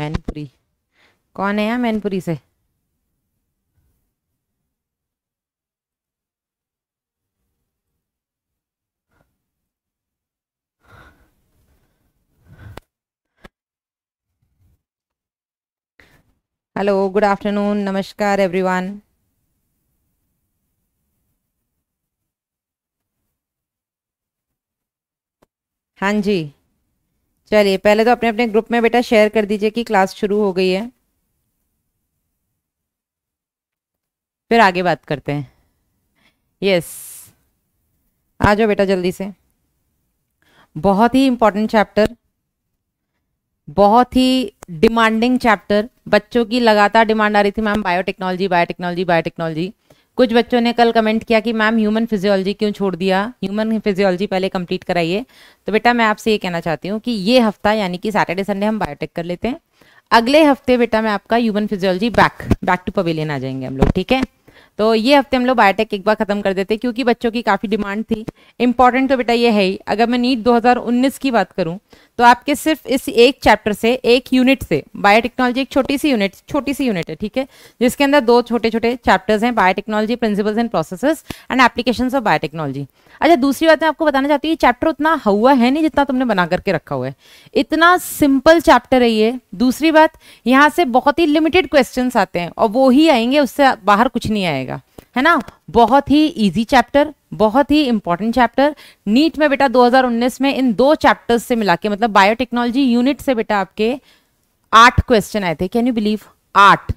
मैनपुरी कौन है यहाँ मैनपुरी से हेलो गुड आफ्टरनून नमस्कार एवरीवन हाँ जी चलिए पहले तो अपने अपने ग्रुप में बेटा शेयर कर दीजिए कि क्लास शुरू हो गई है फिर आगे बात करते हैं यस आ जाओ बेटा जल्दी से बहुत ही इंपॉर्टेंट चैप्टर बहुत ही डिमांडिंग चैप्टर बच्चों की लगातार डिमांड आ रही थी मैम बायोटेक्नोलॉजी बायोटेक्नोलॉजी बायोटेक्नोलॉजी कुछ बच्चों ने कल कमेंट किया कि मैम ह्यूमन फिजियोलॉजी क्यों छोड़ दिया ह्यूमन फिजियोलॉजी पहले कंप्लीट कराइए तो बेटा मैं आपसे ये कहना चाहती हूँ कि ये हफ्ता यानी कि सैटरडे संडे हम बायोटेक कर लेते हैं अगले हफ्ते बेटा मैं आपका human physiology back back to pavilion आ जाएंगे हम लोग ठीक है तो ये हफ्ते हम लोग बायोटेक एक बार खत्म कर देते क्योंकि बच्चों की काफ़ी डिमांड थी इंपॉर्टेंट तो बेटा ये है ही अगर मैं नीट 2019 की बात करूं तो आपके सिर्फ इस एक चैप्टर से एक यूनिट से बायोटेक्नोलॉजी एक छोटी सी यूनिट छोटी सी यूनिट है ठीक है जिसके अंदर दो छोटे छोटे चैप्टर्स हैं biotechnology principles and processes and application of biotechnology अच्छा दूसरी बात मैं आपको बताना चाहती हूँ ये चैप्टर उतना हुआ है नहीं जितना तुमने बना करके रखा हुआ है इतना सिंपल चैप्टर है ये दूसरी बात यहाँ से बहुत ही लिमिटेड क्वेश्चन आते हैं और वो आएंगे उससे बाहर कुछ नहीं आएगा है ना बहुत ही इजी चैप्टर बहुत ही इंपॉर्टेंट चैप्टर नीट में बेटा 2019 में इन दो चैप्टर्स से मिला के मतलब बायोटेक्नोलॉजी यूनिट से बेटा आपके आठ क्वेश्चन आए थे कैन यू बिलीव आठ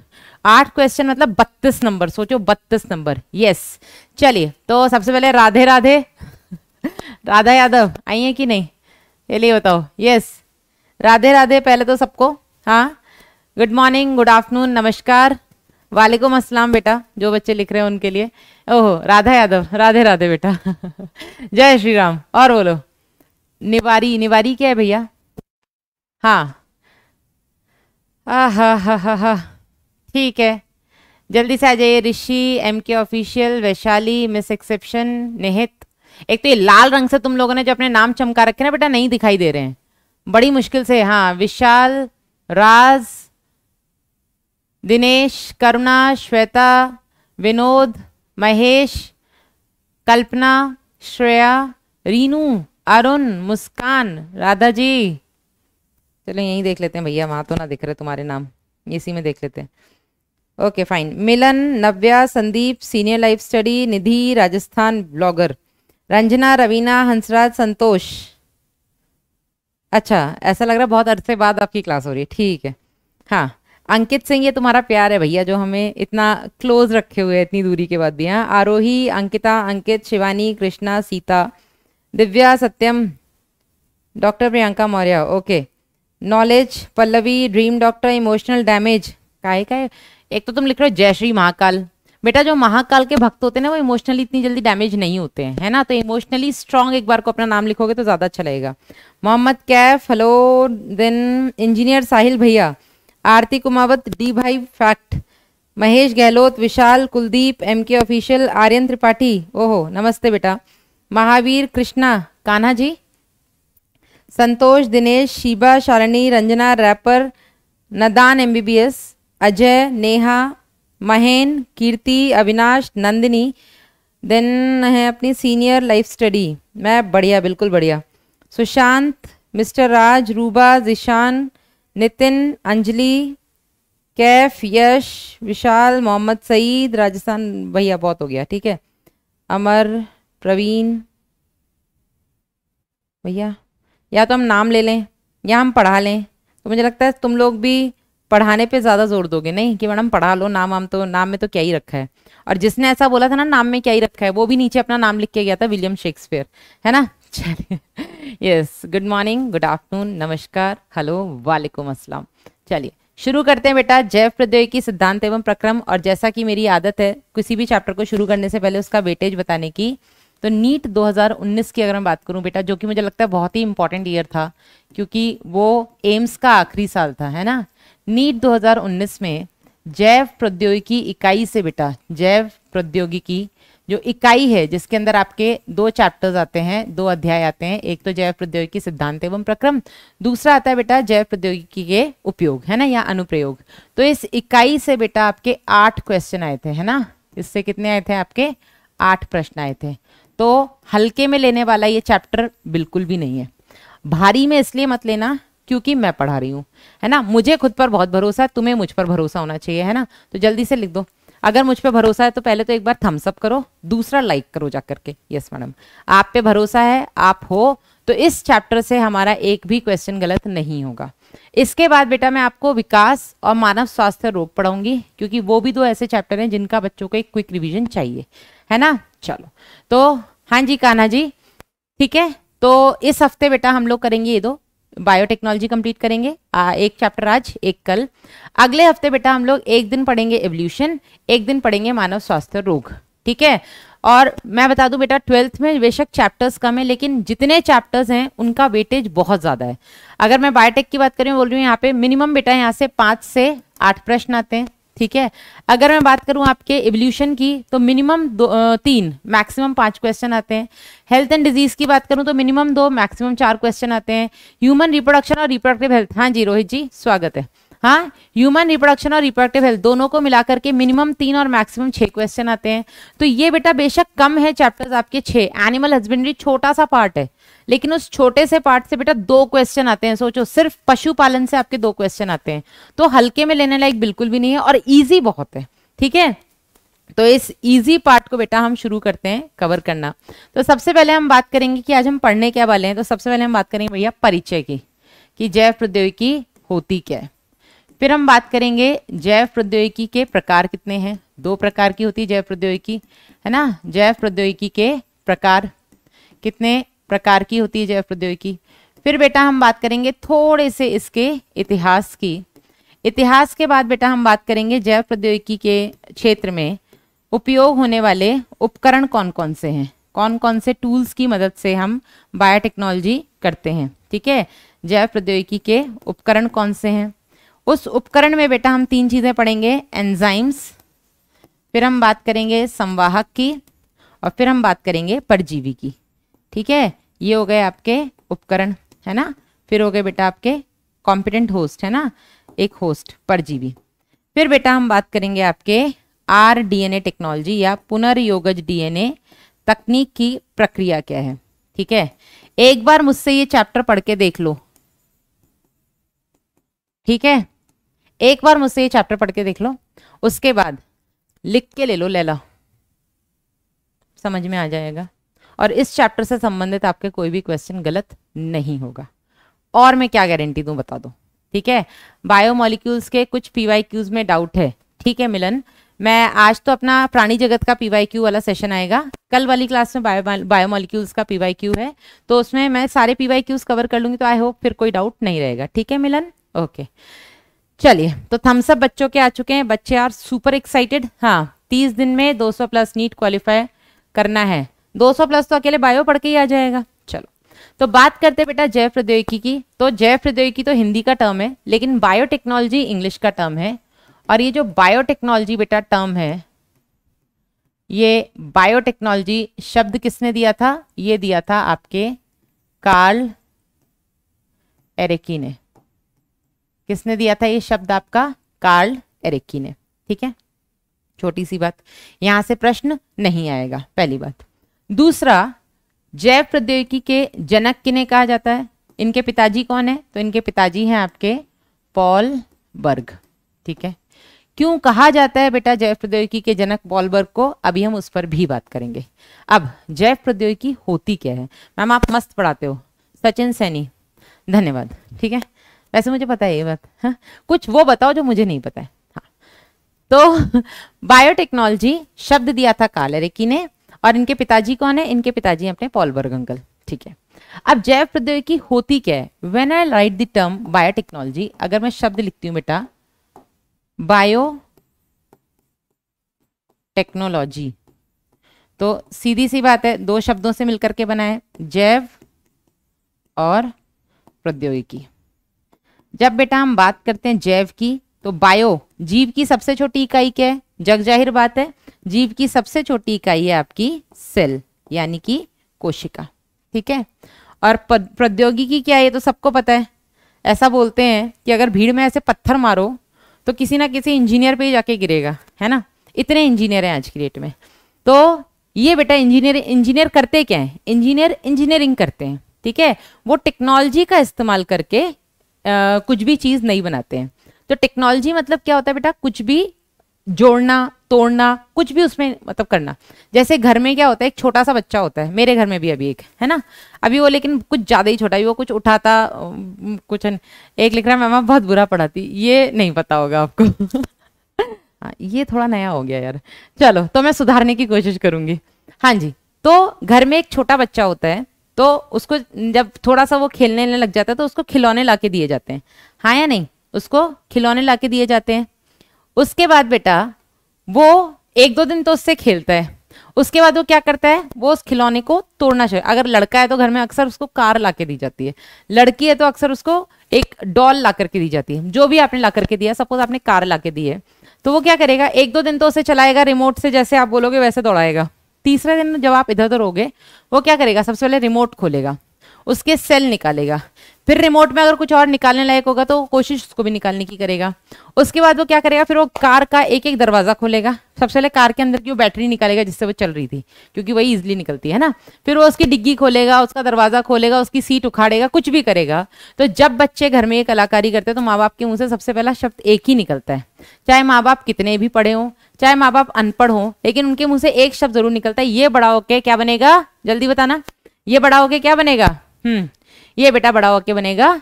आठ क्वेश्चन मतलब बत्तीस नंबर सोचो बत्तीस नंबर यस चलिए तो सबसे पहले राधे राधे राधा यादव आई है कि नहीं चलिए बताओ यस राधे राधे पहले तो सबको हाँ गुड मॉर्निंग गुड आफ्टरनून नमस्कार वालेकुम असलम बेटा जो बच्चे लिख रहे हैं उनके लिए ओहो राधा यादव राधे राधे बेटा जय श्री राम और बोलो निवारी निवारी क्या है भैया हाँ हा हा हा ठीक है जल्दी से आ जाइए Rishi M K official Vaishali miss exception Nihit एक तो ये लाल रंग से तुम लोगों ने जो अपने नाम चमका रखे ना बेटा नहीं दिखाई दे रहे हैं बड़ी मुश्किल से हाँ विशाल राज दिनेश करुणा श्वेता विनोद महेश कल्पना श्रेया रीनू अरुण मुस्कान राधा जी चलो यहीं देख लेते हैं भैया वहाँ तो ना दिख रहे तुम्हारे नाम इसी में देख लेते हैं okay fine Milan Navya Sandeep senior life study Nidhi Rajasthan blogger Ranjana Raveena Hansraj Santosh अच्छा ऐसा लग रहा है बहुत अरसे बाद आपकी क्लास हो रही है ठीक है हाँ अंकित सिंह ये तुम्हारा प्यार है भैया जो हमें इतना क्लोज रखे हुए इतनी दूरी के बाद भी हाँ Aarohi Ankita Ankit Shivani Krishna Sita Divya Satyam doctor Priyanka Maurya okay knowledge Pallavi dream doctor emotional damage काय काय एक तो तुम लिख रहे हो जय श्री महाकाल बेटा जो महाकाल के भक्त होते हैं ना वो इमोशनली इतनी जल्दी डैमेज नहीं होते हैं है ना तो इमोशनली स्ट्रांग एक बार को अपना नाम लिखोगे तो ज़्यादा अच्छा लगेगा Mohammad Kaif hello then engineer Sahil भैया आरती कुमावत डी भाई fact Mahesh Gehlot Vishal Kuldeep M K official Aryan Tripathi ओहो नमस्ते बेटा महावीर कृष्णा कान्हा जी संतोष दिनेश शिबा शालिनी रंजना रैपर नदान एमबीबीएस अजय नेहा महेन कीर्ति अविनाश नंदिनी देन है अपनी सीनियर लाइफ स्टडी मैं बढ़िया बिल्कुल बढ़िया सुशांत मिस्टर राज रूबा जिशान नितिन अंजलि कैफ यश विशाल मोहम्मद सईद राजस्थान भैया बहुत हो गया ठीक है अमर प्रवीण भैया या तो हम नाम ले लें या हम पढ़ा लें तो मुझे लगता है तुम लोग भी पढ़ाने पे ज़्यादा जोर दोगे नहीं कि मैडम पढ़ा लो नाम हम तो नाम में तो क्या ही रखा है और जिसने ऐसा बोला था ना नाम में क्या ही रखा है वो भी नीचे अपना नाम लिख के गया था विलियम शेक्सपियर है ना चलिए yes good morning good afternoon नमस्कार हेलो वालेकुम अस्सलाम चलिए शुरू करते हैं बेटा जैव प्रौद्योगिकी सिद्धांत एवं प्रक्रम और जैसा कि मेरी आदत है किसी भी चैप्टर को शुरू करने से पहले उसका वेटेज बताने की तो नीट 2019 की अगर मैं बात करूं बेटा जो कि मुझे लगता है बहुत ही इंपॉर्टेंट ईयर था क्योंकि वो एम्स का आखिरी साल था है ना नीट 2019 में जैव प्रौद्योगिकी इकाई से बेटा जैव प्रौद्योगिकी जो इकाई है जिसके अंदर आपके दो चैप्टर्स आते हैं दो अध्याय आते हैं एक तो जैव प्रौद्योगिकी सिद्धांत एवं प्रक्रम दूसरा आता है बेटा जैव प्रौद्योगिकी के उपयोग है ना या अनुप्रयोग तो इस इकाई से बेटा आपके आठ क्वेश्चन आए थे है ना इससे कितने आए थे आपके आठ प्रश्न आए थे तो हल्के में लेने वाला ये चैप्टर बिल्कुल भी नहीं है भारी में इसलिए मत लेना क्योंकि मैं पढ़ा रही हूँ है ना मुझे खुद पर बहुत भरोसा तुम्हें मुझ पर भरोसा होना चाहिए है ना तो जल्दी से लिख दो अगर मुझ पर भरोसा है तो पहले तो एक बार थम्सअप करो दूसरा लाइक करो जा करके यस मैडम आप पे भरोसा है आप हो तो इस चैप्टर से हमारा एक भी क्वेश्चन गलत नहीं होगा इसके बाद बेटा मैं आपको विकास और मानव स्वास्थ्य रोग पढ़ाऊंगी क्योंकि वो भी दो ऐसे चैप्टर हैं जिनका बच्चों को एक क्विक रिवीजन चाहिए है ना चलो तो हाँ जी कान्हा जी ठीक है तो इस हफ्ते बेटा हम लोग करेंगे ये दो बायोटेक्नोलॉजी कंप्लीट करेंगे आ, एक चैप्टर आज एक कल अगले हफ्ते बेटा हम लोग एक दिन पढ़ेंगे एवोल्यूशन एक दिन पढ़ेंगे मानव स्वास्थ्य रोग ठीक है और मैं बता दूं बेटा ट्वेल्थ में बेशक चैप्टर्स कम है लेकिन जितने चैप्टर्स हैं उनका वेटेज बहुत ज़्यादा है अगर मैं बायोटेक की बात करूँ बोल रही हूँ यहाँ पे मिनिमम बेटा यहाँ से पाँच से आठ प्रश्न आते हैं ठीक है अगर मैं बात करूं आपके एवोल्यूशन की तो मिनिमम दो तीन मैक्सिमम पांच क्वेश्चन आते हैं हेल्थ एंड डिजीज की बात करूं तो मिनिमम दो मैक्सिमम चार क्वेश्चन आते हैं ह्यूमन रिप्रोडक्शन और रिप्रोडक्टिव हेल्थ हाँ जी रोहित जी स्वागत है हाँ ह्यूमन रिप्रोडक्शन और रिप्रोडक्टिव हेल्थ दोनों को मिलाकर के मिनिमम तीन और मैक्सिमम छः क्वेश्चन आते हैं तो ये बेटा बेशक कम है चैप्टर्स आपके छः एनिमल हस्बेंड्री छोटा सा पार्ट है लेकिन उस छोटे से पार्ट से बेटा दो क्वेश्चन आते हैं सोचो सिर्फ पशुपालन से आपके दो क्वेश्चन आते हैं तो हल्के में लेने लायक बिल्कुल भी नहीं है और ईजी बहुत है ठीक है तो इस इजी पार्ट को बेटा हम शुरू करते हैं कवर करना तो सबसे पहले हम बात करेंगे कि आज हम पढ़ने क्या वाले हैं तो सबसे पहले हम बात करेंगे भैया परिचय की कि जैव प्रौद्योगिकी होती क्या है फिर हम बात करेंगे जैव प्रौद्योगिकी के प्रकार कितने हैं दो प्रकार की होती है जैव प्रौद्योगिकी है ना जैव प्रौद्योगिकी के प्रकार कितने प्रकार की होती है जैव प्रौद्योगिकी फिर बेटा हम बात करेंगे थोड़े से इसके इतिहास की इतिहास के बाद बेटा हम बात करेंगे जैव प्रौद्योगिकी के क्षेत्र में उपयोग होने वाले उपकरण कौन कौन से हैं कौन कौन से टूल्स की मदद से हम बायोटेक्नोलॉजी करते हैं ठीक है जैव प्रौद्योगिकी के उपकरण कौन से हैं उस उपकरण में बेटा हम तीन चीज़ें पढ़ेंगे एंजाइम्स फिर हम बात करेंगे संवाहक की और फिर हम बात करेंगे परजीवी की ठीक है ये हो गए आपके उपकरण है ना फिर हो गए बेटा आपके कॉम्पिटेंट होस्ट है ना एक होस्ट पर जीवी फिर बेटा हम बात करेंगे आपके आर डीएनए टेक्नोलॉजी या पुनर्योगज डीएनए तकनीक की प्रक्रिया क्या है ठीक है एक बार मुझसे ये चैप्टर पढ़ के देख लो ठीक है एक बार मुझसे ये चैप्टर पढ़ के देख लो उसके बाद लिख के ले लो लेला समझ में आ जाएगा और इस चैप्टर से संबंधित आपके कोई भी क्वेश्चन गलत नहीं होगा और मैं क्या गारंटी दू बता दो ठीक है बायोमोलिक्यूल्स के कुछ पीवाई क्यूज में डाउट है ठीक है मिलन मैं आज तो अपना प्राणी जगत का पीवाई क्यू वाला सेशन आएगा कल वाली क्लास में बायो बायोमोलिक्यूल्स का पीवाई क्यू है तो उसमें मैं सारे पीवाई क्यूज कवर कर लूंगी तो आई होप फिर कोई डाउट नहीं रहेगा ठीक है मिलन ओके चलिए तो थम्सअप बच्चों के आ चुके हैं बच्चे आर सुपर एक्साइटेड हाँ तीस दिन में दो प्लस नीट क्वालिफाई करना है 200 प्लस तो अकेले बायो पढ़ के ही आ जाएगा चलो तो बात करते बेटा जैव प्रौद्योगिकी की तो जैव प्रौद्योगिकी तो हिंदी का टर्म है लेकिन बायोटेक्नोलॉजी इंग्लिश का टर्म है और ये जो बायोटेक्नोलॉजी बेटा टर्म है ये बायोटेक्नोलॉजी शब्द किसने दिया था ये दिया था आपके कार्ल एरेकी ने किसने दिया था ये शब्द आपका कार्ल एरेकी ने ठीक है छोटी सी बात यहां से प्रश्न नहीं आएगा पहली बात दूसरा जैव प्रौद्योगिकी के जनक किन्हें कहा जाता है इनके पिताजी कौन है तो इनके पिताजी हैं आपके पॉल बर्ग ठीक है क्यों कहा जाता है बेटा जैव प्रौद्योगिकी के जनक पॉल बर्ग को अभी हम उस पर भी बात करेंगे अब जैव प्रौद्योगिकी होती क्या है मैम आप मस्त पढ़ाते हो सचिन सैनी धन्यवाद ठीक है वैसे मुझे पता है ये बात हाँ? कुछ वो बताओ जो मुझे नहीं पता है हाँ तो बायोटेक्नोलॉजी शब्द दिया था कालरेकी ने और इनके पिताजी कौन है इनके पिताजी अपने पॉल बर्ग अंकल ठीक है अब जैव प्रौद्योगिकी होती क्या है when I write the term biotechnology अगर मैं शब्द लिखती हूं बेटा बायो टेक्नोलॉजी तो सीधी सी बात है दो शब्दों से मिलकर के बना है जैव और प्रौद्योगिकी जब बेटा हम बात करते हैं जैव की तो बायो जीव की सबसे छोटी इकाई क्या है जग जाहिर बात है जीव की सबसे छोटी इकाई है आपकी सेल यानी कि कोशिका ठीक है और प्रौद्योगिकी क्या है ये तो सबको पता है ऐसा बोलते हैं कि अगर भीड़ में ऐसे पत्थर मारो तो किसी ना किसी इंजीनियर पे ही जाके गिरेगा है ना इतने इंजीनियर हैं आज की डेट में तो ये बेटा इंजीनियर इंजीनियर करते क्या हैं इंजीनियर इंजीनियरिंग करते हैं ठीक है वो टेक्नोलॉजी का इस्तेमाल करके आ, कुछ भी चीज़ नहीं बनाते हैं तो टेक्नोलॉजी मतलब क्या होता है बेटा कुछ भी जोड़ना तोड़ना कुछ भी उसमें मतलब करना जैसे घर में क्या होता है एक छोटा सा बच्चा होता है मेरे घर में भी अभी एक है ना अभी वो लेकिन कुछ ज़्यादा ही छोटा है वो कुछ उठाता कुछ न, एक लिख रहा है मामा बहुत बुरा पढ़ाती ये नहीं पता होगा आपको हाँ, ये थोड़ा नया हो गया यार चलो तो मैं सुधारने की कोशिश करूंगी हाँ जी तो घर में एक छोटा बच्चा होता है तो उसको जब थोड़ा सा वो खेलने लग जाता है तो उसको खिलौने ला दिए जाते हैं हाँ या नहीं उसको खिलौने ला दिए जाते हैं उसके बाद बेटा वो एक दो दिन तो उससे खेलता है उसके बाद वो क्या करता है वो उस खिलौने को तोड़ना चाहिए अगर लड़का है तो घर में अक्सर उसको कार ला दी जाती है लड़की है तो अक्सर उसको एक डॉल ला करके दी जाती है जो भी आपने ला करके दिया सपोज आपने कार ला के दी है तो वो क्या करेगा एक दो दिन तो उसे चलाएगा रिमोट से जैसे आप बोलोगे वैसे दौड़ाएगा तीसरे दिन जब आप इधर उधर हो वो क्या करेगा सबसे पहले रिमोट खोलेगा उसके सेल निकालेगा फिर रिमोट में अगर कुछ और निकालने लायक होगा तो कोशिश उसको भी निकालने की करेगा उसके बाद वो क्या करेगा फिर वो कार का एक एक दरवाज़ा खोलेगा सबसे पहले कार के अंदर की वो बैटरी निकालेगा जिससे वो चल रही थी क्योंकि वही इजिली निकलती है ना फिर वो उसकी डिग्गी खोलेगा उसका दरवाज़ा खोलेगा उसकी सीट उखाड़ेगा कुछ भी करेगा तो जब बच्चे घर में ये कलाकारी करते हैं तो माँ बाप के मुँह से सबसे पहला शब्द एक ही निकलता है चाहे माँ बाप कितने भी पढ़े हों चाहे माँ बाप अनपढ़ हों लेकिन उनके मुँह से एक शब्द जरूर निकलता है ये बड़ा होके क्या बनेगा जल्दी बताना ये बड़ा होके क्या बनेगा हम्म ये बेटा बड़ा होके बनेगा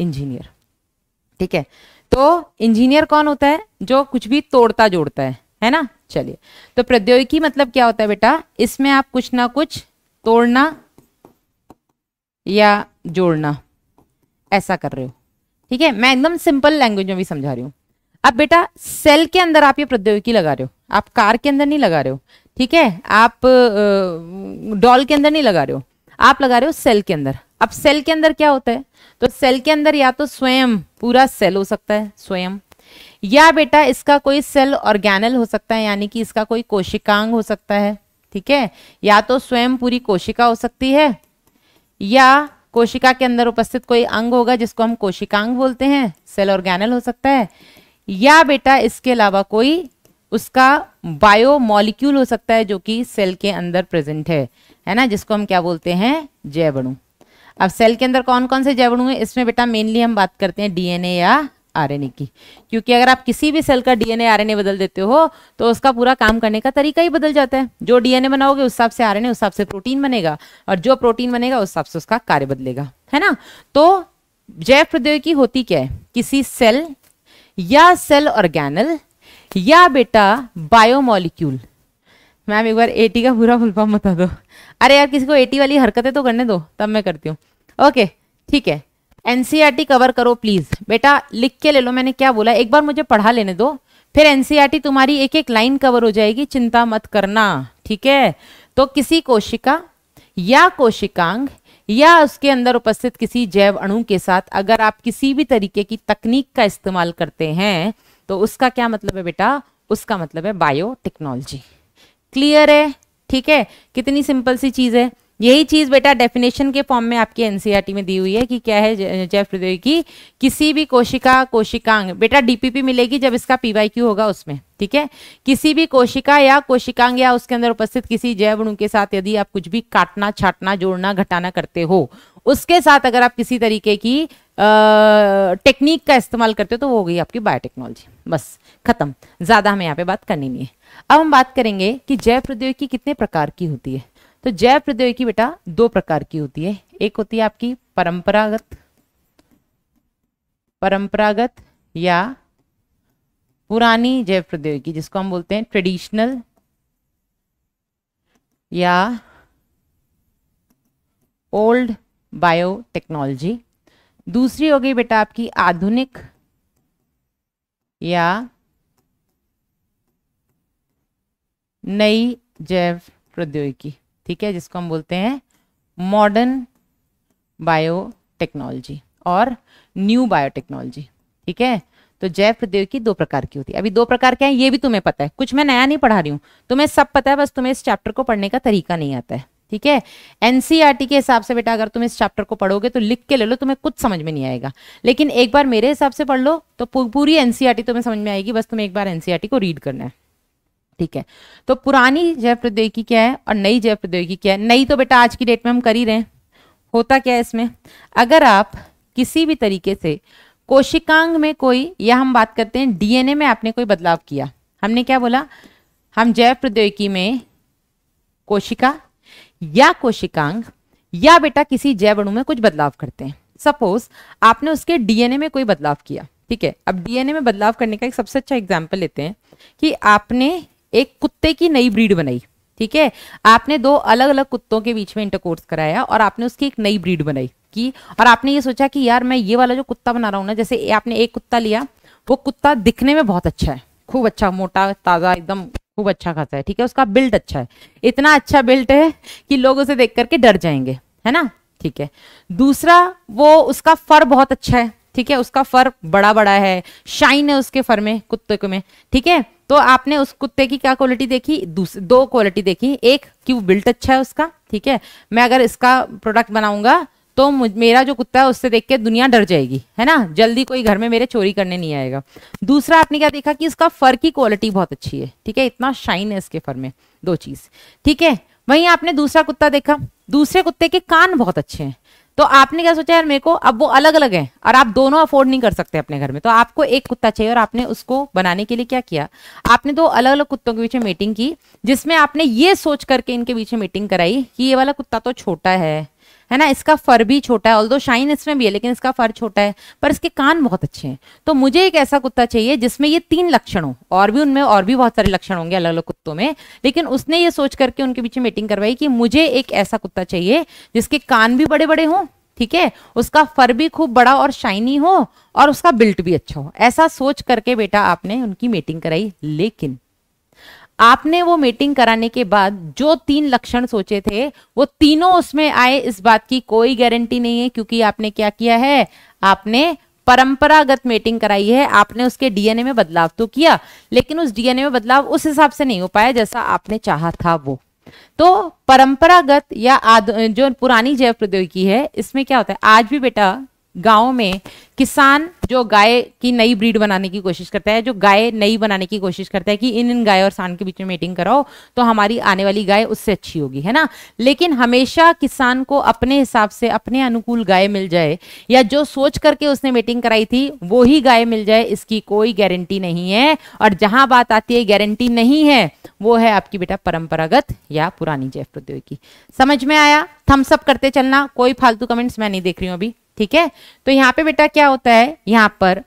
इंजीनियर ठीक है तो इंजीनियर कौन होता है जो कुछ भी तोड़ता जोड़ता है है ना चलिए तो प्रौद्योगिकी मतलब क्या होता है बेटा इसमें आप कुछ ना कुछ तोड़ना या जोड़ना ऐसा कर रहे हो ठीक है मैं एकदम सिंपल लैंग्वेज में भी समझा रही हूं अब बेटा सेल के अंदर आप ये प्रौद्योगिकी लगा रहे हो आप कार के अंदर नहीं लगा रहे हो ठीक है आप डॉल के अंदर नहीं लगा रहे हो आप लगा रहे हो सेल के अंदर अब सेल के अंदर क्या होता है तो सेल के अंदर या तो स्वयं पूरा सेल हो सकता है स्वयं या बेटा इसका कोई सेल ऑर्गेनल हो सकता है यानी कि इसका कोई कोशिकांग हो सकता है ठीक है या तो स्वयं पूरी कोशिका हो सकती है या कोशिका के अंदर उपस्थित कोई अंग होगा जिसको हम कोशिकांग बोलते हैं सेल ऑर्गेनल हो सकता है या बेटा इसके अलावा कोई उसका बायोमोलिक्यूल हो सकता है जो कि सेल के अंदर प्रेजेंट है है ना जिसको हम क्या बोलते हैं जैवणु अब सेल के अंदर कौन कौन से जैवणु है इसमें बेटा मेनली हम बात करते हैं डीएनए या आरएनए की क्योंकि अगर आप किसी भी सेल का डीएनए आरएनए बदल देते हो तो उसका पूरा काम करने का तरीका ही बदल जाता है जो डीएनए बनाओगे उस हिसाब से आरएनए उस हिसाब से प्रोटीन बनेगा और जो प्रोटीन बनेगा उस हिसाब से उसका कार्य बदलेगा है ना तो जैव प्रौद्योगिकी होती क्या है किसी सेल या सेल ऑर्गेनल या बेटा बायोमोलिक्यूल मैम एक बार एटी का पूरा फुल फॉर्म बता दो अरे यार किसी को एटी वाली हरकतें तो करने दो तब मैं करती हूँ ओके ठीक है एनसीईआरटी कवर e करो प्लीज़ बेटा लिख के ले लो मैंने क्या बोला एक बार मुझे पढ़ा लेने दो फिर एनसीईआरटी e तुम्हारी एक एक लाइन कवर हो जाएगी चिंता मत करना ठीक है तो किसी कोशिका या कोशिकांग या उसके अंदर उपस्थित किसी जैव अणु के साथ अगर आप किसी भी तरीके की तकनीक का इस्तेमाल करते हैं तो उसका क्या मतलब है बेटा उसका मतलब है बायोटेक्नोलॉजी क्लियर है ठीक है कितनी सिंपल सी चीज़ है यही चीज़ बेटा डेफिनेशन के फॉर्म में आपके एनसीईआरटी e में दी हुई है कि क्या है जैव प्रौद्योगिकी किसी भी कोशिका कोशिकांग बेटा डीपीपी मिलेगी जब इसका पीवाईक्यू होगा उसमें ठीक है किसी भी कोशिका या कोशिकांग या उसके अंदर उपस्थित किसी जैव अणु के साथ यदि आप कुछ भी काटना छाटना जोड़ना घटाना करते हो उसके साथ अगर आप किसी तरीके की टेक्निक का इस्तेमाल करते हो तो वो हो गई आपकी बायोटेक्नोलॉजी बस खत्म ज़्यादा हमें यहाँ पे बात करनी नहीं है अब हम बात करेंगे कि जैव प्रौद्योगिकी कितने प्रकार की होती है तो जैव प्रौद्योगिकी बेटा दो प्रकार की होती है एक होती है आपकी परंपरागत परंपरागत या पुरानी जैव प्रौद्योगिकी जिसको हम बोलते हैं ट्रेडिशनल या ओल्ड बायोटेक्नोलॉजी दूसरी हो गई बेटा आपकी आधुनिक या नई जैव प्रौद्योगिकी ठीक है जिसको हम बोलते हैं मॉडर्न बायोटेक्नोलॉजी और न्यू बायोटेक्नोलॉजी ठीक है तो जैव प्रौद्योगिकी दो प्रकार की होती है अभी दो प्रकार क्या है ये भी तुम्हें पता है कुछ मैं नया नहीं पढ़ा रही हूं तुम्हें सब पता है बस तुम्हें इस चैप्टर को पढ़ने का तरीका नहीं आता है ठीक है एनसीईआरटी e के हिसाब से बेटा अगर तुम इस चैप्टर को पढ़ोगे तो लिख के ले लो तुम्हें कुछ समझ में नहीं आएगा लेकिन एक बार मेरे हिसाब से पढ़ लो तो पूरी एनसीईआरटी e तुम्हें समझ में आएगी बस तुम्हें एक बार एनसीईआरटी e को रीड करना है ठीक है तो पुरानी जैव प्रौद्योगिकी क्या है और नई जैव प्रौद्योगिकी क्या है नई तो बेटा आज की डेट में हम कर ही रहे हैं होता क्या है इसमें अगर आप किसी भी तरीके से कोशिकांग में कोई या हम बात करते हैं डीएनए में आपने कोई बदलाव किया हमने क्या बोला हम जैव प्रौद्योगिकी में कोशिका या कोशिकांग या बेटा किसी जैव अणु में कुछ बदलाव करते हैं सपोज आपने उसके डीएनए में कोई बदलाव किया ठीक है अब डीएनए में बदलाव करने का एक सबसे अच्छा एग्जाम्पल लेते हैं कि आपने एक कुत्ते की नई ब्रीड बनाई ठीक है आपने दो अलग अलग कुत्तों के बीच में इंटरकोर्स कराया और आपने उसकी एक नई ब्रीड बनाई की और आपने ये सोचा कि यार मैं ये वाला जो कुत्ता बना रहा हूं ना जैसे आपने एक कुत्ता लिया वो कुत्ता दिखने में बहुत अच्छा है खूब अच्छा मोटा ताज़ा एकदम खूब अच्छा खासा है ठीक है उसका बिल्ट अच्छा है इतना अच्छा बिल्ट है कि लोग उसे देख करके डर जाएंगे है ना ठीक है दूसरा वो उसका फर बहुत अच्छा है ठीक है उसका फर बड़ा बड़ा है शाइन है उसके फर में कुत्ते के में ठीक है तो आपने उस कुत्ते की क्या क्वालिटी देखी दो क्वालिटी देखी एक कि वो बिल्ट अच्छा है उसका ठीक है मैं अगर इसका प्रोडक्ट बनाऊंगा तो मेरा जो कुत्ता है उससे देख के दुनिया डर जाएगी है ना जल्दी कोई घर में मेरे चोरी करने नहीं आएगा दूसरा आपने क्या देखा कि इसका फर की क्वालिटी बहुत अच्छी है ठीक है इतना शाइन है इसके फर में दो चीज ठीक है वहीं आपने दूसरा कुत्ता देखा दूसरे कुत्ते के कान बहुत अच्छे हैं तो आपने क्या सोचा यार मेरे को अब वो अलग अलग है और आप दोनों अफोर्ड नहीं कर सकते अपने घर में तो आपको एक कुत्ता चाहिए और आपने उसको बनाने के लिए क्या किया आपने दो अलग अलग कुत्तों के बीच में मीटिंग की जिसमें आपने ये सोच करके इनके बीच में मीटिंग कराई कि ये वाला कुत्ता तो छोटा है है ना इसका फर भी छोटा है दो शाइन इसमें भी है लेकिन इसका फर छोटा है पर इसके कान बहुत अच्छे हैं तो मुझे एक ऐसा कुत्ता चाहिए जिसमें ये तीन लक्षण हो और भी उनमें और भी बहुत सारे लक्षण होंगे अलग अलग कुत्तों में लेकिन उसने ये सोच करके उनके पीछे मीटिंग करवाई कि मुझे एक ऐसा कुत्ता चाहिए जिसके कान भी बड़े बड़े हों ठीक है उसका फर भी खूब बड़ा और शाइनी हो और उसका बिल्ट भी अच्छा हो ऐसा सोच करके बेटा आपने उनकी मीटिंग कराई लेकिन आपने वो मीटिंग कराने के बाद जो तीन लक्षण सोचे थे वो तीनों उसमें आए इस बात की कोई गारंटी नहीं है क्योंकि आपने क्या किया है आपने परंपरागत मीटिंग कराई है आपने उसके डीएनए में बदलाव तो किया लेकिन उस डीएनए में बदलाव उस हिसाब से नहीं हो पाया जैसा आपने चाहा था वो तो परंपरागत या जो पुरानी जैव प्रौद्योगिकी है इसमें क्या होता है आज भी बेटा गांव में किसान जो गाय की नई ब्रीड बनाने की कोशिश करता है जो गाय नई बनाने की कोशिश करता है कि इन इन गाय और सांड के बीच में मीटिंग कराओ तो हमारी आने वाली गाय उससे अच्छी होगी है ना लेकिन हमेशा किसान को अपने हिसाब से अपने अनुकूल गाय मिल जाए या जो सोच करके उसने मीटिंग कराई थी वो ही गाय मिल जाए इसकी कोई गारंटी नहीं है और जहां बात आती है गारंटी नहीं है वो है आपकी बेटा परंपरागत या पुरानी जैव प्रौद्योगिकी समझ में आया थम्सअप करते चलना कोई फालतू कमेंट्स मैं नहीं देख रही हूँ अभी ठीक है तो यहां पे बेटा क्या होता है यहां पर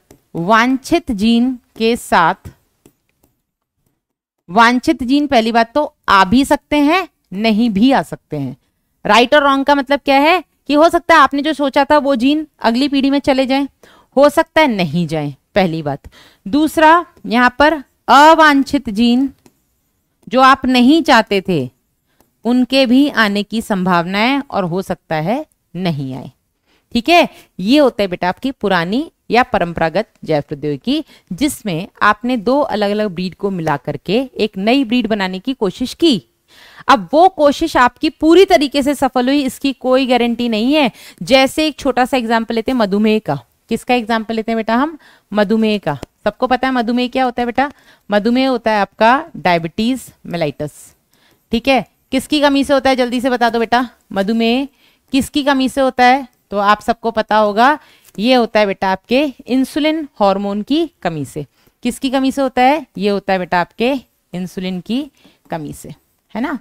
वांछित जीन के साथ वांछित जीन पहली बात तो आ भी सकते हैं नहीं भी आ सकते हैं राइट और रॉन्ग का मतलब क्या है कि हो सकता है आपने जो सोचा था वो जीन अगली पीढ़ी में चले जाए हो सकता है नहीं जाए पहली बात दूसरा यहां पर अवांछित जीन जो आप नहीं चाहते थे उनके भी आने की संभावना है और हो सकता है नहीं आए ठीक है ये होता है बेटा आपकी पुरानी या परंपरागत जैव प्रौद्योगिकी जिसमें आपने दो अलग अलग ब्रीड को मिला करके एक नई ब्रीड बनाने की कोशिश की अब वो कोशिश आपकी पूरी तरीके से सफल हुई इसकी कोई गारंटी नहीं है जैसे एक छोटा सा एग्जाम्पल लेते हैं मधुमेह का किसका एग्जाम्पल लेते हैं बेटा हम मधुमेह का सबको पता है मधुमेह क्या होता है बेटा मधुमेह होता है आपका डायबिटीज मेलाइटस ठीक है किसकी कमी से होता है जल्दी से बता दो बेटा मधुमेह किसकी कमी से होता है तो आप सबको पता होगा ये होता है बेटा आपके इंसुलिन हार्मोन की कमी से किसकी कमी से होता है ये होता है बेटा आपके इंसुलिन की कमी से है ना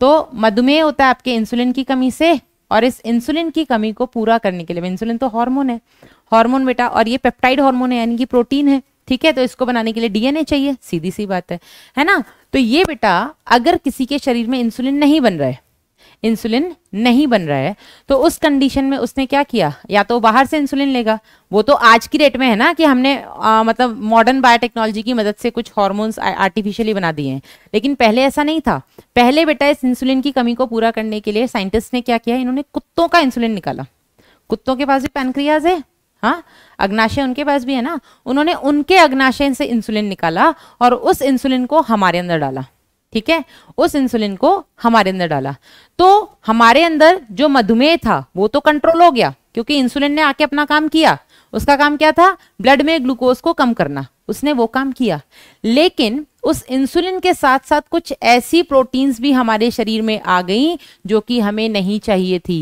तो मधुमेह होता है आपके इंसुलिन की कमी से और इस इंसुलिन की कमी को पूरा करने के लिए इंसुलिन तो हार्मोन है हार्मोन बेटा और ये पेप्टाइड हार्मोन है यानी कि प्रोटीन है ठीक है तो इसको बनाने के लिए डीएनए चाहिए सीधी सी बात है है ना तो ये बेटा अगर किसी के शरीर में इंसुलिन नहीं बन रहा है इंसुलिन नहीं बन रहा है तो उस कंडीशन में उसने क्या किया या तो बाहर से इंसुलिन लेगा वो तो आज की डेट में है ना कि हमने आ, मतलब मॉडर्न बायोटेक्नोलॉजी की मदद से कुछ हॉर्मोन्स आर्टिफिशियली बना दिए हैं लेकिन पहले ऐसा नहीं था पहले बेटा इस इंसुलिन की कमी को पूरा करने के लिए साइंटिस्ट ने क्या किया इन्होंने कुत्तों का इंसुलिन निकाला कुत्तों के पास भी पैनक्रियाज है हाँ अग्नाशय उनके पास भी है ना उन्होंने उनके अग्नाशय से इंसुलिन निकाला और उस इंसुलिन को हमारे अंदर डाला ठीक है उस इंसुलिन को हमारे अंदर डाला तो हमारे अंदर जो मधुमेह था वो तो कंट्रोल हो गया क्योंकि इंसुलिन ने आके अपना काम किया उसका काम क्या था ब्लड में ग्लूकोज को कम करना उसने वो काम किया लेकिन उस इंसुलिन के साथ साथ कुछ ऐसी प्रोटीन्स भी हमारे शरीर में आ गई जो कि हमें नहीं चाहिए थी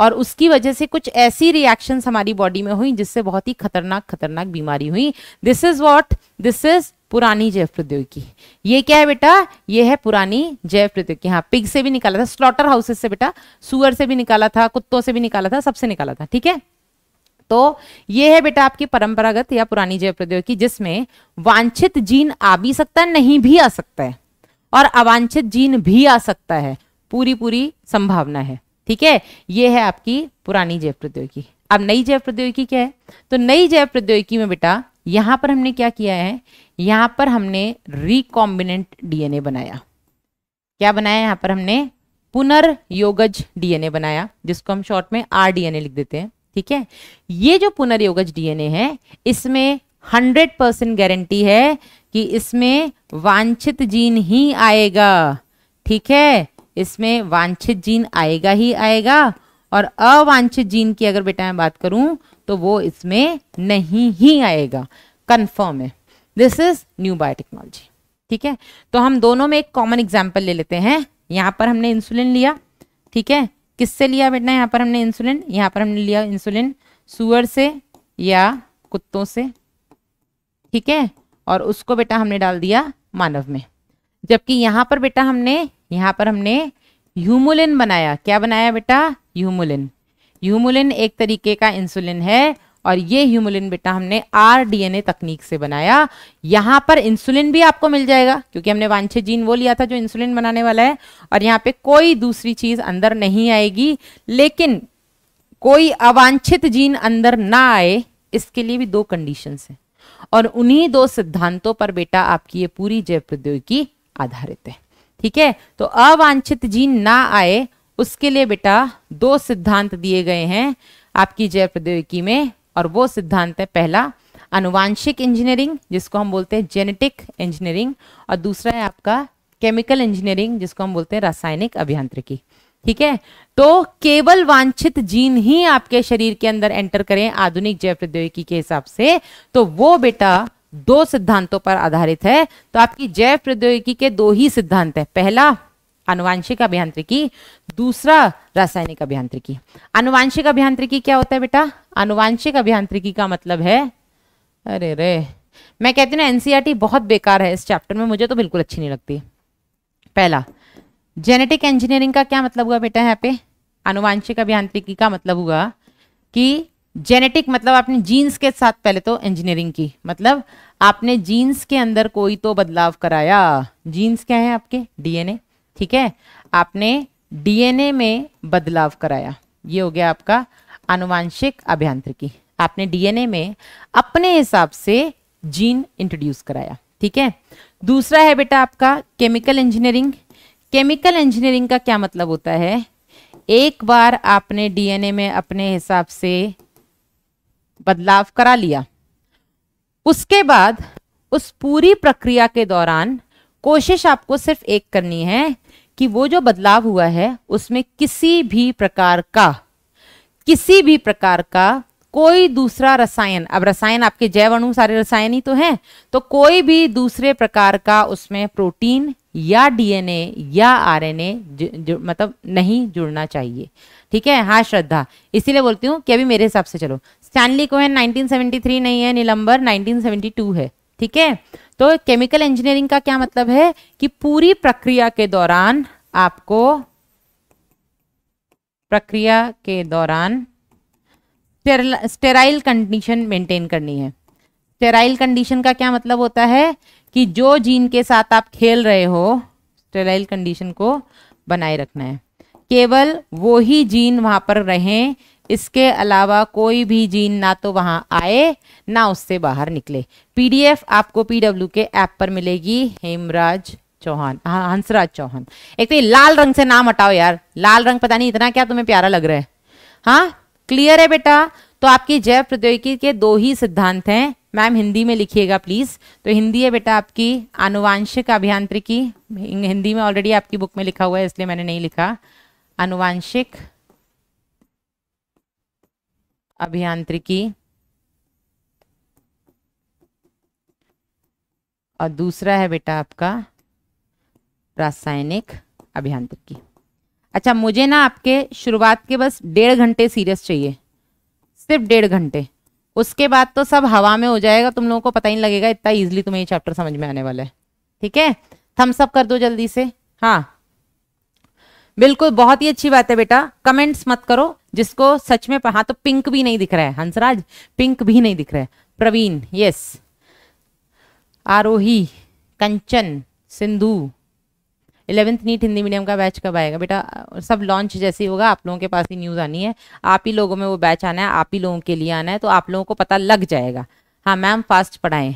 और उसकी वजह से कुछ ऐसी रिएक्शंस हमारी बॉडी में हुई जिससे बहुत ही खतरनाक खतरनाक बीमारी हुई this is what this is पुरानी जैव प्रौद्योगिकी ये क्या है बेटा ये है पुरानी जैव प्रौद्योगिकी हाँ पिग से भी निकाला था स्लॉटर हाउसेस से बेटा सुअर से भी निकाला था कुत्तों से भी निकाला था सबसे निकाला था ठीक है तो ये है बेटा आपकी परंपरागत या पुरानी जैव प्रौद्योगिकी जिसमें वांछित जीन आ भी सकता है नहीं भी आ सकता है और अवांछित जीन भी आ सकता है पूरी पूरी संभावना है ठीक है ये है आपकी पुरानी जैव प्रौद्योगिकी अब नई जैव प्रौद्योगिकी क्या है तो नई जैव प्रौद्योगिकी में बेटा यहां पर हमने क्या किया है यहां पर हमने रिकॉम्बिनेंट डीएनए बनाया क्या बनाया यहां पर हमने पुनर्योगज डीएनए बनाया जिसको हम शॉर्ट में आर डीएनए लिख देते हैं ठीक है ये जो पुनर्योगज डीएनए है इसमें हंड्रेड परसेंट गारंटी है कि इसमें वांछित जीन ही आएगा ठीक है इसमें वांछित जीन आएगा ही आएगा और अवांछित जीन की अगर बेटा मैं बात करूं तो वो इसमें नहीं ही आएगा कंफर्म है दिस इज न्यू बायोटेक्नोलॉजी ठीक है तो हम दोनों में एक कॉमन एग्जाम्पल ले लेते हैं यहाँ पर हमने इंसुलिन लिया ठीक है किससे लिया बेटा यहाँ पर हमने इंसुलिन यहाँ पर हमने लिया इंसुलिन सुअर से या कुत्तों से ठीक है और उसको बेटा हमने डाल दिया मानव में जबकि यहाँ पर बेटा हमने यहाँ पर हमने ह्यूमुलिन बनाया क्या बनाया बेटा ह्यूमुलिन ह्यूमुलिन एक तरीके का इंसुलिन है और ये ह्यूमुलिन बेटा हमने आरडीएनए तकनीक से बनाया यहां पर इंसुलिन भी आपको मिल जाएगा क्योंकि हमने वांछे जीन वो लिया था जो इंसुलिन बनाने वाला है और यहाँ पे कोई दूसरी चीज अंदर नहीं आएगी लेकिन कोई अवांछित जीन अंदर ना आए इसके लिए भी दो कंडीशन है और उन्हीं दो सिद्धांतों पर बेटा आपकी ये पूरी जैव प्रौद्योगिकी आधारित है ठीक है तो अवांछित जीन ना आए उसके लिए बेटा दो सिद्धांत दिए गए हैं आपकी जैव प्रौद्योगिकी में और वो सिद्धांत है पहला अनुवांशिक इंजीनियरिंग जिसको हम बोलते हैं जेनेटिक इंजीनियरिंग और दूसरा है आपका केमिकल इंजीनियरिंग जिसको हम बोलते हैं रासायनिक अभियांत्रिकी ठीक है तो केवल वांछित जीन ही आपके शरीर के अंदर एंटर करें आधुनिक जैव प्रौद्योगिकी के हिसाब से तो वो बेटा दो सिद्धांतों पर आधारित है तो आपकी जैव प्रौद्योगिकी के दो ही सिद्धांत है पहला अनुवांशिक अभियांत्रिकी दूसरा रासायनिक अभियांत्रिकी अनुवांशिक अभियांत्रिकी क्या होता है बेटा आनुवांशिक अभियांत्रिकी का मतलब है अरे रे मैं कहती हूँ ना एनसीईआरटी e बहुत बेकार है इस चैप्टर में मुझे तो बिल्कुल अच्छी नहीं लगती पहला जेनेटिक इंजीनियरिंग का क्या मतलब हुआ बेटा यहाँ पे आनुवांशिक अभियांत्रिकी का मतलब हुआ कि जेनेटिक मतलब आपने जीन्स के साथ पहले तो इंजीनियरिंग की मतलब आपने जीन्स के अंदर कोई तो बदलाव कराया जीन्स क्या है आपके डीएनए ठीक है आपने डीएनए में बदलाव कराया ये हो गया आपका आनुवांशिक अभियांत्रिकी आपने डीएनए में अपने हिसाब से जीन इंट्रोड्यूस कराया ठीक है दूसरा है बेटा आपका केमिकल इंजीनियरिंग केमिकल इंजीनियरिंग का क्या मतलब होता है एक बार आपने डीएनए में अपने हिसाब से बदलाव करा लिया उसके बाद उस पूरी प्रक्रिया के दौरान कोशिश आपको सिर्फ एक करनी है कि वो जो बदलाव हुआ है उसमें किसी भी प्रकार का किसी भी प्रकार का कोई दूसरा रसायन अब रसायन आपके जैव अणु सारे रसायन ही तो हैं तो कोई भी दूसरे प्रकार का उसमें प्रोटीन या डीएनए या आरएनए मतलब नहीं जुड़ना चाहिए ठीक है हाँ श्रद्धा इसीलिए बोलती हूँ कि अभी मेरे हिसाब से चलो स्टैनली कोहन 1973 नहीं है नीलंबर नाइनटीन है ठीक है तो केमिकल इंजीनियरिंग का क्या मतलब है कि पूरी प्रक्रिया के दौरान आपको प्रक्रिया के दौरान स्टेराइल कंडीशन मेंटेन करनी है स्टेराइल कंडीशन का क्या मतलब होता है कि जो जीन के साथ आप खेल रहे हो स्टेराइल कंडीशन को बनाए रखना है केवल वो ही जीन वहाँ पर रहें इसके अलावा कोई भी जीन ना तो वहाँ आए ना उससे बाहर निकले पीडीएफ आपको पीडब्ल्यू के ऐप पर मिलेगी हेमराज चौहान हंसराज चौहान एक तो ये लाल रंग से नाम हटाओ यार लाल रंग पता नहीं इतना क्या तुम्हें प्यारा लग रहा है हाँ क्लियर है बेटा तो आपकी जैव प्रौद्योगिकी के दो ही सिद्धांत हैं मैम हिंदी में लिखिएगा प्लीज तो हिंदी है बेटा आपकी अनुवांशिक अभियांत्रिकी हिंदी में ऑलरेडी आपकी बुक में लिखा हुआ है इसलिए मैंने नहीं लिखा अनुवांशिक अभियांत्रिकी और दूसरा है बेटा आपका रासायनिक अभियांत्रिकी अच्छा मुझे ना आपके शुरुआत के बस डेढ़ घंटे सीरियस चाहिए सिर्फ डेढ़ घंटे उसके बाद तो सब हवा में हो जाएगा तुम लोगों को पता ही नहीं लगेगा इतना ईजिली तुम्हें ये चैप्टर समझ में आने वाला है ठीक है थम्सअप कर दो जल्दी से हाँ बिल्कुल बहुत ही अच्छी बात है बेटा कमेंट्स मत करो जिसको सच में हाँ तो पिंक भी नहीं दिख रहा है हंसराज पिंक भी नहीं दिख रहा है Praveen yes Aarohi Kanchan Sindhu eleventh NEET Hindi medium का बैच कब आएगा बेटा सब लॉन्च जैसे ही होगा आप लोगों के पास ही न्यूज़ आनी है आप ही लोगों में वो बैच आना है आप ही लोगों के लिए आना है तो आप लोगों को पता लग जाएगा हाँ मैम फास्ट पढ़ाएं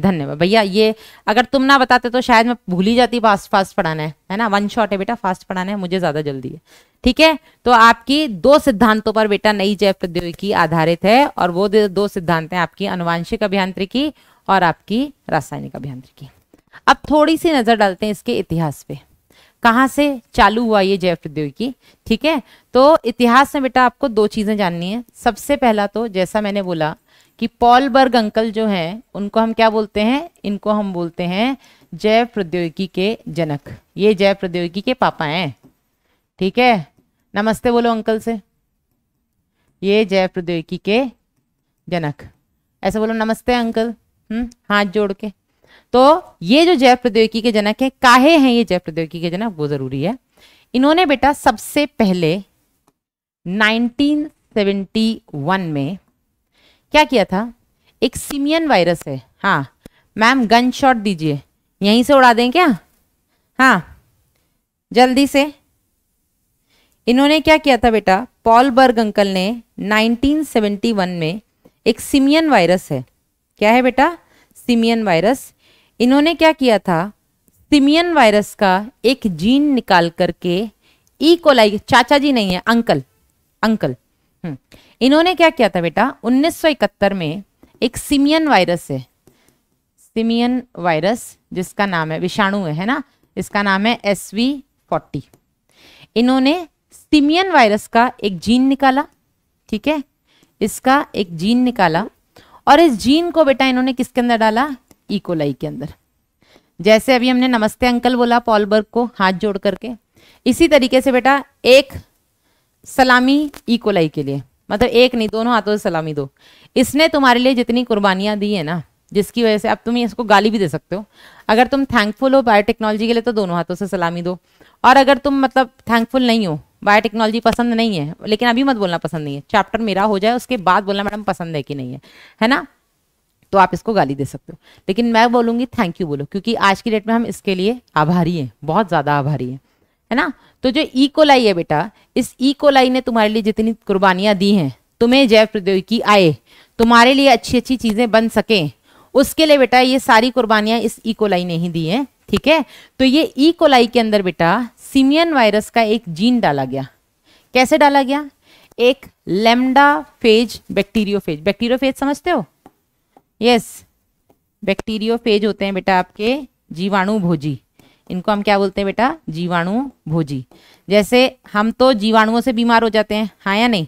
धन्यवाद भैया ये अगर तुम ना बताते तो शायद मैं भूल ही जाती फास्ट फास्ट पढ़ाना है है ना वन शॉट है बेटा फास्ट पढ़ाना है मुझे ज़्यादा जल्दी है ठीक है तो आपकी दो सिद्धांतों पर बेटा नई जैव प्रौद्योगिकी आधारित है और वो दो सिद्धांत हैं आपकी अनुवांशिक अभियांत्रिकी और आपकी रासायनिक अभियांत्रिकी अब थोड़ी सी नज़र डालते हैं इसके इतिहास पे कहाँ से चालू हुआ ये जैव प्रौद्योगिकी ठीक है तो इतिहास में बेटा आपको दो चीज़ें जाननी है सबसे पहला तो जैसा मैंने बोला कि पॉल बर्ग अंकल जो हैं उनको हम क्या बोलते हैं इनको हम बोलते हैं जैव प्रौद्योगिकी के जनक ये जैव प्रौद्योगिकी के पापा हैं ठीक है नमस्ते बोलो अंकल से ये जैव प्रौद्योगिकी के जनक ऐसे बोलो नमस्ते अंकल हम्म हाथ जोड़ के तो ये जो जैव प्रौद्योगिकी के जनक है काहे हैं ये जैव प्रौद्योगिकी के जनक वो जरूरी है इन्होंने बेटा सबसे पहले 1971 में क्या किया था एक सिमियन वायरस है हाँ मैम गन शॉट दीजिए यहीं से उड़ा दें क्या हाँ जल्दी से इन्होंने क्या किया था बेटा पॉल बर्ग अंकल ने 1971 में एक सिमियन वायरस है क्या है बेटा सिमियन वायरस इन्होंने क्या किया था सिमियन वायरस का एक जीन निकाल करके ई e. कोलाई चाचा जी नहीं है अंकल अंकल हम्म। इन्होंने क्या किया था बेटा 1971 में एक सिमियन वायरस है सिमियन वायरस जिसका नाम है विषाणु है, है ना इसका नाम है एस वी फोर्टी इन्होंने सिमियन वायरस का एक जीन निकाला ठीक है इसका एक जीन निकाला और इस जीन को बेटा इन्होंने किसके अंदर डाला इकोलाई के अंदर जैसे अभी हमने नमस्ते अंकल बोला पॉलबर्ग को हाथ जोड़ करके इसी तरीके से बेटा एक सलामी इकोलाई के लिए मतलब एक नहीं दोनों हाथों से सलामी दो इसने तुम्हारे लिए जितनी कुर्बानियां दी है ना जिसकी वजह से अब तुम इसको गाली भी दे सकते हो अगर तुम थैंकफुल हो बायोटेक्नोलॉजी के लिए तो दोनों हाथों से सलामी दो और अगर तुम मतलब थैंकफुल नहीं हो बायोटेक्नोलॉजी पसंद नहीं है लेकिन अभी मत बोलना पसंद नहीं है चैप्टर मेरा हो जाए उसके बाद बोलना मैडम पसंद है कि नहीं है है ना तो आप इसको गाली दे सकते हो लेकिन मैं बोलूंगी थैंक यू बोलो क्योंकि आज की डेट में हम इसके लिए आभारी हैं बहुत ज़्यादा आभारी हैं है ना तो जो ई e. कोलाई है बेटा इस ई e. कोलाई ने तुम्हारे लिए जितनी कुर्बानियां दी हैं तुम्हें जैव प्रौद्योगिकी आए तुम्हारे लिए अच्छी अच्छी चीज़ें बन सके उसके लिए बेटा ये सारी कुर्बानियां इस ई e. कोलाई ने ही दी हैं ठीक है तो ये ई कोलाई के अंदर बेटा सिमियन वायरस का एक जीन डाला गया कैसे डाला गया एक लेमडा फेज बैक्टीरियो फेज समझते हो यस फेज होते हैं बेटा आपके जीवाणु भोजी इनको हम क्या बोलते हैं बेटा जीवाणु भोजी जैसे हम तो जीवाणुओं से बीमार हो जाते हैं हाँ या नहीं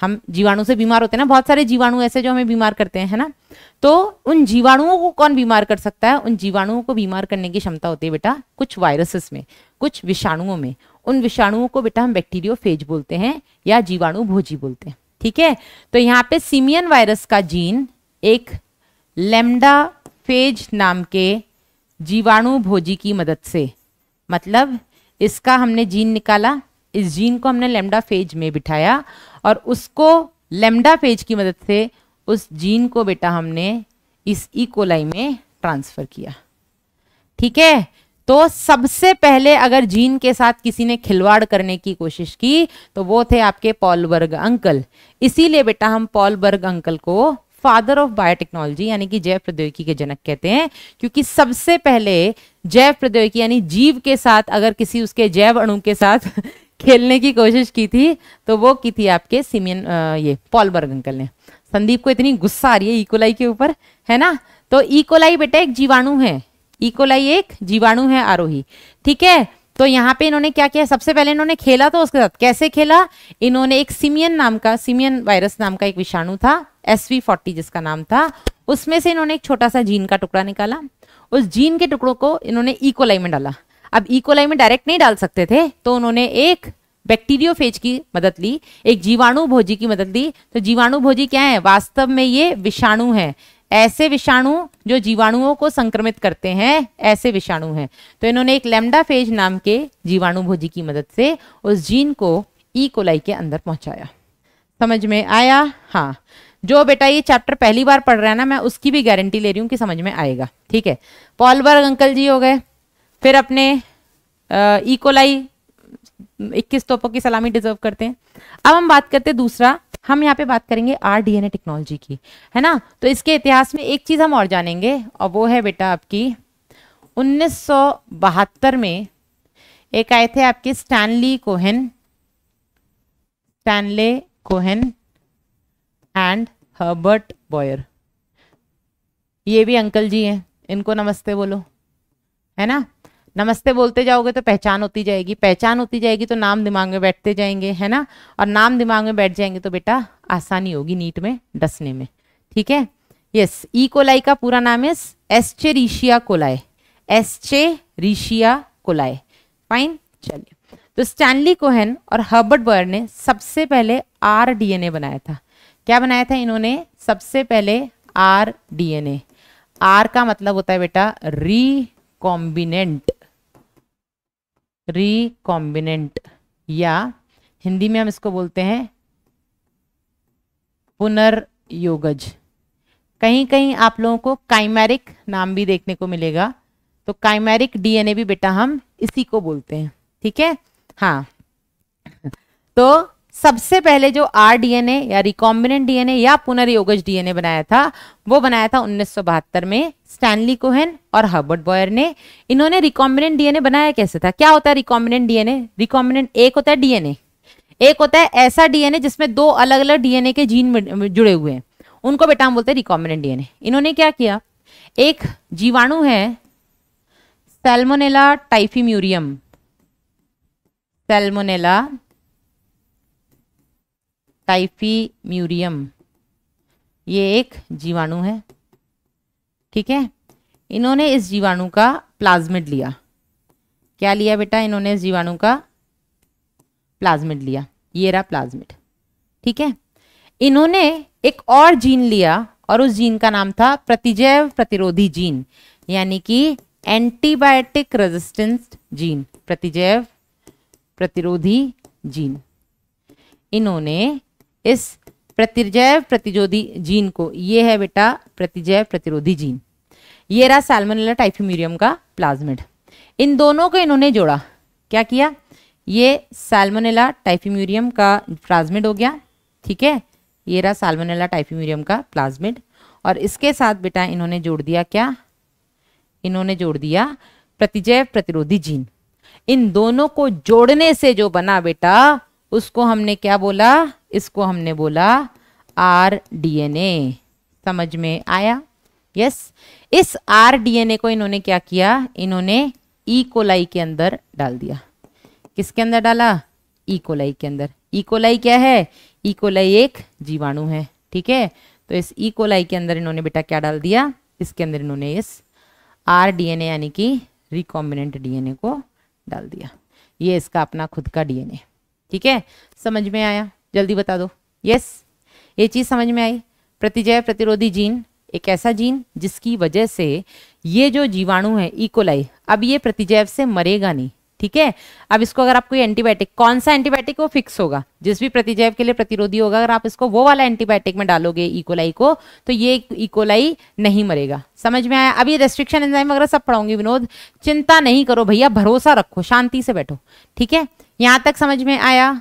हम जीवाणु से बीमार होते हैं ना बहुत सारे जीवाणु ऐसे जो हमें बीमार करते हैं है ना तो उन जीवाणुओं को कौन बीमार कर सकता है उन जीवाणुओं को बीमार करने की क्षमता होती है बेटा कुछ वायरसेस में कुछ विषाणुओं में उन विषाणुओं को बेटा हम बैक्टीरियो फेज बोलते हैं या जीवाणु भोजी बोलते हैं ठीक है तो यहाँ पे सीमियन वायरस का जीन एक लेमडा फेज नाम के जीवाणु भोजी की मदद से मतलब इसका हमने जीन निकाला इस जीन को हमने लेमडा फेज में बिठाया और उसको लेमडा फेज की मदद से उस जीन को बेटा हमने इस इकोलाई e. में ट्रांसफ़र किया ठीक है तो सबसे पहले अगर जीन के साथ किसी ने खिलवाड़ करने की कोशिश की तो वो थे आपके पॉलबर्ग अंकल इसीलिए बेटा हम पॉलबर्ग अंकल को फादर ऑफ बायोटेक्नोलॉजी यानी कि जैव प्रौद्योगिकी के जनक कहते हैं क्योंकि सबसे पहले जैव प्रौद्योगिकी यानी जीव के साथ अगर किसी उसके जैव अणु के साथ खेलने की कोशिश की थी तो वो की थी आपके सिमियन ये पॉलबर्ग अंकल ने संदीप को इतनी गुस्सा आ रही है इकोलाई e. के ऊपर है ना तो इकोलाई e. बेटा एक जीवाणु है इकोलाई e. एक जीवाणु है आरोही ठीक है तो यहाँ पे इन्होंने क्या किया सबसे पहले इन्होंने खेला तो उसके साथ कैसे खेला इन्होंने एक सिमियन नाम का सिमियन वायरस नाम का एक विषाणु था एस फोर्टी जिसका नाम था उसमें से इन्होंने एक छोटा सा जीन का टुकड़ा निकाला उस जीन के टुकड़ों को इन्होंने इकोलाई e में डाला अब इकोलाई e में डायरेक्ट नहीं डाल सकते थे तो उन्होंने एक बैक्टीरियोफेज की मदद ली एक जीवाणु भोजी की मदद ली तो जीवाणु भोजी क्या है वास्तव में ये विषाणु है ऐसे विषाणु जो जीवाणुओं को संक्रमित करते हैं ऐसे विषाणु हैं तो इन्होंने एक लेमडा फेज नाम के जीवाणु भोजी की मदद से उस जीन को ई e कोलाई के अंदर पहुंचाया समझ में आया हाँ जो बेटा ये चैप्टर पहली बार पढ़ रहा है ना मैं उसकी भी गारंटी ले रही हूँ कि समझ में आएगा ठीक है पॉलबर्ग अंकल जी हो गए फिर अपने इकोलाई इक्कीस तोपों की सलामी डिजर्व करते हैं अब हम बात करते हैं दूसरा हम यहाँ पे बात करेंगे R D N A technology की है ना तो इसके इतिहास में एक चीज़ हम और जानेंगे और वो है बेटा आपकी उन्नीस में एक आए थे आपके Stanley Cohen Stanley Cohen and Herbert Boyer ये भी अंकल जी हैं इनको नमस्ते बोलो है ना नमस्ते बोलते जाओगे तो पहचान होती जाएगी पहचान होती जाएगी तो नाम दिमाग में बैठते जाएंगे है ना और नाम दिमाग में बैठ जाएंगे तो बेटा आसानी होगी नीट में डसने में ठीक है यस ई कोलाई का पूरा नाम है रिशिया कोलाय रिशिया कोलाय फाइन चलिए तो स्टैनली कोहन और हर्बर्ट बॉयर ने सबसे पहले आर ए बनाया था क्या बनाया था इन्होंने सबसे पहले आर डीएनए आर का मतलब होता है बेटा रिकॉम्बिनेंट रिकॉम्बिनेंट या हिंदी में हम इसको बोलते हैं पुनर्योगज कहीं कहीं आप लोगों को काइमेरिक नाम भी देखने को मिलेगा तो काइमेरिक डीएनए भी बेटा हम इसी को बोलते हैं ठीक है हाँ तो सबसे पहले जो आर डीएनए या रिकॉम्बिनेंट डीएनए या पुनर्योगज डीएनए बनाया था वो बनाया था उन्नीस में स्टैनली कोहेन और हर्बर्ट बॉयर ने इन्होंने रिकॉम्बिनेंट डीएनए बनाया कैसे था क्या होता है रिकॉम्बिनेंट डीएनए रिकॉम्बिनेंट एक होता है डीएनए एक होता है ऐसा डीएनए जिसमें दो अलग अलग डीएनए के जीन जुड़े हुए हैं उनको बेटा हम बोलते हैं रिकॉम्बिनेंट डीएनए इन्होंने क्या किया एक जीवाणु है Salmonella typhimurium Salmonella typhimurium ये एक जीवाणु है ठीक है इन्होंने इस जीवाणु का प्लाज्मिड लिया क्या लिया बेटा इन्होंने इस जीवाणु का प्लाज्मिड लिया ये रहा प्लाज्मिड ठीक है इन्होंने एक और जीन लिया और उस जीन का नाम था प्रतिजैव प्रतिरोधी जीन यानी कि एंटीबायोटिक रेजिस्टेंस जीन प्रतिजैव प्रतिरोधी जीन इन्होंने इस प्रतिजैव प्रतिरोधी जीन को ये है बेटा प्रतिजैव प्रतिरोधी जीन ये रहा साल्मोनेला टाइफिम्यूरियम का प्लाज्मिड इन दोनों को इन्होंने जोड़ा क्या किया ये सैलमोनेला टाइफिम्यूरियम का प्लाज्मिड हो गया ठीक है ये रहा सैलमोनेला टाइफिम्यूरियम का प्लाज्मिड और इसके साथ बेटा इन्होंने जोड़ दिया क्या इन्होंने जोड़ दिया प्रतिजैव प्रतिरोधी जीन इन दोनों को जोड़ने से जो बना बेटा उसको हमने क्या बोला इसको हमने बोला आर डीएनए समझ में आया यस yes? इस आर डीएनए को इन्होंने क्या किया इन्होंने कोलाई e. के अंदर डाल दिया किसके अंदर डाला कोलाई e. के अंदर कोलाई e. क्या है कोलाई एक जीवाणु है ठीक है तो इस ईकोलाई के अंदर इन्होंने बेटा क्या डाल दिया इसके अंदर इन्होंने इस आर डीएनए यानी कि रिकॉम्बिनेंट डीएनए को डाल दिया ये इसका अपना खुद का डीएनए ठीक है समझ में आया जल्दी बता दो यस ये चीज़ समझ में आई प्रतिजय प्रतिरोधी जीन एक ऐसा जीन जिसकी वजह से ये जो जीवाणु है इकोलाई e. अब ये प्रतिजैव से मरेगा नहीं ठीक है अब इसको अगर आप कोई एंटीबायोटिक कौन सा एंटीबायोटिक वो फिक्स होगा जिस भी प्रतिजैव के लिए प्रतिरोधी होगा अगर आप इसको वो वाला एंटीबायोटिक में डालोगे इकोलाई e. को तो ये इकोलाई e. नहीं मरेगा समझ में आया अभी रेस्ट्रिक्शन एंजाइम वगैरह सब पढ़ाऊंगी विनोद चिंता नहीं करो भैया भरोसा रखो शांति से बैठो ठीक है यहां तक समझ में आया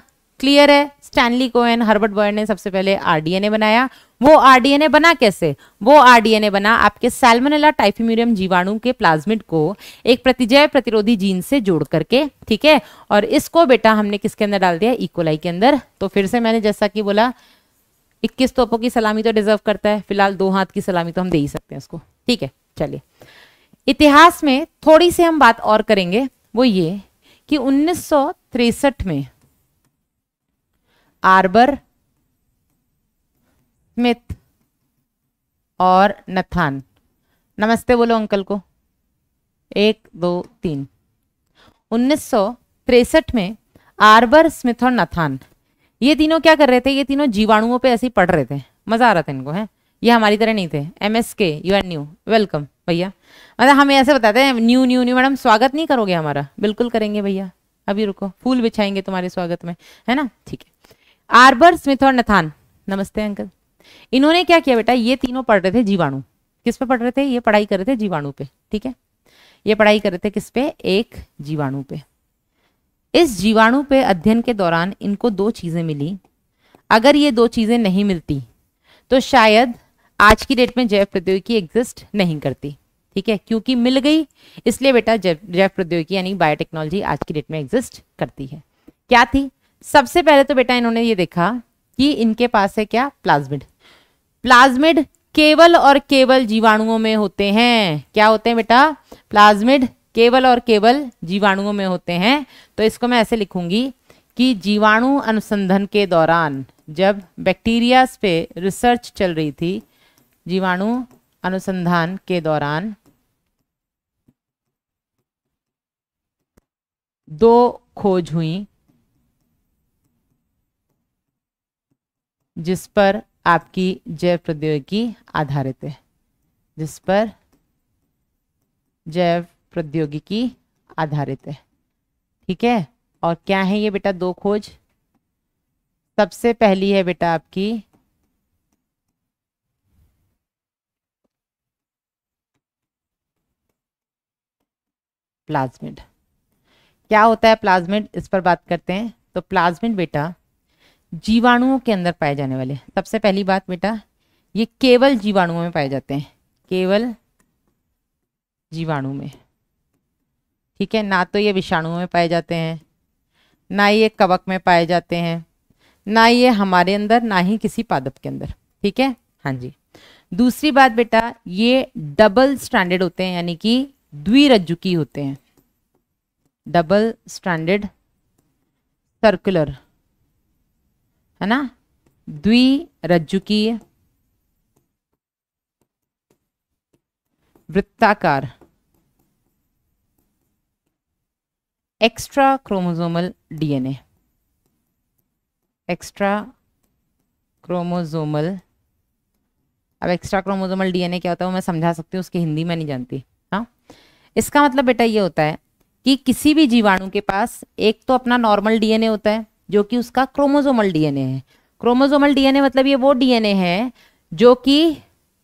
क्लियर है स्टैनली कोएन हर्बर्ट बॉयर ने सबसे पहले आरडीएनए बनाया वो आरडीएनए बना कैसे वो आरडीएनए बना आपके सैल्मोनेला टाइफिम्यूरियम जीवाणु के प्लाज्मिड को एक प्रतिजय प्रतिरोधी जीन से जोड़ करके ठीक है और इसको बेटा हमने किसके अंदर डाल दिया इकोलाई e. के अंदर तो फिर से मैंने जैसा कि बोला इक्कीस तोपों की सलामी तो डिजर्व करता है फिलहाल दो हाथ की सलामी तो हम दे ही सकते हैं उसको ठीक है चलिए इतिहास में थोड़ी सी हम बात और करेंगे वो ये कि उन्नीस में आर्बर स्मिथ और नथान नमस्ते बोलो अंकल को एक दो तीन उन्नीस में आर्बर स्मिथ और नथान ये तीनों क्या कर रहे थे ये तीनों जीवाणुओं पे ऐसे ही पढ़ रहे थे मज़ा आ रहा था इनको है ये हमारी तरह नहीं थे M S K U R new welcome भैया मतलब हमें ऐसे बताते हैं न्यू न्यू न्यू मैडम स्वागत नहीं करोगे हमारा बिल्कुल करेंगे भैया अभी रुको फूल बिछाएंगे तुम्हारे स्वागत में है ना ठीक है आर्बर स्मिथ और नथान नमस्ते अंकल इन्होंने क्या किया बेटा ये तीनों पढ़ रहे थे जीवाणु किस पे पढ़ रहे थे ये पढ़ाई कर रहे थे जीवाणु पे ठीक है ये पढ़ाई कर रहे थे किस पे एक जीवाणु पे इस जीवाणु पे अध्ययन के दौरान इनको दो चीज़ें मिली अगर ये दो चीज़ें नहीं मिलती तो शायद आज की डेट में जैव प्रौद्योगिकी एग्जिस्ट नहीं करती ठीक है क्योंकि मिल गई इसलिए बेटा जैव प्रौद्योगिकी यानी बायोटेक्नोलॉजी आज की डेट में एग्जिस्ट करती है क्या थी सबसे पहले तो बेटा इन्होंने ये देखा कि इनके पास है क्या प्लाज्मिड प्लाज्मिड केवल और केवल जीवाणुओं में होते हैं क्या होते हैं बेटा प्लाज्मिड केवल और केवल जीवाणुओं में होते हैं तो इसको मैं ऐसे लिखूंगी कि जीवाणु अनुसंधान के दौरान जब बैक्टीरिया पे रिसर्च चल रही थी जीवाणु अनुसंधान के दौरान दो खोज हुई जिस पर आपकी जैव प्रौद्योगिकी आधारित है जिस पर जैव प्रौद्योगिकी आधारित है ठीक है और क्या है ये बेटा दो खोज सबसे पहली है बेटा आपकी प्लाज्मिड क्या होता है प्लाज्मिड इस पर बात करते हैं तो प्लाज्मिड बेटा जीवाणुओं के अंदर पाए जाने वाले सबसे पहली बात बेटा ये केवल जीवाणुओं में पाए जाते हैं केवल जीवाणु में ठीक है ना तो ये विषाणुओं में पाए जाते हैं ना ये कवक में पाए जाते हैं ना ये हमारे अंदर ना ही किसी पादप के अंदर ठीक है हाँ जी दूसरी बात बेटा ये डबल स्टैंडर्ड होते हैं यानी कि द्विरज्जुकी होते हैं डबल स्टैंडर्ड सर्कुलर है ना द्विरज्जुकीय वृत्ताकार extra chromosomal DNA extrachromosomal अब एक्स्ट्रा क्रोमोजोमल डीएनए क्या होता है वो मैं समझा सकती हूँ उसकी हिंदी में नहीं जानती हाँ इसका मतलब बेटा ये होता है कि किसी भी जीवाणु के पास एक तो अपना नॉर्मल डीएनए होता है जो कि उसका क्रोमोजोमल डीएनए है क्रोमोजोमल डीएनए मतलब ये वो डीएनए है जो कि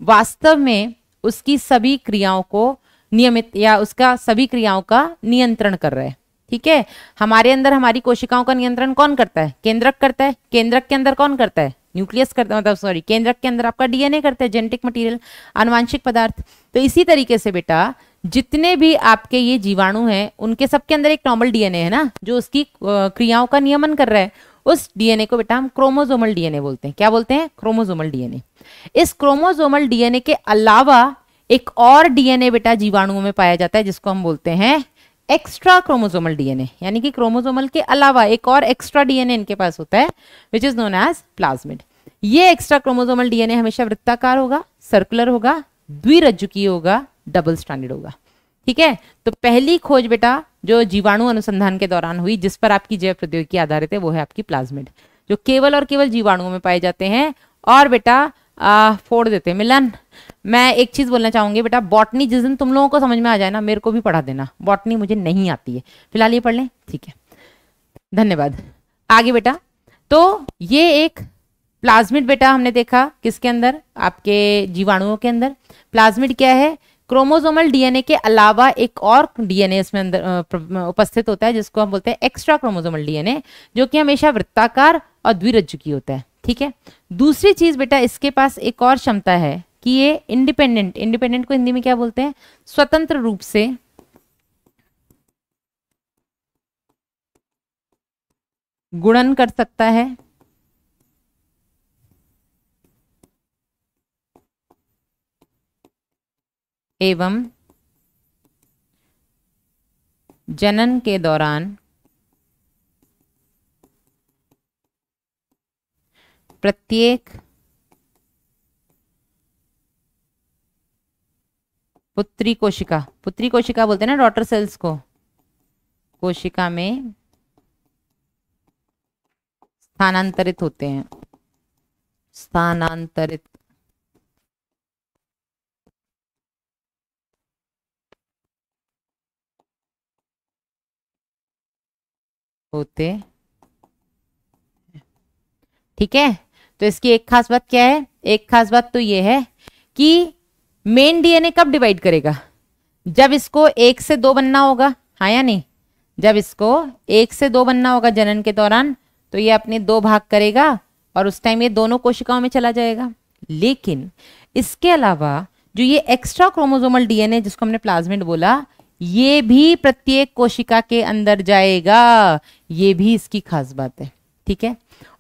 वास्तव में उसकी सभी क्रियाओं को नियमित या उसका सभी क्रियाओं का नियंत्रण कर रहा है ठीक है हमारे अंदर हमारी कोशिकाओं का नियंत्रण कौन करता है केंद्रक करता है केंद्रक के अंदर कौन करता है न्यूक्लियस करता है मतलब सॉरी केंद्रक के अंदर आपका डीएनए करता है जेनेटिक मटेरियल अनुवांशिक पदार्थ तो इसी तरीके से बेटा जितने भी आपके ये जीवाणु हैं उनके सबके अंदर एक नॉर्मल डीएनए है ना जो उसकी क्रियाओं का नियमन कर रहा है उस डीएनए को बेटा हम क्रोमोजोमल डीएनए बोलते हैं क्या बोलते हैं क्रोमोजोमल डीएनए इस क्रोमोजोमल डीएनए के अलावा एक और डीएनए बेटा जीवाणुओं में पाया जाता है जिसको हम बोलते हैं एक्स्ट्रा क्रोमोजोमल डीएनए यानी कि क्रोमोजोमल के अलावा एक और एक्स्ट्रा डीएनए इनके पास होता है which is known as plasmid ये एक्स्ट्रा क्रोमोजोमल डीएनए हमेशा वृत्ताकार होगा सर्कुलर होगा द्विरज्जुकीय होगा डबल स्टैंडर्ड होगा ठीक है तो पहली खोज बेटा जो जीवाणु अनुसंधान के दौरान हुई जिस पर आपकी जैव प्रौद्योगिकी आधारित है वो है आपकी प्लाज्मिड जो केवल और केवल जीवाणुओं में पाए जाते हैं और बेटा आ, फोड़ देते हैं मिलन मैं एक चीज़ बोलना चाहूंगी बेटा बॉटनी जिस दिन तुम लोगों को समझ में आ जाए ना मेरे को भी पढ़ा देना बॉटनी मुझे नहीं आती है फिलहाल ये पढ़ लें ठीक है धन्यवाद आगे बेटा तो ये एक प्लाज्मिड बेटा हमने देखा किसके अंदर आपके जीवाणुओं के अंदर प्लाज्मिड क्या है क्रोमोजोमल डीएनए के अलावा एक और डीएनए इसमें अंदर उपस्थित होता है जिसको हम बोलते हैं एक्स्ट्रा क्रोमोजोमल डीएनए जो कि हमेशा वृत्ताकार और द्विरज्जुकी होता है ठीक है दूसरी चीज बेटा इसके पास एक और क्षमता है कि ये इंडिपेंडेंट इंडिपेंडेंट को हिंदी में क्या बोलते हैं स्वतंत्र रूप से गुणन कर सकता है एवं जनन के दौरान प्रत्येक पुत्री कोशिका पुत्री कोशिका बोलते हैं ना डॉटर सेल्स को कोशिका में स्थानांतरित होते हैं स्थानांतरित होते ठीक है तो इसकी एक खास बात क्या है एक खास बात तो ये है कि मेन डीएनए कब डिवाइड करेगा जब इसको एक से दो बनना होगा हाँ या नहीं जब इसको एक से दो बनना होगा जनन के दौरान तो ये अपने दो भाग करेगा और उस टाइम ये दोनों कोशिकाओं में चला जाएगा लेकिन इसके अलावा जो ये एक्स्ट्रा क्रोमोजोमल डीएनए जिसको हमने प्लाज्मिड बोला ये भी प्रत्येक कोशिका के अंदर जाएगा ये भी इसकी खास बात है ठीक है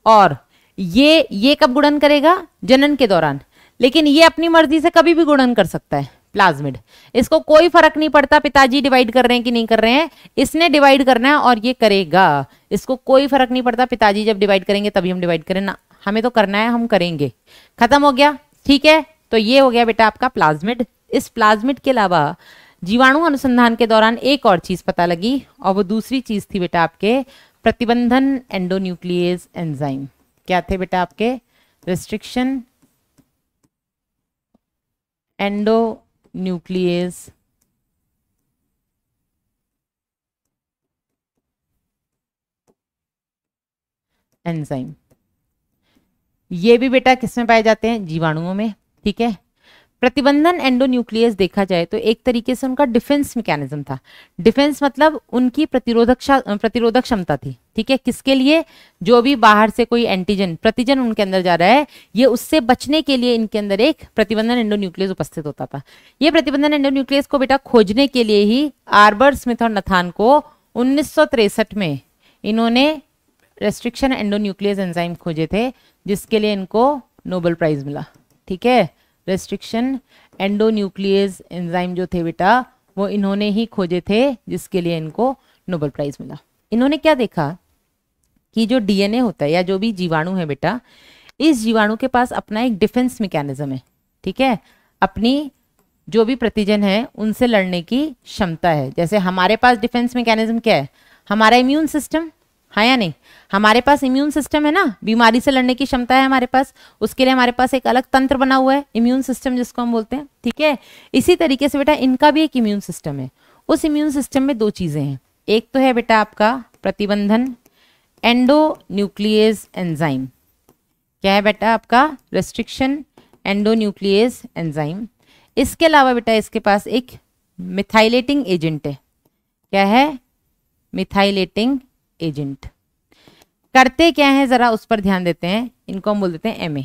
और ये ये कब गुणन करेगा जनन के दौरान लेकिन ये अपनी मर्जी से कभी भी गुणन कर सकता है प्लाज्मिड इसको कोई फर्क नहीं पड़ता पिताजी डिवाइड कर रहे हैं कि नहीं कर रहे हैं इसने डिवाइड करना है और ये करेगा इसको कोई फर्क नहीं पड़ता पिताजी जब डिवाइड करेंगे तभी हम डिवाइड करें ना हमें तो करना है हम करेंगे खत्म हो गया ठीक है तो ये हो गया बेटा आपका प्लाज्मिड इस प्लाज्मिड के अलावा जीवाणु अनुसंधान के दौरान एक और चीज पता लगी और वो दूसरी चीज थी बेटा आपके प्रतिबंधन एंडोन्यूक्लियस एंजाइम क्या थे बेटा आपके रिस्ट्रिक्शन एंडो न्यूक्लियस एंजाइम ये भी बेटा किसमें पाए जाते हैं जीवाणुओं में ठीक है प्रतिबंधन एंडोन्यूक्लियस देखा जाए तो एक तरीके से उनका डिफेंस मैकेनिज्म था डिफेंस मतलब उनकी प्रतिरोधक प्रतिरोधक क्षमता थी ठीक है किसके लिए जो भी बाहर से कोई एंटीजन प्रतिजन उनके अंदर जा रहा है ये उससे बचने के लिए इनके अंदर एक प्रतिबंधन एंडोन्यूक्लियस उपस्थित होता था ये प्रतिबंधन एंडोन्यूक्लियस को बेटा खोजने के लिए ही आर्बर स्मिथ और नथान को उन्नीस में इन्होंने रेस्ट्रिक्शन एंडोन्यूक्लियस एंजाइम खोजे थे जिसके लिए इनको नोबल प्राइज मिला ठीक है रेस्ट्रिक्शन एंडोन्यूक्लियस एंजाइम जो थे बेटा वो इन्होंने ही खोजे थे जिसके लिए इनको नोबल प्राइज मिला इन्होंने क्या देखा कि जो डीएनए होता है या जो भी जीवाणु है बेटा इस जीवाणु के पास अपना एक डिफेंस मैकेनिज्म है ठीक है अपनी जो भी प्रतिजन है उनसे लड़ने की क्षमता है जैसे हमारे पास डिफेंस मैकेनिज्म क्या है हमारा इम्यून सिस्टम हाँ या नहीं हमारे पास इम्यून सिस्टम है ना बीमारी से लड़ने की क्षमता है हमारे पास उसके लिए हमारे पास एक अलग तंत्र बना हुआ है इम्यून सिस्टम जिसको हम बोलते हैं ठीक है इसी तरीके से बेटा इनका भी एक इम्यून सिस्टम है उस इम्यून सिस्टम में दो चीज़ें हैं एक तो है बेटा आपका प्रतिबंधन एंडो न्यूक्लियस एंजाइम क्या है बेटा आपका रेस्ट्रिक्शन एंडो न्यूक्लियस एंजाइम इसके अलावा बेटा इसके पास एक मिथाइलेटिंग एजेंट है क्या है मिथाइलेटिंग एजेंट करते क्या है जरा उस पर ध्यान देते हैं इनको हम बोल देते हैं एम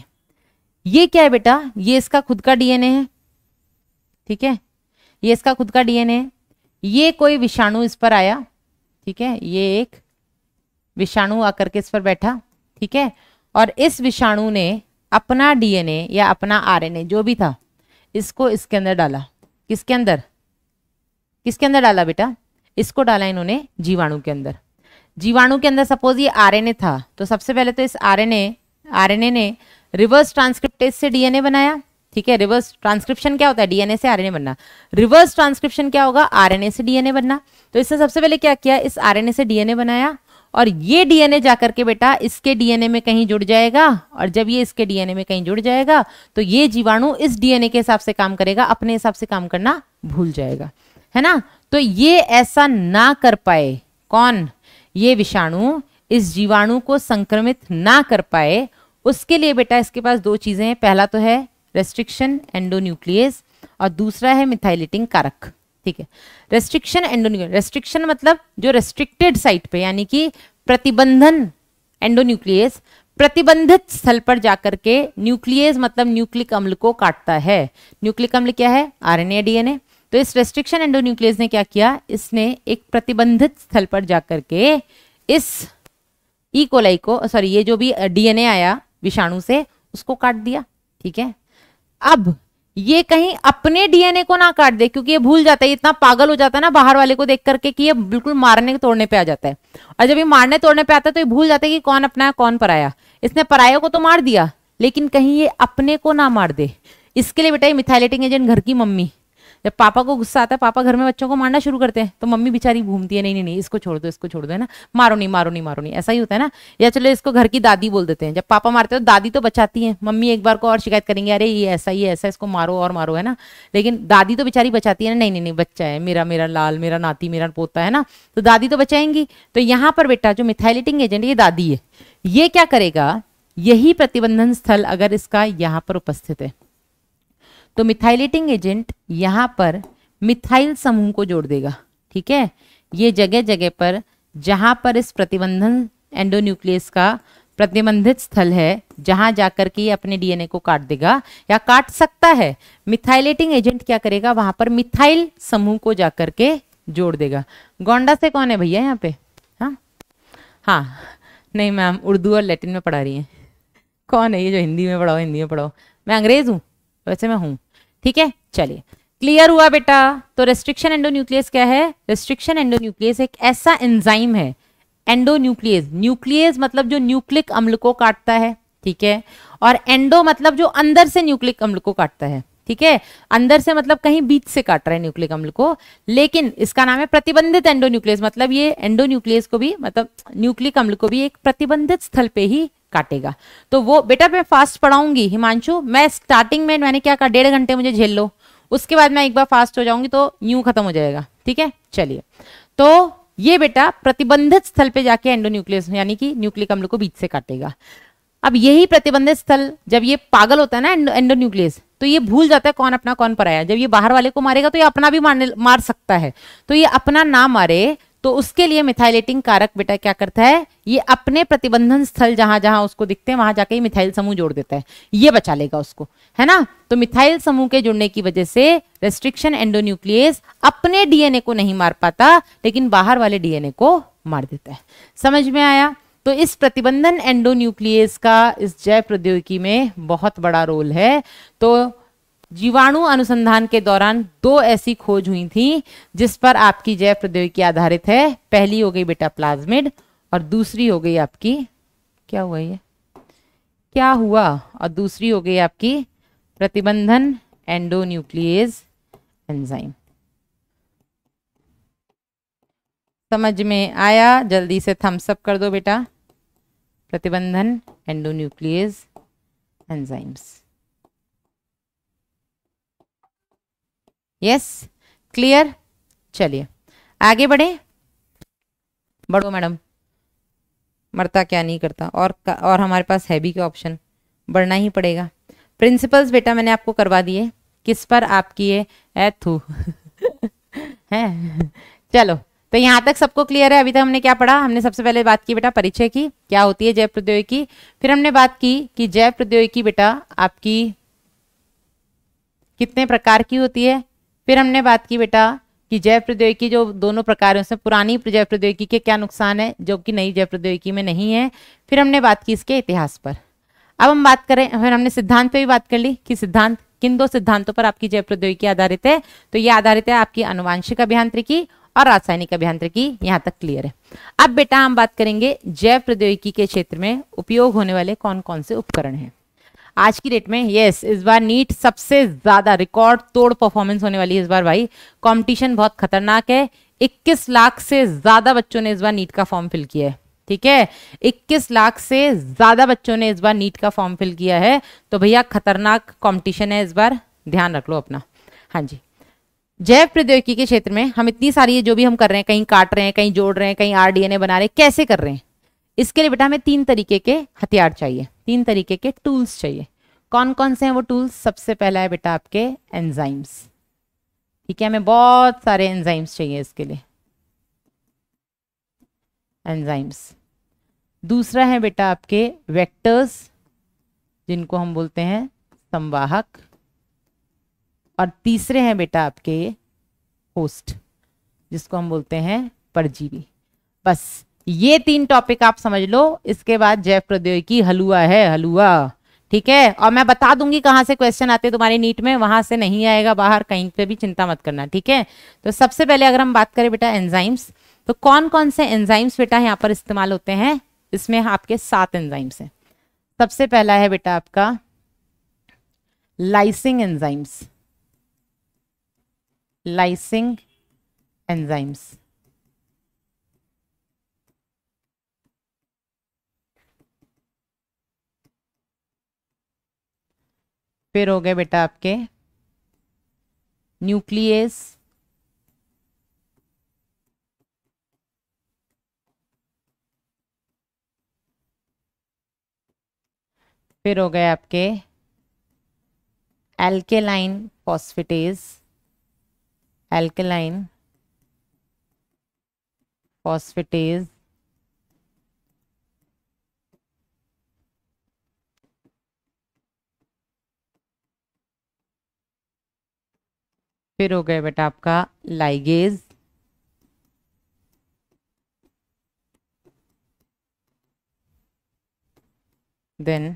ये क्या है बेटा ये इसका खुद का डीएनए है ठीक है ये इसका खुद का डीएनए है ये कोई विषाणु इस पर आया ठीक है ये एक विषाणु आकर के इस पर बैठा ठीक है और इस विषाणु ने अपना डीएनए या अपना आरएनए जो भी था इसको इसके अंदर डाला किसके अंदर किसके अंदर डाला बेटा इसको डाला इन्होंने जीवाणु के अंदर जीवाणु के अंदर सपोज ये आरएनए था तो सबसे पहले तो इस आरएनए आरएनए ने रिवर्स ट्रांसक्रिप्टेज से डीएनए बनाया ठीक है रिवर्स ट्रांसक्रिप्शन क्या होता है डीएनए से आरएनए बनना रिवर्स ट्रांसक्रिप्शन क्या होगा आरएनए से डीएनए बनना तो इसने सबसे पहले क्या किया इस आरएनए से डीएनए बनाया और ये डीएनए जाकर के बेटा इसके डीएनए में कहीं जुड़ जाएगा और जब ये इसके डीएनए में कहीं जुड़ जाएगा तो ये जीवाणु इस डीएनए के हिसाब से काम करेगा अपने हिसाब से काम करना भूल जाएगा है ना तो ये ऐसा ना कर पाए कौन ये विषाणु इस जीवाणु को संक्रमित ना कर पाए उसके लिए बेटा इसके पास दो चीज़ें हैं पहला तो है रेस्ट्रिक्शन एंडोन्यूक्लियस और दूसरा है मिथाइलेटिंग कारक ठीक है रेस्ट्रिक्शन एंडोन्यूक्लियस रेस्ट्रिक्शन मतलब जो रेस्ट्रिक्टेड साइट पे यानी कि प्रतिबंधन एंडोन्यूक्लियस प्रतिबंधित स्थल पर जाकर के न्यूक्लियस मतलब न्यूक्लिक अम्ल को काटता है न्यूक्लिक अम्ल क्या है आरएनए डीएनए तो इस रेस्ट्रिक्शन एंडोन्यूक्लियस ने क्या किया इसने एक प्रतिबंधित स्थल पर जाकर के इस ई e. कोलाई को सॉरी ये जो भी डीएनए आया विषाणु से उसको काट दिया ठीक है अब ये कहीं अपने डीएनए को ना काट दे क्योंकि ये भूल जाता है इतना पागल हो जाता है ना बाहर वाले को देख करके कि ये बिल्कुल मारने तोड़ने पे आ जाता है और जब ये मारने तोड़ने पे आता है तो ये भूल जाता है कि कौन अपना है कौन पराया इसने पराया को तो मार दिया लेकिन कहीं ये अपने को ना मार दे इसके लिए बेटा ये मिथाइलेटिंग एजेंट घर की मम्मी जब पापा को गुस्सा आता है पापा घर में बच्चों को मारना शुरू करते हैं तो मम्मी बेचारी घूमती है नहीं नहीं नहीं इसको छोड़ दो इसको छोड़ दो है ना मारो नहीं मारो नहीं मारो नहीं ऐसा ही होता है ना या चलो इसको घर की दादी बोल देते हैं जब पापा मारते हो तो दादी तो बचाती है मम्मी एक बार को और शिकायत करेंगे अरे ये ऐसा ये ऐसा इसको मारो और मारो है ना लेकिन दादी तो बेचारी बचाती है ना नहीं नहीं नहीं बच्चा है मेरा मेरा लाल मेरा नाती मेरा पोता है ना तो दादी तो बचाएंगी तो यहाँ पर बेटा जो मिथाइलेटिंग एजेंट ये दादी है ये क्या करेगा यही प्रतिबंधन स्थल अगर इसका यहाँ पर उपस्थित है तो मिथाइलेटिंग एजेंट यहाँ पर मिथाइल समूह को जोड़ देगा ठीक है ये जगह जगह पर जहाँ पर इस प्रतिबंधन एंडोन्यूक्लियस का प्रतिबंधित स्थल है जहां जाकर के अपने डीएनए को काट देगा या काट सकता है मिथाइलेटिंग एजेंट क्या करेगा वहां पर मिथाइल समूह को जाकर के जोड़ देगा गोंडा से कौन है भैया यहाँ पे हाँ हाँ नहीं मैम उर्दू और लैटिन में पढ़ा रही हैं कौन है ये जो हिंदी में पढ़ाओ हिंदी में पढ़ाओ मैं अंग्रेज हूँ वैसे मैं हूँ ठीक है चलिए क्लियर हुआ बेटा तो रेस्ट्रिक्शन एंडोन्यूक्लियस क्या है रेस्ट्रिक्शन एंडोन्यूक्लियस एक ऐसा एंजाइम है एंडोन्यूक्लियस न्यूक्लियस मतलब जो न्यूक्लिक अम्ल को काटता है ठीक है और एंडो मतलब जो अंदर से न्यूक्लिक अम्ल को काटता है ठीक है अंदर से मतलब कहीं बीच से काट रहा है न्यूक्लिक अम्ल को लेकिन इसका नाम है प्रतिबंधित एंडोन्यूक्लियस मतलब ये एंडोन्यूक्लियस को भी मतलब न्यूक्लिक अम्ल को भी एक प्रतिबंधित स्थल पे ही काटेगा तो वो बेटा मैं फास्ट पढ़ाऊंगी हिमांशु मैं स्टार्टिंग में मैंने क्या कहा डेढ़ घंटे मुझे झेल लो उसके बाद मैं एक बार फास्ट हो जाऊंगी तो न्यू खत्म हो जाएगा ठीक है चलिए तो ये बेटा प्रतिबंधित स्थल पे जाके एंडोन्यूक्लियस यानी कि न्यूक्लिक अम्ल को बीच से काटेगा अब यही प्रतिबंधित स्थल जब ये पागल होता है ना एंडोन्यूक्लियस तो ये भूल जाता है कौन अपना कौन पराया जब ये बाहर वाले को मारेगा तो ये अपना भी मार सकता है तो ये अपना ना मारे तो उसके लिए मिथाइलेटिंग कारक बेटा क्या करता है ये अपने प्रतिबंधन स्थल जहां जहां उसको दिखते हैं वहां जाके मिथाइल समूह जोड़ देता है ये बचा लेगा उसको है ना तो मिथाइल समूह के जुड़ने की वजह से रेस्ट्रिक्शन एंडोन्यूक्लियस अपने डीएनए को नहीं मार पाता लेकिन बाहर वाले डीएनए को मार देता है समझ में आया तो इस प्रतिबंधन एंडोन्यूक्लियस का इस जैव प्रौद्योगिकी में बहुत बड़ा रोल है तो जीवाणु अनुसंधान के दौरान दो ऐसी खोज हुई थी जिस पर आपकी जैव प्रौद्योगिकी आधारित है पहली हो गई बेटा प्लाज्मिड और दूसरी हो गई आपकी क्या हुआ ये क्या हुआ और दूसरी हो गई आपकी प्रतिबंधन एंडोन्यूक्लियस एंजाइम समझ में आया जल्दी से थम्सअप कर दो बेटा प्रतिबंधन एंडोन्यूक्लियस एंजाइम्स यस क्लियर चलिए आगे बढ़े बढ़ो मैडम मरता क्या नहीं करता और और हमारे पास हैवी क्या ऑप्शन बढ़ना ही पड़ेगा प्रिंसिपल्स बेटा मैंने आपको करवा दिए किस पर आपकी ये एथू है चलो तो यहाँ तक सबको क्लियर है अभी तक हमने क्या पढ़ा हमने सबसे पहले बात की बेटा परिचय की क्या होती है जैव प्रौद्योगिकी फिर हमने बात की कि जैव प्रौद्योगिकी बेटा आपकी कितने प्रकार की होती है फिर हमने बात की बेटा कि जैव प्रौद्योगिकी जो दोनों प्रकार से पुरानी जैव प्रौद्योगिकी के क्या नुकसान है जो कि नई जैव प्रौद्योगिकी में नहीं है फिर हमने बात की इसके इतिहास पर अब हम बात करें फिर हमने सिद्धांत पर भी बात कर ली कि सिद्धांत किन दो सिद्धांतों पर आपकी जैव प्रौद्योगिकी आधारित है तो ये आधारित है आपकी अनुवांशिक अभियांत्रिकी और रासायनिक अभियांत्रिकी यहाँ तक क्लियर है अब बेटा हम बात करेंगे जैव प्रौद्योगिकी के क्षेत्र में उपयोग होने वाले कौन कौन से उपकरण हैं आज की डेट में यस इस बार नीट सबसे ज़्यादा रिकॉर्ड तोड़ परफॉर्मेंस होने वाली है इस बार भाई कंपटीशन बहुत खतरनाक है 21 लाख से ज़्यादा बच्चों ने इस बार नीट का फॉर्म फिल किया है ठीक है 21 लाख से ज़्यादा बच्चों ने इस बार नीट का फॉर्म फिल किया है तो भैया खतरनाक कॉम्पिटिशन है इस बार ध्यान रख लो अपना हाँ जी जैव प्रौद्योगिकी के क्षेत्र में हम इतनी सारी जो भी हम कर रहे हैं कहीं काट रहे हैं कहीं जोड़ रहे हैं कहीं आरडीएनए बना रहे हैं कैसे कर रहे हैं इसके लिए बेटा हमें तीन तरीके के हथियार चाहिए तीन तरीके के टूल्स चाहिए कौन कौन से हैं वो टूल्स सबसे पहला है बेटा आपके एंजाइम्स ठीक है हमें बहुत सारे एंजाइम्स चाहिए इसके लिए एंजाइम्स दूसरा है बेटा आपके वेक्टर्स जिनको हम बोलते हैं संवाहक और तीसरे हैं बेटा आपके होस्ट जिसको हम बोलते हैं परजीवी बस ये तीन टॉपिक आप समझ लो इसके बाद जैव प्रौद्योगिकी हलुआ है हलुआ ठीक है और मैं बता दूंगी कहाँ से क्वेश्चन आते तुम्हारे नीट में वहां से नहीं आएगा बाहर कहीं पे भी चिंता मत करना ठीक है तो सबसे पहले अगर हम बात करें बेटा एंजाइम्स तो कौन कौन से एंजाइम्स बेटा यहाँ पर इस्तेमाल होते हैं इसमें आपके सात एंजाइम्स हैं सबसे पहला है बेटा आपका लाइसिंग एंजाइम्स लाइसिंग एंजाइम्स फिर हो गए बेटा आपके न्यूक्लियस फिर हो गए आपके एल्केलाइन फॉस्फिटेज एल्केलाइन फॉस्फिटेज फिर हो गया बेटा आपका लाइगेज देन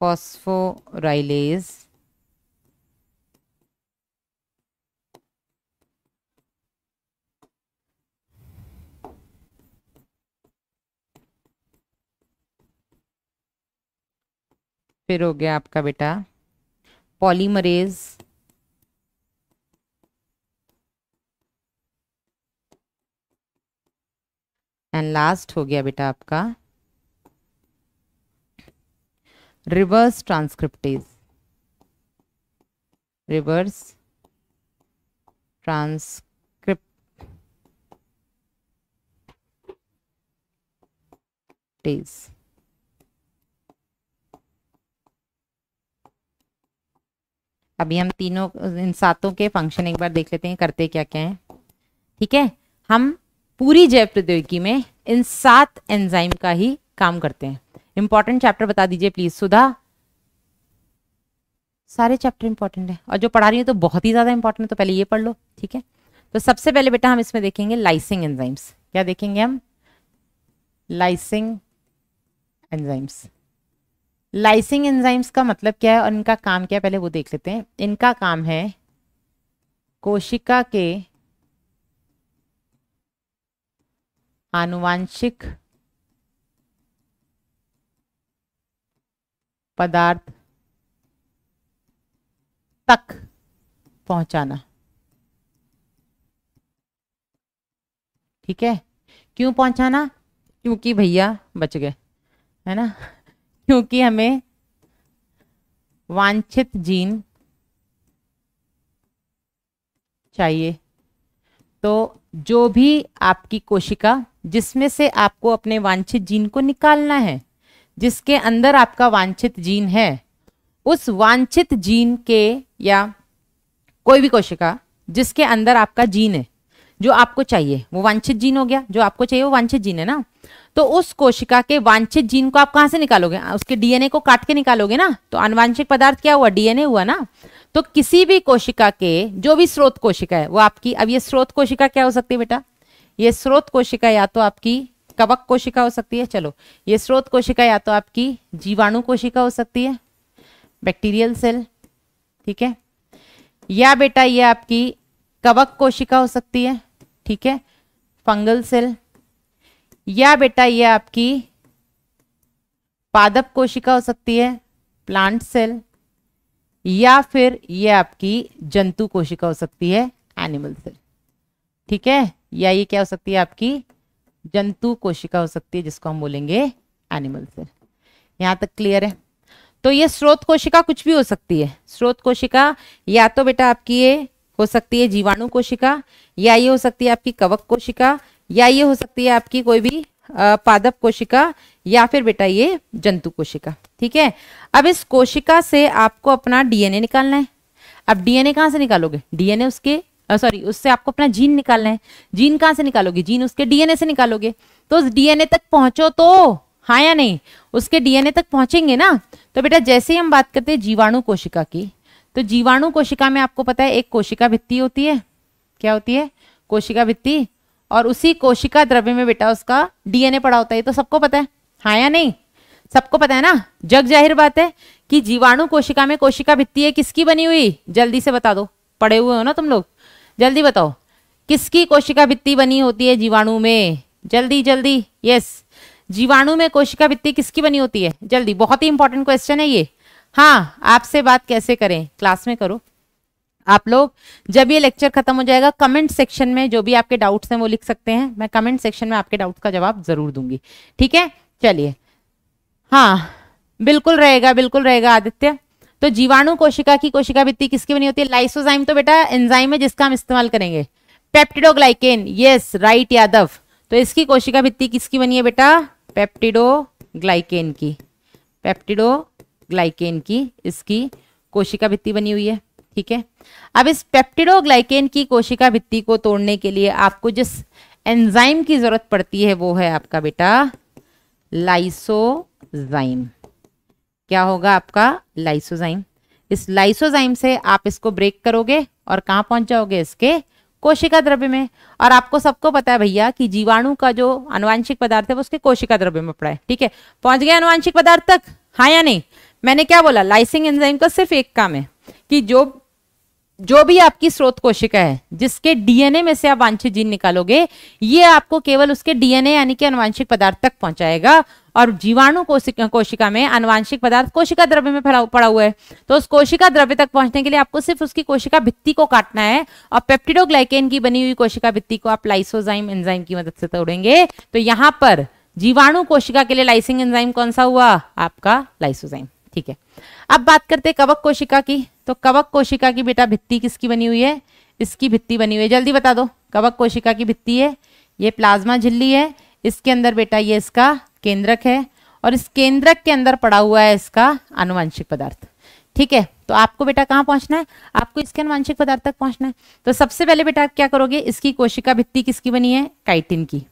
फॉस्फोराइलेज फिर हो गया आपका बेटा पॉलीमरेज एंड लास्ट हो गया बेटा आपका रिवर्स ट्रांसक्रिप्टेज रिवर्स ट्रांसक्रिप्टेज अभी हम तीनों इन सातों के फंक्शन एक बार देख लेते हैं करते क्या क्या हैं ठीक है हम पूरी जैव प्रौद्योगिकी में इन सात एंजाइम का ही काम करते हैं इंपॉर्टेंट चैप्टर बता दीजिए प्लीज सुधा सारे चैप्टर इंपॉर्टेंट है और जो पढ़ा रही हूँ तो बहुत ही ज़्यादा इंपॉर्टेंट है तो पहले ये पढ़ लो ठीक है तो सबसे पहले बेटा हम इसमें देखेंगे लाइसिंग एंजाइम्स क्या देखेंगे हम लाइसिंग एंजाइम्स लाइसिंग एंजाइम्स का मतलब क्या है और इनका काम क्या है पहले वो देख लेते हैं इनका काम है कोशिका के आनुवांशिक पदार्थ तक पहुंचाना ठीक है क्यों पहुंचाना क्योंकि भैया बच गए है ना क्योंकि हमें वांछित जीन चाहिए तो जो भी आपकी कोशिका जिसमें से आपको अपने वांछित जीन को निकालना है जिसके अंदर आपका वांछित जीन है उस वांछित जीन के या कोई भी कोशिका जिसके अंदर आपका जीन है जो आपको चाहिए वो वांछित जीन हो गया जो आपको चाहिए वो वांछित जीन है ना तो उस कोशिका के वांछित जीन को आप कहां से निकालोगे उसके डीएनए को काट के निकालोगे ना तो अनुवांशिक पदार्थ क्या हुआ डीएनए हुआ ना तो किसी भी कोशिका के जो भी स्रोत कोशिका है वो आपकी अब ये स्रोत कोशिका क्या हो सकती है बेटा ये स्रोत कोशिका या तो आपकी कवक कोशिका हो सकती है चलो ये स्रोत कोशिका या तो आपकी जीवाणु कोशिका हो सकती है बैक्टीरियल सेल ठीक है या बेटा ये आपकी कवक कोशिका हो सकती है ठीक है फंगल सेल या बेटा ये आपकी पादप कोशिका हो सकती है प्लांट सेल या फिर ये आपकी जंतु कोशिका हो सकती है एनिमल सेल ठीक है या ये क्या हो सकती है आपकी जंतु कोशिका हो सकती है जिसको हम बोलेंगे एनिमल सेल यहां तक क्लियर है तो ये स्रोत कोशिका कुछ भी हो सकती है स्रोत कोशिका या तो बेटा आपकी ये हो सकती है जीवाणु कोशिका या ये हो सकती है आपकी कवक कोशिका या ये हो सकती है आपकी कोई भी पादप कोशिका या फिर बेटा ये जंतु कोशिका ठीक है अब इस कोशिका से आपको अपना डीएनए निकालना है अब डीएनए कहाँ से निकालोगे डीएनए उसके सॉरी उससे आपको अपना जीन निकालना है जीन कहाँ से निकालोगे जीन उसके डीएनए से निकालोगे तो उस डीएनए तक पहुंचो तो हाँ या नहीं उसके डीएनए तक पहुंचेंगे ना तो बेटा जैसे ही हम बात करते हैं जीवाणु कोशिका की तो जीवाणु कोशिका में आपको पता है एक कोशिका भित्ती होती है क्या होती है कोशिका भित्ती और उसी कोशिका द्रव्य में बेटा उसका डीएनए पड़ा होता है तो सबको पता है हाँ या नहीं सबको पता है ना जग जाहिर बात है कि जीवाणु कोशिका में कोशिका भित्ती है किसकी बनी हुई जल्दी से बता दो पड़े हुए हो ना तुम लोग जल्दी बताओ किसकी कोशिका भित्ती बनी होती है जीवाणु में जल्दी जल्दी यस जीवाणु में कोशिका भित्ती किसकी बनी होती है जल्दी बहुत ही इंपॉर्टेंट क्वेश्चन है ये हाँ आपसे बात कैसे करें क्लास में करो आप लोग जब ये लेक्चर खत्म हो जाएगा कमेंट सेक्शन में जो भी आपके डाउट्स हैं वो लिख सकते हैं मैं कमेंट सेक्शन में आपके डाउट्स का जवाब जरूर दूंगी ठीक है चलिए हाँ बिल्कुल रहेगा बिल्कुल रहेगा आदित्य तो जीवाणु कोशिका की कोशिका भित्ति किसकी बनी होती है लाइसोजाइम तो बेटा एंजाइम है जिसका हम इस्तेमाल करेंगे पेप्टिडोग्लाइकेन यस राइट यादव तो इसकी कोशिका भित्ति किसकी बनी है बेटा पेप्टिडो ग्लाइकेन की पेप्टिडो ग्लाइकेन की इसकी कोशिका भित्ति बनी हुई है ठीक है अब इस पेप्टिडोग्लाइकेन की कोशिका भित्ति को तोड़ने के लिए आपको जिस एंजाइम की जरूरत पड़ती है वो है आपका बेटा लाइसोजाइम क्या होगा आपका लाइसोजाइम इस लाइसोजाइम से आप इसको ब्रेक करोगे और कहाँ पहुंच जाओगे इसके कोशिका द्रव्य में और आपको सबको पता है भैया कि जीवाणु का जो अनुवांशिक पदार्थ है वो उसके कोशिका द्रव्य में पड़ा है ठीक है पहुंच गया अनुवांशिक पदार्थ तक हाँ या नहीं मैंने क्या बोला लाइसिंग एंजाइम का सिर्फ एक काम है कि जो जो भी आपकी स्रोत कोशिका है जिसके डीएनए में से आप वांछित जीन निकालोगे ये आपको केवल उसके डीएनए यानी कि अनुवांशिक पदार्थ तक पहुंचाएगा और जीवाणु कोशिका में अनुवांशिक पदार्थ कोशिका द्रव्य में पड़ा हुआ है तो उस कोशिका द्रव्य तक पहुंचने के लिए आपको सिर्फ उसकी कोशिका भित्ति को काटना है और पेप्टिडोग्लाइकेन की बनी हुई कोशिका भित्ति को आप लाइसोजाइम एंजाइम की मदद से तोड़ेंगे तो यहां पर जीवाणु कोशिका के लिए लाइसिंग एंजाइम कौन सा हुआ आपका लाइसोजाइम ठीक है अब बात करते हैं कवक कोशिका की तो कवक कोशिका की बेटा भित्ती किसकी बनी हुई है इसकी भित्ती बनी हुई है जल्दी बता दो कवक कोशिका की भित्ती है ये प्लाज्मा झिल्ली है इसके अंदर बेटा ये इसका केंद्रक है और इस केंद्रक के अंदर पड़ा हुआ है इसका अनुवांशिक पदार्थ ठीक है तो आपको बेटा कहाँ पहुंचना है आपको इसके अनुवांशिक पदार्थ तक पहुंचना है तो सबसे पहले बेटा आप क्या करोगे इसकी कोशिका भित्ती किसकी बनी है काइटिन की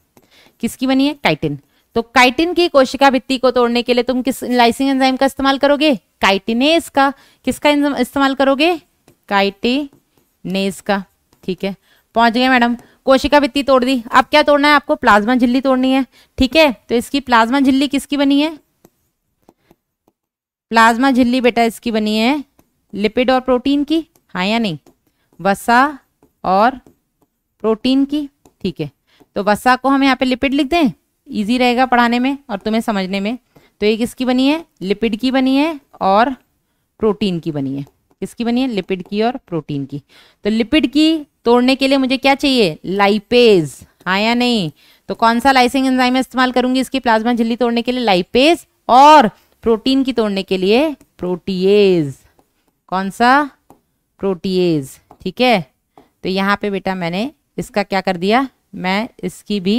किसकी बनी है काइटिन तो काइटिन की कोशिका भित्ति को तोड़ने के लिए तुम किस लाइसिंग एंजाइम का इस्तेमाल करोगे काइटिनेस का किसका इस्तेमाल करोगे काइटिनेस का ठीक है पहुंच गए मैडम कोशिका भित्ति तोड़ दी अब क्या तोड़ना है आपको प्लाज्मा झिल्ली तोड़नी है ठीक है तो इसकी प्लाज्मा झिल्ली किसकी बनी है प्लाज्मा झिल्ली बेटा इसकी बनी है लिपिड और प्रोटीन की हाँ या नहीं वसा और प्रोटीन की ठीक है तो वसा को हम यहाँ पे लिपिड लिख दें ईजी रहेगा पढ़ाने में और तुम्हें समझने में तो ये किसकी बनी है लिपिड की बनी है और प्रोटीन की बनी है किसकी बनी है लिपिड की और प्रोटीन की तो लिपिड की तोड़ने के लिए मुझे क्या चाहिए लाइपेज हाँ या नहीं तो कौन सा लाइसिंग एंजाइम इस्तेमाल करूंगी इसकी प्लाज्मा झिल्ली तोड़ने के लिए लाइपेज और प्रोटीन की तोड़ने के लिए प्रोटीएज कौन सा प्रोटीएज ठीक है तो यहाँ पे बेटा मैंने इसका क्या कर दिया मैं इसकी भी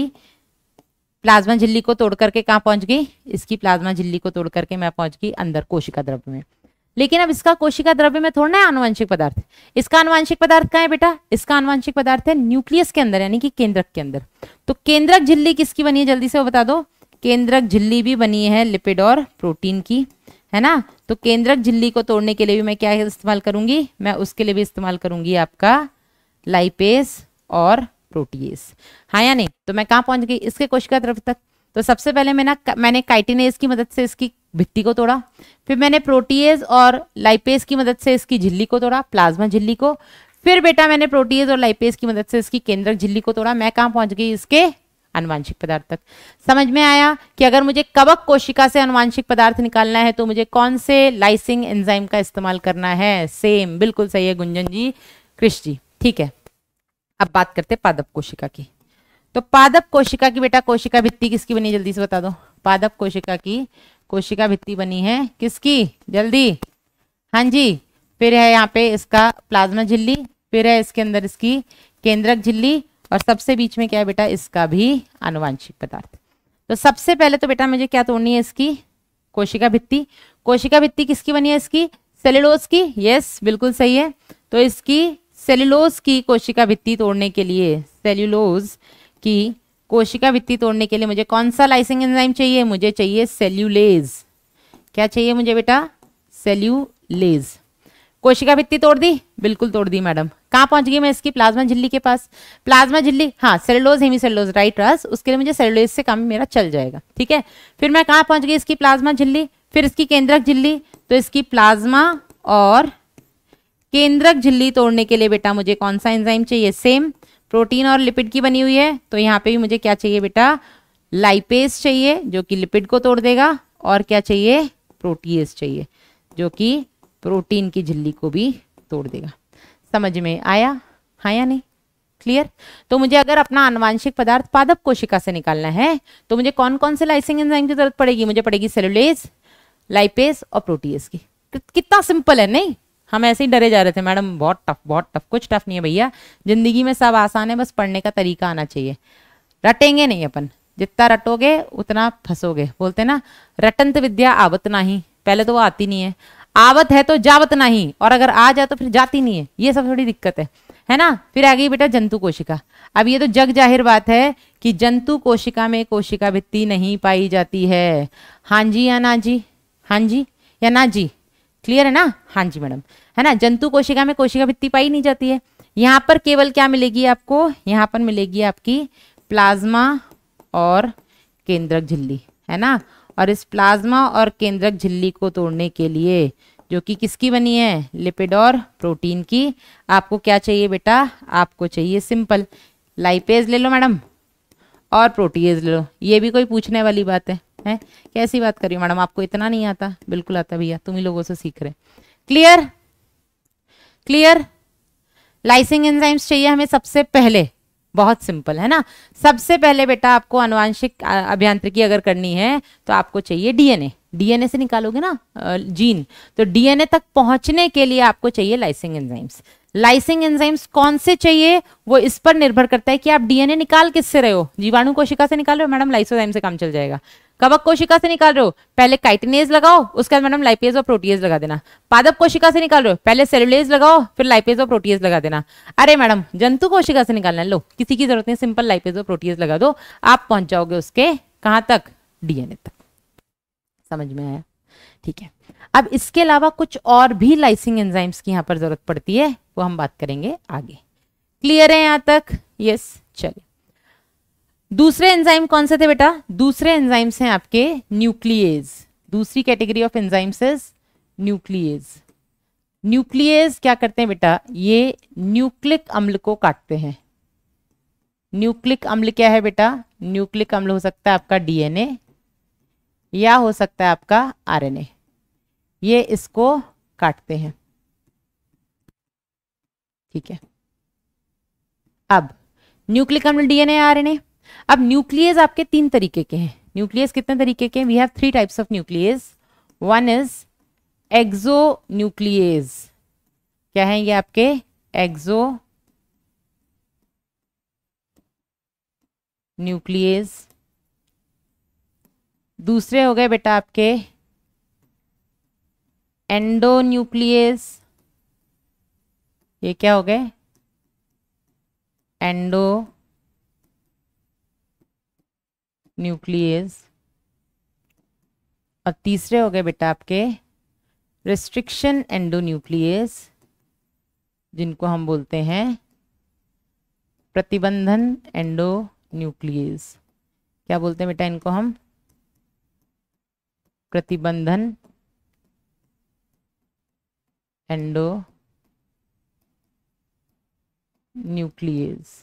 प्लाज्मा झिल्ली को तोड़ करके कहाँ पहुंच गई इसकी प्लाज्मा झिल्ली को तोड़ करके मैं पहुंच गई अंदर कोशिका द्रव्य में लेकिन अब इसका कोशिका द्रव्य में थोड़ा ना आनुवंशिक पदार्थ इसका अनुवांशिक पदार्थ कहाँ है बेटा इसका अनुवांशिक पदार्थ है न्यूक्लियस के अंदर यानी कि केंद्रक के अंदर तो केंद्रक झिल्ली किसकी बनी है जल्दी से वो बता दो केंद्रक झिल्ली भी बनी है लिपिड और प्रोटीन की है ना तो केंद्रक झिल्ली को तोड़ने के लिए भी मैं क्या इस्तेमाल करूंगी मैं उसके लिए भी इस्तेमाल करूंगी आपका लाइपेस और प्रोटीज हाँ या नहीं तो मैं कहाँ पहुंच गई इसके कोशिका द्रव्य तक तो सबसे पहले मैं ना मैंने काइटिनेज की मदद से इसकी भित्ती को तोड़ा फिर मैंने प्रोटीज और लाइपेज की मदद से इसकी झिल्ली को तोड़ा प्लाज्मा झिल्ली को फिर बेटा मैंने प्रोटीज और लाइपेज की मदद से इसकी केंद्रक झिल्ली को तोड़ा मैं कहाँ पहुंच गई इसके अनुवांशिक पदार्थ तक समझ में आया कि अगर मुझे कवक कोशिका से अनुवांशिक पदार्थ निकालना है तो मुझे कौन से लाइसिंग एंजाइम का इस्तेमाल करना है सेम बिल्कुल सही है गुंजन जी कृष जी ठीक है अब बात करते हैं पादप कोशिका की तो पादप कोशिका की बेटा कोशिका भित्ति किसकी बनी जल्दी से बता दो पादप कोशिका की कोशिका भित्ति बनी है किसकी जल्दी हाँ जी फिर है यहाँ पे इसका प्लाज्मा झिल्ली फिर है इसके अंदर इसकी केंद्रक झिल्ली और सबसे बीच में क्या है बेटा इसका भी अनुवांशिक पदार्थ तो सबसे पहले तो बेटा मुझे क्या तोड़नी है इसकी कोशिका भित्ति कोशिका भित्ति किसकी बनी है इसकी सेलुलोज की यस बिल्कुल सही है तो इसकी सेल्युलोज की कोशिका भित्ति तोड़ने के लिए सेल्यूलोज की कोशिका भित्ति तोड़ने के लिए मुझे कौन सा लाइसिंग एंजाइम चाहिए मुझे चाहिए सेल्यूलेज क्या चाहिए मुझे बेटा सेल्यूलेज कोशिका भित्ति तोड़ दी बिल्कुल तोड़ दी मैडम कहाँ पहुंच गई मैं इसकी प्लाज्मा झिल्ली के पास प्लाज्मा झिल्ली हाँ सेलोज हेमी सेलोज राइट रस उसके लिए मुझे सेलोलेज से काम मेरा चल जाएगा ठीक है फिर मैं कहाँ पहुंच गई इसकी प्लाज्मा झिल्ली फिर इसकी केंद्रक झिल्ली तो इसकी प्लाज्मा और केंद्रक झिल्ली तोड़ने के लिए बेटा मुझे कौन सा एंजाइम चाहिए सेम प्रोटीन और लिपिड की बनी हुई है तो यहाँ पे भी मुझे क्या चाहिए बेटा लाइपेस चाहिए जो कि लिपिड को तोड़ देगा और क्या चाहिए प्रोटीएस चाहिए जो कि प्रोटीन की झिल्ली को भी तोड़ देगा समझ में आया हाँ या नहीं क्लियर तो मुझे अगर अपना अनुवांशिक पदार्थ पादप कोशिका से निकालना है तो मुझे कौन कौन से लाइसिंग एंजाइम की जरूरत पड़ेगी मुझे पड़ेगी सेलुलेज लाइपेस और प्रोटीएस की कितना सिंपल है नहीं हम ऐसे ही डरे जा रहे थे मैडम बहुत टफ बहुत टफ कुछ टफ नहीं है भैया ज़िंदगी में सब आसान है बस पढ़ने का तरीका आना चाहिए रटेंगे नहीं अपन जितना रटोगे उतना फंसोगे बोलते ना रटंत तो विद्या आवत ना ही पहले तो वो आती नहीं है आवत है तो जावत ना ही और अगर आ जाए तो फिर जाती नहीं है ये सब थोड़ी दिक्कत है है ना फिर आ गई बेटा जंतु कोशिका अब ये तो जग जाहिर बात है कि जंतु कोशिका में कोशिका भित्ती नहीं पाई जाती है हाँ जी या ना जी हाँ जी या ना जी क्लियर है ना हाँ जी मैडम है ना जंतु कोशिका में कोशिका भित्ति पाई नहीं जाती है यहाँ पर केवल क्या मिलेगी आपको यहाँ पर मिलेगी आपकी प्लाज्मा और केंद्रक झिल्ली है ना और इस प्लाज्मा और केंद्रक झिल्ली को तोड़ने के लिए जो कि किसकी बनी है लिपिड और प्रोटीन की आपको क्या चाहिए बेटा आपको चाहिए सिंपल लाइपेज ले लो मैडम और प्रोटीज ले लो ये भी कोई पूछने वाली बात है है कैसी बात करी मैडम आपको इतना नहीं आता बिल्कुल आता भैया तुम ही लोगों से सीख रहे क्लियर क्लियर लाइसिंग एंजाइम्स चाहिए हमें सबसे पहले बहुत सिंपल है ना सबसे पहले बेटा आपको अनुवांशिक अभियांत्रिकी अगर करनी है तो आपको चाहिए डीएनए डीएनए से निकालोगे ना जीन तो डीएनए तक पहुंचने के लिए आपको चाहिए लाइसिंग एंजाइम्स लाइसिंग एंजाइम्स कौन से चाहिए वो इस पर निर्भर करता है कि आप डीएनए निकाल किससे रहे हो जीवाणु कोशिका से निकाल रहे हो मैडम लाइसोजाइम से काम चल जाएगा कवक कोशिका से निकाल रहे हो पहले काइटिनेज लगाओ उसके बाद मैडम लाइपेज और प्रोटीज लगा देना पादप कोशिका से निकाल रहे हो पहले सेलुलेज लगाओ फिर लाइपेज और प्रोटीज लगा देना अरे मैडम जंतु कोशिका से निकालना लो किसी की जरूरत नहीं सिंपल लाइपेज और प्रोटीज लगा दो आप पहुंच जाओगे उसके कहां तक डीएनए तक समझ में आया ठीक है अब इसके अलावा कुछ और भी लाइसिंग एंजाइम्स की यहां पर जरूरत पड़ती है वो हम बात करेंगे आगे क्लियर है यहाँ तक यस चलिए दूसरे एंजाइम कौन से थे बेटा दूसरे एंजाइम्स हैं आपके न्यूक्लियज दूसरी category of enzymes is nuclease nuclease क्या करते हैं बेटा ये न्यूक्लिक अम्ल को काटते हैं न्यूक्लिक अम्ल क्या है बेटा न्यूक्लिक अम्ल हो सकता है आपका डीएनए या हो सकता है आपका आरएनए ये इसको काटते हैं ठीक है अब न्यूक्लिक अम्ल डीएनए आरएनए अब न्यूक्लियस आपके तीन तरीके के हैं न्यूक्लियस कितने तरीके के हैं we have three types of nucleus one is exo nucleus क्या है ये आपके एक्जो न्यूक्लियस दूसरे हो गए बेटा आपके एंडो न्यूक्लियस ये क्या हो गए एंडो न्यूक्लियस और तीसरे हो गए बेटा आपके रिस्ट्रिक्शन एंडोन्यूक्लियस जिनको हम बोलते हैं प्रतिबंधन एंडो न्यूक्लियस क्या बोलते हैं बेटा इनको हम प्रतिबंधन एंडो न्यूक्लियस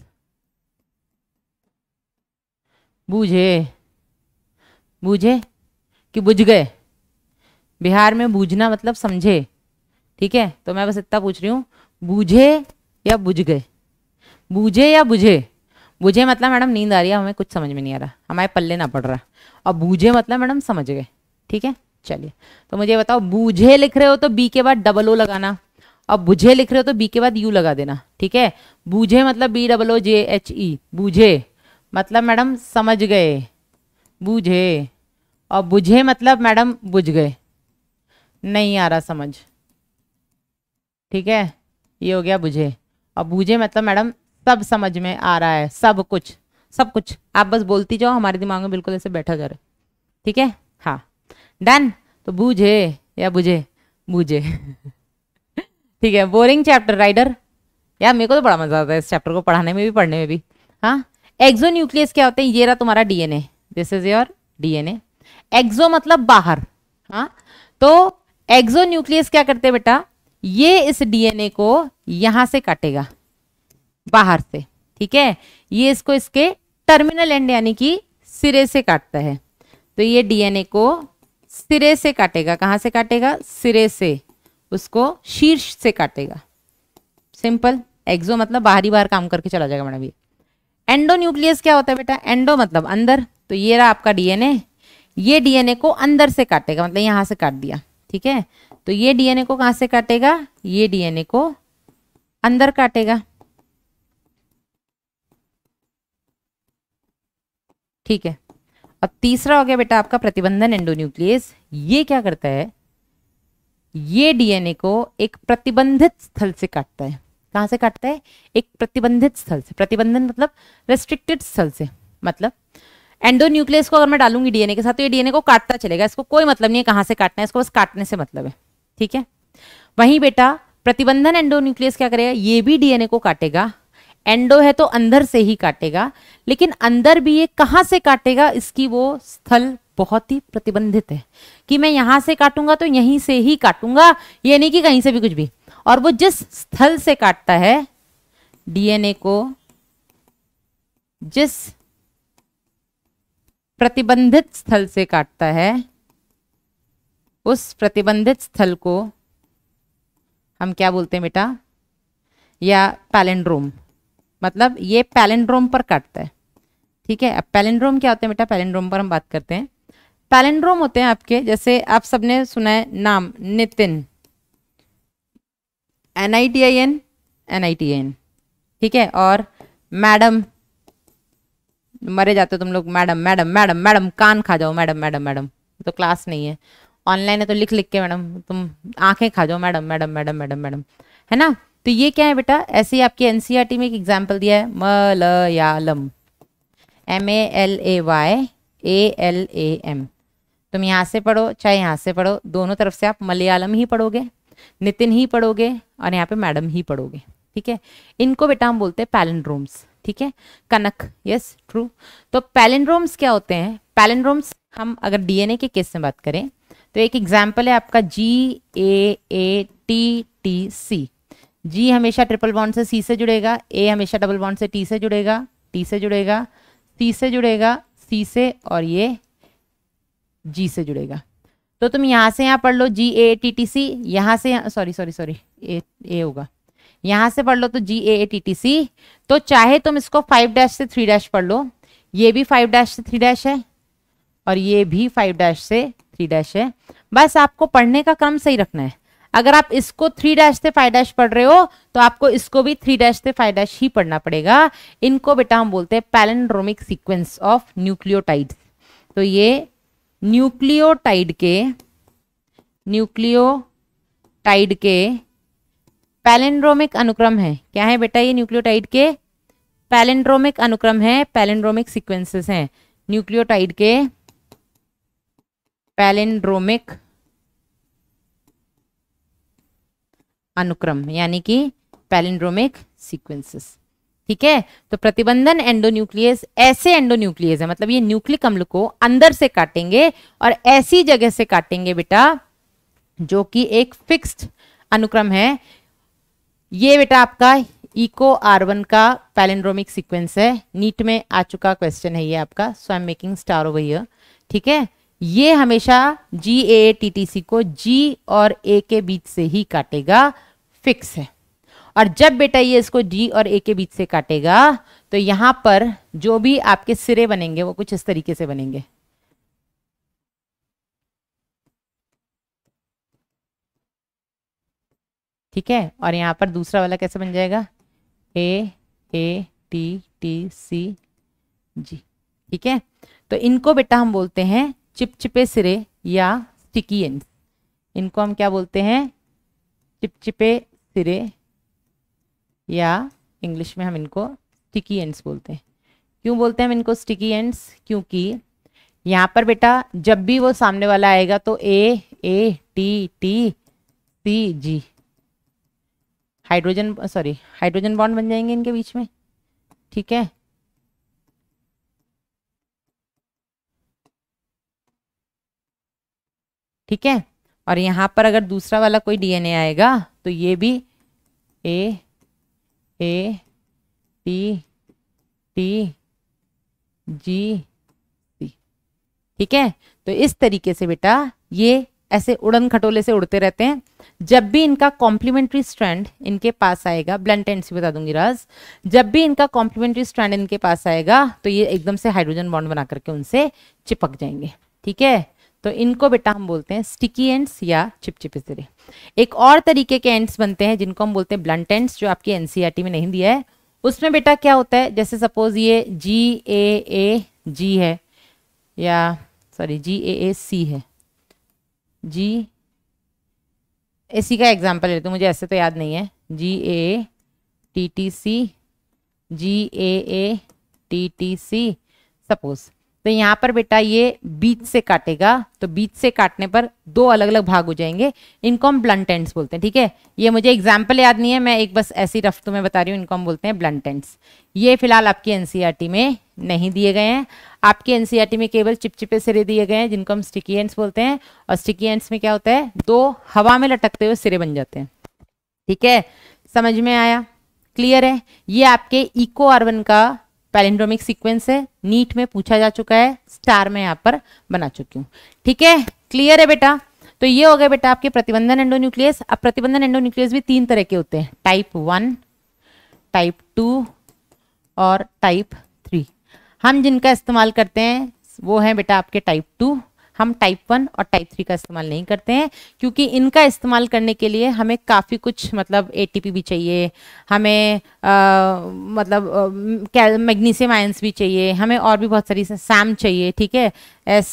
बूझे बूझे कि बुझ गए बिहार में बूझना मतलब समझे ठीक है तो मैं बस इतना पूछ रही हूँ बूझे या बुझ गए बूझे या बुझे बुझे मतलब मैडम नींद आ रही है हमें कुछ समझ में नहीं आ रहा हमारे पल्ले ना पड़ रहा और बूझे मतलब मैडम समझ गए ठीक है चलिए तो मुझे बताओ बूझे लिख रहे हो तो बी के बाद डबल ओ लगाना और बुझे लिख रहे हो तो बी के बाद यू लगा देना ठीक है बूझे मतलब B double O J H E बूझे मतलब मैडम समझ गए बूझे और बुझे मतलब मैडम बुझ गए नहीं आ रहा समझ ठीक है ये हो गया बुझे और बूझे मतलब मैडम सब समझ में आ रहा है सब कुछ सब कुछ आप बस बोलती जाओ हमारे दिमाग में बिल्कुल ऐसे बैठा रहा ठीक है हाँ डन तो बूझे या बुझे बूझे ठीक है बोरिंग चैप्टर राइडर यार मेरे को तो बड़ा मज़ा आता है इस चैप्टर को पढ़ाने में भी पढ़ने में भी हाँ न्यूक्लियस क्या होते हैं ये रहा तुम्हारा DNA this is your DNA exo मतलब बाहर हाँ तो न्यूक्लियस क्या करते हैं बेटा ये इस डीएनए को यहां से काटेगा बाहर से ठीक है ये इसको इसके टर्मिनल एंड यानी कि सिरे से काटता है तो ये डीएनए को सिरे से काटेगा कहां से काटेगा सिरे से उसको शीर्ष से काटेगा सिंपल एक्सो मतलब बाहरी बाहर काम करके चला जाएगा मैडम ये एंडो न्यूक्लियस क्या होता है बेटा एंडो मतलब अंदर तो ये रहा आपका डीएनए ये डीएनए को अंदर से काटेगा मतलब यहां से काट दिया ठीक है तो ये डीएनए को कहां से काटेगा ये डीएनए को अंदर काटेगा ठीक है अब तीसरा हो गया बेटा आपका प्रतिबंधन एंडोन्यूक्लियस ये क्या करता है ये डीएनए को एक प्रतिबंधित स्थल से काटता है कहाँ से काटता है एक प्रतिबंधित स्थल से प्रतिबंधन मतलब रेस्ट्रिक्टेड स्थल से मतलब एंडो न्यूक्लियस को अगर मैं डालूंगी डीएनए के साथ तो ये डीएनए को काटता चलेगा इसको कोई मतलब नहीं है कहाँ से काटना है इसको बस काटने से मतलब है ठीक है वहीं बेटा प्रतिबंधन एंडो न्यूक्लियस क्या करेगा ये भी डीएनए को काटेगा एंडो है तो अंदर से ही काटेगा लेकिन अंदर भी ये कहाँ से काटेगा इसकी वो स्थल बहुत ही प्रतिबंधित है कि मैं यहाँ से काटूंगा तो यहीं से ही काटूंगा ये नहीं कि कहीं से भी कुछ भी और वो जिस स्थल से काटता है डीएनए को जिस प्रतिबंधित स्थल से काटता है उस प्रतिबंधित स्थल को हम क्या बोलते हैं बेटा या पैलेंड्रोम मतलब ये पैलेंड्रोम पर काटता है ठीक है अब पैलेंड्रोम क्या होते हैं बेटा पैलेंड्रोम पर हम बात करते हैं पैलेंड्रोम होते हैं आपके जैसे आप सबने सुना है नाम Nitin N I T I N N I T I N ठीक है और मैडम मरे जाते हो तुम लोग मैडम मैडम मैडम मैडम कान खा जाओ मैडम मैडम मैडम तो क्लास नहीं है ऑनलाइन है तो लिख लिख के मैडम तुम आंखें खा जाओ madam madam madam madam madam है ना तो ये क्या है बेटा ऐसे ही आपकी एनसीईआरटी e में एक एग्जाम्पल दिया है Malayalam M A L A Y A L A M तुम यहाँ से पढ़ो चाहे यहाँ से पढ़ो दोनों तरफ से आप मलयालम ही पढ़ोगे नितिन ही पढ़ोगे और यहाँ पे मैडम ही पढ़ोगे ठीक है इनको बेटा हम बोलते हैं पैलेंड्रोम्स ठीक है कनक यस ट्रू तो पैलेंड्रोम्स क्या होते हैं पैलेंड्रोम्स हम अगर डीएनए के केस में बात करें तो एक एग्जाम्पल है आपका जी A A T T C जी हमेशा ट्रिपल बॉन्ड से सी से जुड़ेगा ए हमेशा डबल बॉन्ड से टी से जुड़ेगा टी से जुड़ेगा सी से जुड़ेगा सी से और ये जी से जुड़ेगा तो तुम यहाँ से यहाँ पढ़ लो जी ए टी टी सी यहाँ से sorry sorry sorry A A होगा यहाँ से पढ़ लो तो जी ए टी टी सी तो चाहे तुम इसको फाइव डैश से थ्री डैश पढ़ लो ये भी फाइव डैश से थ्री डैश है और ये भी फाइव डैश से थ्री डैश है बस आपको पढ़ने का क्रम सही रखना है अगर आप इसको थ्री डैश से फाइव डैश पढ़ रहे हो तो आपको इसको भी थ्री डैश से फाइव डैश ही पढ़ना पड़ेगा इनको बेटा हम बोलते हैं पैलेंड्रोमिक सीक्वेंस ऑफ न्यूक्लियोटाइड्स तो ये न्यूक्लियोटाइड के न्यूक्लियोटाइड के पैलेंड्रोमिक अनुक्रम है क्या है बेटा ये न्यूक्लियोटाइड के पैलेंड्रोमिक अनुक्रम है पैलेंड्रोमिक सीक्वेंसेस हैं न्यूक्लियोटाइड के पैलेंड्रोमिक अनुक्रम यानी कि पैलेंड्रोमिक सीक्वेंसेस ठीक है तो प्रतिबंधन एंडोन्यूक्लियस ऐसे एंडोन्यूक्लियस है मतलब ये न्यूक्लिक अम्ल को अंदर से काटेंगे और ऐसी जगह से काटेंगे बेटा जो कि एक फिक्स्ड अनुक्रम है ये बेटा आपका इको आर वन का पैलेंड्रोमिक सीक्वेंस है नीट में आ चुका क्वेश्चन है ये आपका so I am making star over here ठीक है ये हमेशा जी ए टी टी सी को जी और ए के बीच से ही काटेगा फिक्स है और जब बेटा ये इसको जी और ए के बीच से काटेगा तो यहां पर जो भी आपके सिरे बनेंगे वो कुछ इस तरीके से बनेंगे ठीक है और यहां पर दूसरा वाला कैसे बन जाएगा ए ए टी टी सी जी ठीक है तो इनको बेटा हम बोलते हैं चिपचिपे सिरे या स्टिकी एंड इनको हम क्या बोलते हैं चिपचिपे सिरे या इंग्लिश में हम इनको स्टिकी एंड्स बोलते हैं क्यों बोलते हैं हम इनको स्टिकी एंड्स क्योंकि यहाँ पर बेटा जब भी वो सामने वाला आएगा तो A A T T C G hydrogen sorry hydrogen bond बन जाएंगे इनके बीच में ठीक है ठीक है और यहाँ पर अगर दूसरा वाला कोई डीएनए आएगा तो ये भी A A T T G T ठीक है तो इस तरीके से बेटा ये ऐसे उड़न खटोले से उड़ते रहते हैं जब भी इनका कॉम्प्लीमेंट्री स्ट्रैंड इनके पास आएगा ब्लंट एंड से बता दूंगी राज जब भी इनका कॉम्प्लीमेंट्री स्ट्रैंड इनके पास आएगा तो ये एकदम से हाइड्रोजन बॉन्ड बना करके उनसे चिपक जाएंगे ठीक है तो इनको बेटा हम बोलते हैं स्टिकी एंड्स या सिरे एक और तरीके के एंड्स बनते हैं जिनको हम बोलते हैं ब्लंट एंड्स जो आपकी एनसीईआरटी e में नहीं दिया है उसमें बेटा क्या होता है जैसे सपोज ये जी ए ए जी है या सॉरी जी ए ए सी है जी ए सी का एग्जाम्पल लेते हूँ मुझे ऐसे तो याद नहीं है G A T T C G A A T T C suppose तो यहाँ पर बेटा ये बीच से काटेगा तो बीच से काटने पर दो अलग अलग भाग हो जाएंगे इनको हम ब्लंट एंड्स बोलते हैं ठीक है ये मुझे एग्जाम्पल याद नहीं है मैं एक बस ऐसी रफ्त में बता रही हूँ इनको हम बोलते हैं ब्लंट एंड्स ये फिलहाल आपकी एनसीईआरटी e में नहीं दिए गए हैं आपके एनसीईआरटी e में केवल चिपचिपे सिरे दिए गए हैं जिनको हम स्टिकी एंड्स बोलते हैं और स्टिकी एंड्स में क्या होता है दो हवा में लटकते हुए सिरे बन जाते हैं ठीक है समझ में आया क्लियर है ये आपके इको आर्वन का पैलिंड्रोमिक सीक्वेंस है नीट में पूछा जा चुका है स्टार में यहाँ पर बना चुकी हूँ ठीक है क्लियर है बेटा तो ये हो गया बेटा आपके प्रतिबंधन एंडो न्यूक्लियस अब प्रतिबंधन एंडो न्यूक्लियस भी तीन तरह के होते हैं टाइप वन टाइप टू और टाइप थ्री हम जिनका इस्तेमाल करते हैं वो है बेटा आपके टाइप टू हम टाइप वन और टाइप थ्री का इस्तेमाल नहीं करते हैं क्योंकि इनका इस्तेमाल करने के लिए हमें काफ़ी कुछ मतलब ए भी चाहिए हमें आ, मतलब मैग्नीशियम आयंस भी चाहिए हमें और भी बहुत सारी सैम चाहिए ठीक है एस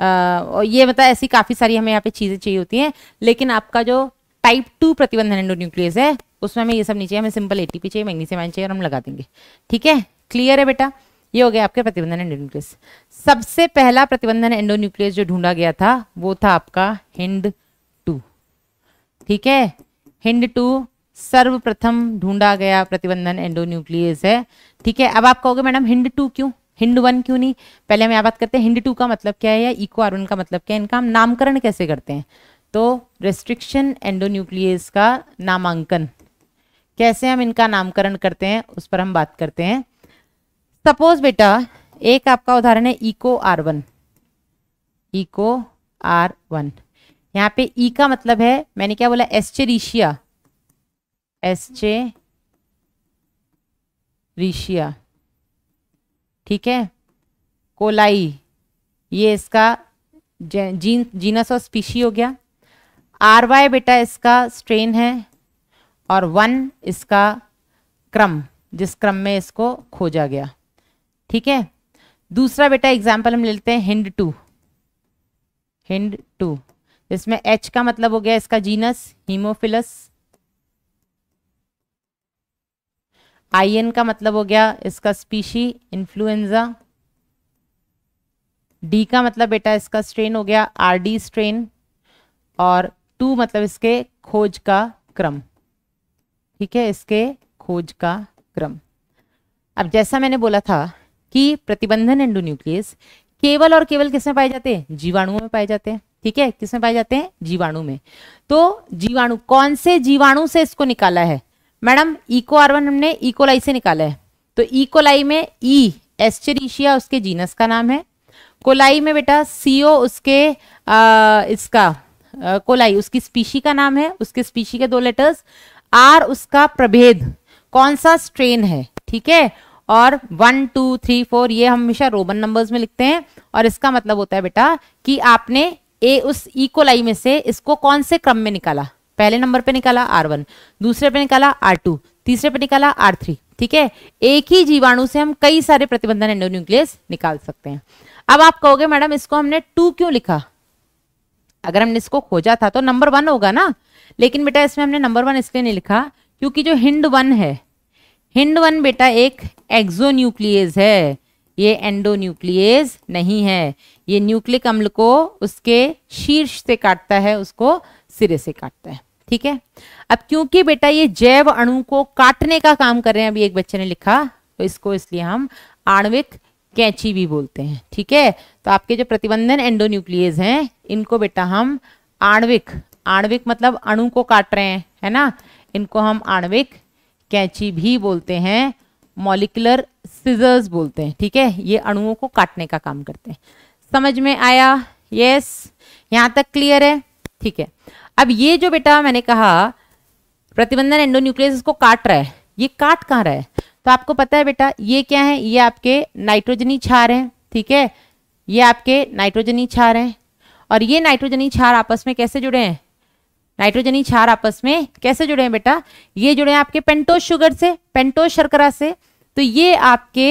और ये मतलब ऐसी काफ़ी सारी हमें यहाँ पे चीज़ें चाहिए होती हैं लेकिन आपका जो टाइप टू प्रतिबंधन न्यूक्लियस है उसमें हमें ये सब नहीं चाहिए हमें सिंपल एटीपी चाहिए मैग्नीशियम आयन चाहिए और हम लगा देंगे ठीक है क्लियर है बेटा ये हो गया आपके प्रतिबंधन एंडोन्यूक्लियस सबसे पहला प्रतिबंधन एंडोन्यूक्लियस जो ढूंढा गया था वो था आपका हिंड टू ठीक है हिंड टू सर्वप्रथम ढूंढा गया प्रतिबंधन एंडोन्यूक्लियस है ठीक है अब आप कहोगे मैडम हिंड टू क्यों हिंड वन क्यों नहीं पहले हम यहाँ बात करते हैं हिंड टू का मतलब क्या है या इको आर का मतलब क्या है इनका हम नामकरण कैसे करते हैं तो रेस्ट्रिक्शन एंडोन्यूक्लियस का नामांकन कैसे हम इनका नामकरण करते हैं उस पर हम बात करते हैं सपोज बेटा एक आपका उदाहरण है Eco R one Eco R one यहाँ पे ई e का मतलब है मैंने क्या बोला एस्चेरिशिया एसचे रिशिया ठीक है कोलाई ये इसका जीन जीनस और स्पीशी हो गया आर वाई बेटा इसका स्ट्रेन है और वन इसका क्रम जिस क्रम में इसको खोजा गया ठीक है दूसरा बेटा एग्जाम्पल हम लेते हैं हिंड टू हिंड टू इसमें एच का मतलब हो गया इसका जीनस हीमोफिलस एन का मतलब हो गया इसका स्पीशी इन्फ्लुएंजा डी का मतलब बेटा इसका स्ट्रेन हो गया आरडी स्ट्रेन और टू मतलब इसके खोज का क्रम ठीक है इसके खोज का क्रम अब जैसा मैंने बोला था कि प्रतिबंधन एंडोन्यूक्लियस केवल और केवल किसमें पाए जाते हैं जीवाणुओं में पाए जाते हैं ठीक है किसमें पाए जाते हैं जीवाणु में तो जीवाणु कौन से जीवाणु से इसको निकाला है मैडम इको आर्वन हमने इकोलाई से निकाला है तो इकोलाई में ई e, एस्चरीशिया उसके जीनस का नाम है कोलाई में बेटा सीओ उसके आ, इसका आ, कोलाई उसकी स्पीशी का नाम है उसके स्पीशी के दो लेटर्स आर उसका प्रभेद कौन सा स्ट्रेन है ठीक है और वन टू थ्री फोर ये हम हमेशा रोबन नंबर्स में लिखते हैं और इसका मतलब होता है बेटा कि आपने ए उस इकोलाई में से इसको कौन से क्रम में निकाला पहले नंबर पे निकाला आर वन दूसरे पे निकाला आर टू तीसरे पे निकाला आर थ्री ठीक है एक ही जीवाणु से हम कई सारे प्रतिबंधन एंडोन्यूक्लियस निकाल सकते हैं अब आप कहोगे मैडम इसको हमने टू क्यों लिखा अगर हमने इसको खोजा था तो नंबर वन होगा ना लेकिन बेटा इसमें हमने नंबर वन इसलिए नहीं लिखा क्योंकि जो हिंड वन है हिंड वन बेटा एक एक्जो न्यूक्लियस है ये एंडोन्यूक्लियस नहीं है ये न्यूक्लिक अम्ल को उसके शीर्ष से काटता है उसको सिरे से काटता है ठीक है अब क्योंकि बेटा ये जैव अणु को काटने का काम कर रहे हैं अभी एक बच्चे ने लिखा तो इसको इसलिए हम आणविक कैंची भी बोलते हैं ठीक है तो आपके जो प्रतिबंधन एंडो न्यूक्लियस हैं इनको बेटा हम आणविक आणविक मतलब अणु को काट रहे हैं है ना इनको हम आणविक कैंची भी बोलते हैं मॉलिकुलर सीजर्स बोलते हैं ठीक है ये अणुओं को काटने का काम करते हैं समझ में आया यस यहाँ तक क्लियर है ठीक है अब ये जो बेटा मैंने कहा प्रतिबंधन एंडोन्यूक्लियस को काट रहा है ये काट कहाँ रहा है तो आपको पता है बेटा ये क्या है ये आपके नाइट्रोजनी छार हैं ठीक है ये आपके नाइट्रोजनी छार हैं और ये नाइट्रोजनी छार आपस में कैसे जुड़े हैं नाइट्रोजनी क्षार आपस में कैसे जुड़े हैं बेटा ये जुड़े हैं आपके पेंटोज शुगर से पेंटोज शर्करा से तो ये आपके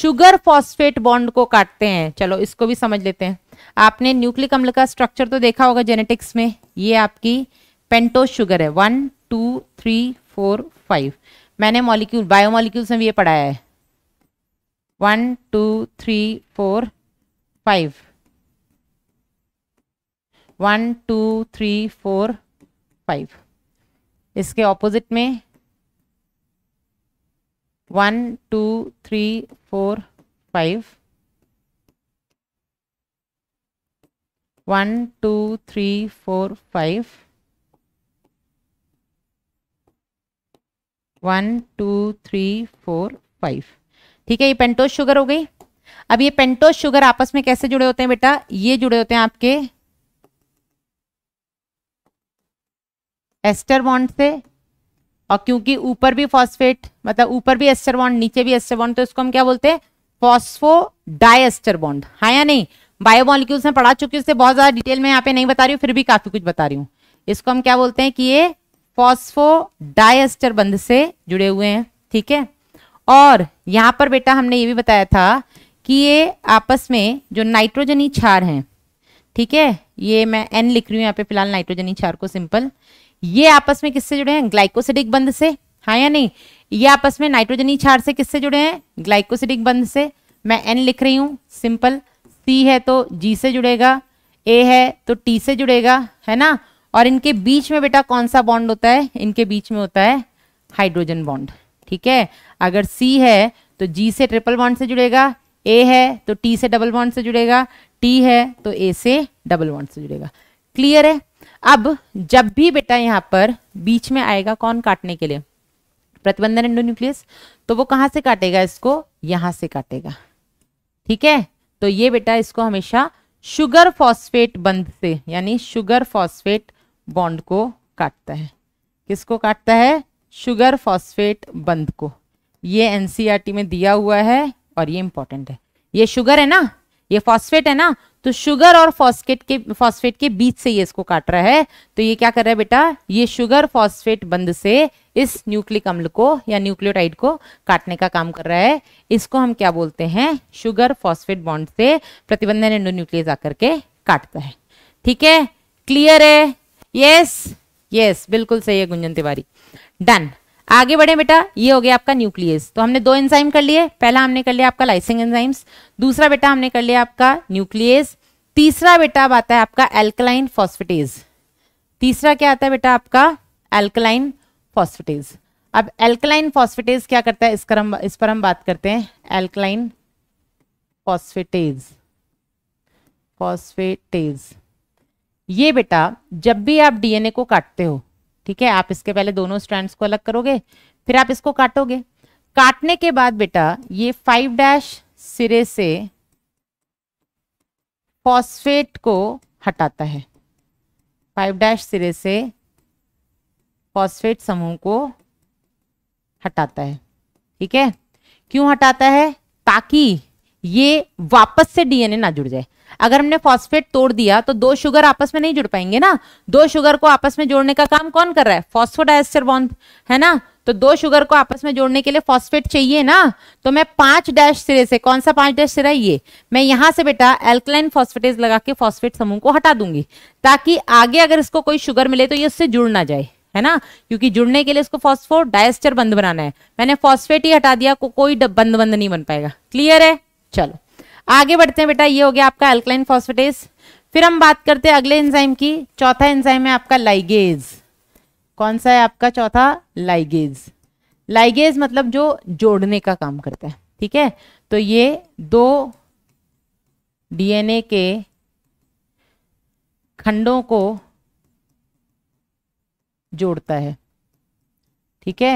शुगर फॉस्फेट बॉन्ड को काटते हैं चलो इसको भी समझ लेते हैं आपने न्यूक्लिक अम्ल का स्ट्रक्चर तो देखा होगा जेनेटिक्स में ये आपकी पेंटोज शुगर है one two three four five मैंने मॉलिक्यूल बायोमोलिक्यूल्स में भी ये पढ़ाया है one two three four five one two three four five इसके ऑपोजिट में one two three four five one two three four five one two three four five ठीक है ये पेंटोज शुगर हो गई अब ये पेंटोज शुगर आपस में कैसे जुड़े होते हैं बेटा ये जुड़े होते हैं आपके एस्टर बॉन्ड से और क्योंकि ऊपर भी फॉस्फेट मतलब ऊपर भी एस्टर बॉन्ड नीचे भी एस्टर बॉन्ड तो इसको हम क्या बोलते हैं फॉस्फो डायस्टर बॉन्ड हाँ या नहीं बायोमोलिक्यूल्स में पढ़ा चुकी उससे बहुत ज्यादा डिटेल में यहाँ पे नहीं बता रही हूँ फिर भी काफी कुछ बता रही हूँ इसको हम क्या बोलते हैं कि ये फॉस्फो डायस्टर बंध से जुड़े हुए हैं ठीक है और यहाँ पर बेटा हमने ये भी बताया था कि ये आपस में जो नाइट्रोजनी क्षार हैं ठीक है ये मैं एन लिख रही हूँ यहाँ पे फिलहाल नाइट्रोजनी क्षार को सिंपल ये आपस में किससे जुड़े हैं ग्लाइकोसिडिक बंध से हाँ या नहीं ये आपस में नाइट्रोजनी छाड़ से किससे जुड़े हैं ग्लाइकोसिडिक बंध से मैं एन लिख रही हूँ सिंपल सी है तो जी से जुड़ेगा ए है तो टी से जुड़ेगा है ना और इनके बीच में बेटा कौन सा बॉन्ड होता है इनके बीच में होता है हाइड्रोजन बॉन्ड ठीक है अगर सी है तो जी से ट्रिपल बॉन्ड से जुड़ेगा ए है तो टी से डबल बॉन्ड से जुड़ेगा टी है तो ए से डबल बॉन्ड से जुड़ेगा क्लियर है अब जब भी बेटा यहाँ पर बीच में आएगा कौन काटने के लिए प्रतिबंधन न्यूक्लियस तो वो कहाँ से काटेगा इसको यहाँ से काटेगा ठीक है तो ये बेटा इसको हमेशा शुगर फॉस्फेट बंध से यानी शुगर फॉस्फेट बॉन्ड को काटता है किसको काटता है शुगर फॉस्फेट बंध को ये एनसीआरटी e में दिया हुआ है और ये इंपॉर्टेंट है ये शुगर है ना ये फॉस्फेट है ना तो शुगर और फॉस्फेट के फॉस्फेट के बीच से ये इसको काट रहा है तो ये क्या कर रहा है बेटा ये शुगर फॉस्फेट बंद से इस न्यूक्लिक अम्ल को या न्यूक्लियोटाइड को काटने का काम कर रहा है इसको हम क्या बोलते हैं शुगर फॉस्फेट बॉन्ड से प्रतिबंधन एंडोन्यूक्लियस आकर के काटता है ठीक है क्लियर है यस यस बिल्कुल सही है गुंजन तिवारी डन आगे बढ़े बेटा ये हो गया आपका न्यूक्लियस तो हमने दो एंजाइम कर लिए पहला हमने कर लिया आपका लाइसिंग एंजाइम्स दूसरा बेटा हमने कर लिया आपका न्यूक्लियस तीसरा बेटा अब आता है आपका एल्कलाइन फॉस्फिटेज तीसरा क्या आता है बेटा आपका एल्कलाइन फॉस्फिटेज अब एल्कलाइन फॉस्फिटेज क्या करता है इस पर हम इस पर हम बात करते हैं एल्कलाइन फॉस्फिटेज फॉस्फेटेज ये बेटा जब भी आप डीएनए को काटते हो ठीक है आप इसके पहले दोनों स्ट्रैंड्स को अलग करोगे फिर आप इसको काटोगे काटने के बाद बेटा ये फाइव डैश सिरे से फॉस्फेट को हटाता है फाइव डैश सिरे से फॉस्फेट समूह को हटाता है ठीक है क्यों हटाता है ताकि ये वापस से डीएनए ना जुड़ जाए अगर हमने फॉस्फेट तोड़ दिया तो दो शुगर आपस में नहीं जुड़ पाएंगे ना दो शुगर को आपस में जोड़ने का काम कौन कर रहा है फॉस्फोडाइस्टर बॉन्ड है ना तो दो शुगर को आपस में जोड़ने के लिए फॉस्फेट चाहिए ना तो मैं पांच डैश सिरे से कौन सा पांच डैश सिरा ये मैं यहां से बेटा एल्कलाइन फॉस्फेटेज लगा के फॉस्फेट समूह को हटा दूंगी ताकि आगे अगर इसको कोई शुगर मिले तो ये उससे जुड़ ना जाए है ना क्योंकि जुड़ने के लिए इसको फॉस्फोडाइस्टर बंद बनाना है मैंने फॉस्फेट ही हटा दिया को, कोई बंद बंद नहीं बन पाएगा क्लियर है चलो आगे बढ़ते हैं बेटा ये हो गया आपका एल्कलाइन फॉस्फेटेज फिर हम बात करते हैं अगले एंजाइम की चौथा एंजाइम है आपका लाइगेज कौन सा है आपका चौथा लाइगेज लाइगेज मतलब जो जोड़ने का काम करता है ठीक है तो ये दो डीएनए के खंडों को जोड़ता है ठीक है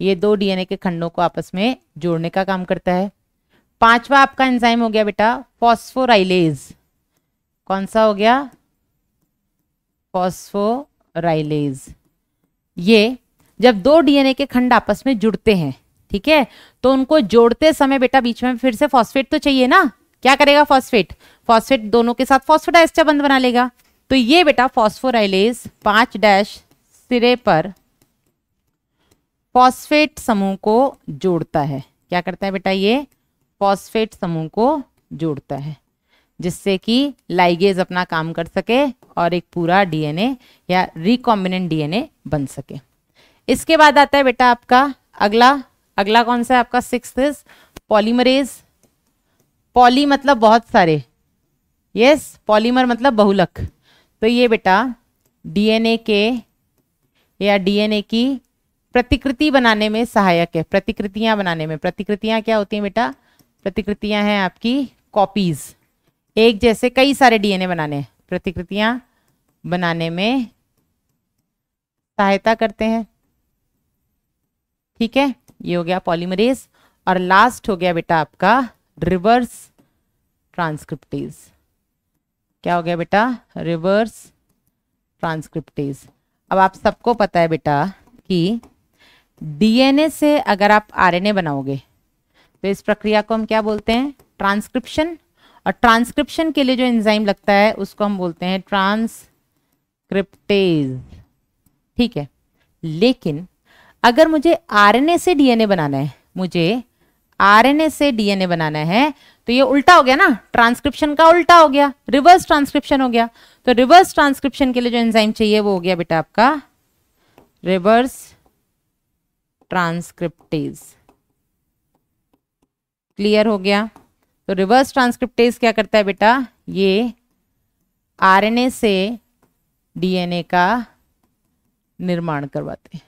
ये दो डीएनए के खंडों को आपस में जोड़ने का काम करता है पांचवा आपका एंजाइम हो गया बेटा फॉस्फोराइलेज कौन सा हो गया फॉस्फोराइलेज ये जब दो डीएनए के खंड आपस में जुड़ते हैं ठीक है तो उनको जोड़ते समय बेटा बीच में फिर से फॉस्फेट तो चाहिए ना क्या करेगा फॉस्फेट फॉस्फेट दोनों के साथ फॉस्फोडाइस्टर बंद बना लेगा तो ये बेटा फॉस्फोराइलेज पांच डैश सिरे पर फॉस्फेट समूह को जोड़ता है क्या करता है बेटा ये फॉस्फेट समूह को जोड़ता है जिससे कि लाइगेज अपना काम कर सके और एक पूरा डीएनए या रिकॉम्बिनेंट डीएनए बन सके इसके बाद आता है बेटा आपका अगला अगला कौन सा है आपका सिक्स पॉलीमरेज पॉली मतलब बहुत सारे यस पॉलीमर मतलब बहुलक तो ये बेटा डीएनए के या डीएनए की प्रतिकृति बनाने में सहायक है प्रतिकृतियां बनाने में प्रतिकृतियां क्या होती हैं बेटा प्रतिकृतियां हैं आपकी कॉपीज एक जैसे कई सारे डीएनए बनाने प्रतिकृतियां बनाने में सहायता करते हैं ठीक है ये हो गया पॉलीमरेज और लास्ट हो गया बेटा आपका रिवर्स ट्रांसक्रिप्टेज क्या हो गया बेटा रिवर्स ट्रांसक्रिप्टेज अब आप सबको पता है बेटा कि डीएनए से अगर आप आरएनए बनाओगे तो इस प्रक्रिया को हम क्या बोलते हैं ट्रांसक्रिप्शन और ट्रांसक्रिप्शन के लिए जो एंजाइम लगता है उसको हम बोलते हैं ट्रांसक्रिप्टेज ठीक है लेकिन अगर मुझे आरएनए से डीएनए बनाना है मुझे आरएनए से डीएनए बनाना है तो ये उल्टा हो गया ना ट्रांसक्रिप्शन का उल्टा हो गया रिवर्स ट्रांसक्रिप्शन हो गया तो रिवर्स ट्रांसक्रिप्शन के लिए जो एंजाइम चाहिए वो हो गया बेटा आपका रिवर्स ट्रांसक्रिप्टेज क्लियर हो गया तो रिवर्स ट्रांसक्रिप्टेज क्या करता है बेटा ये आरएनए से डीएनए का निर्माण करवाते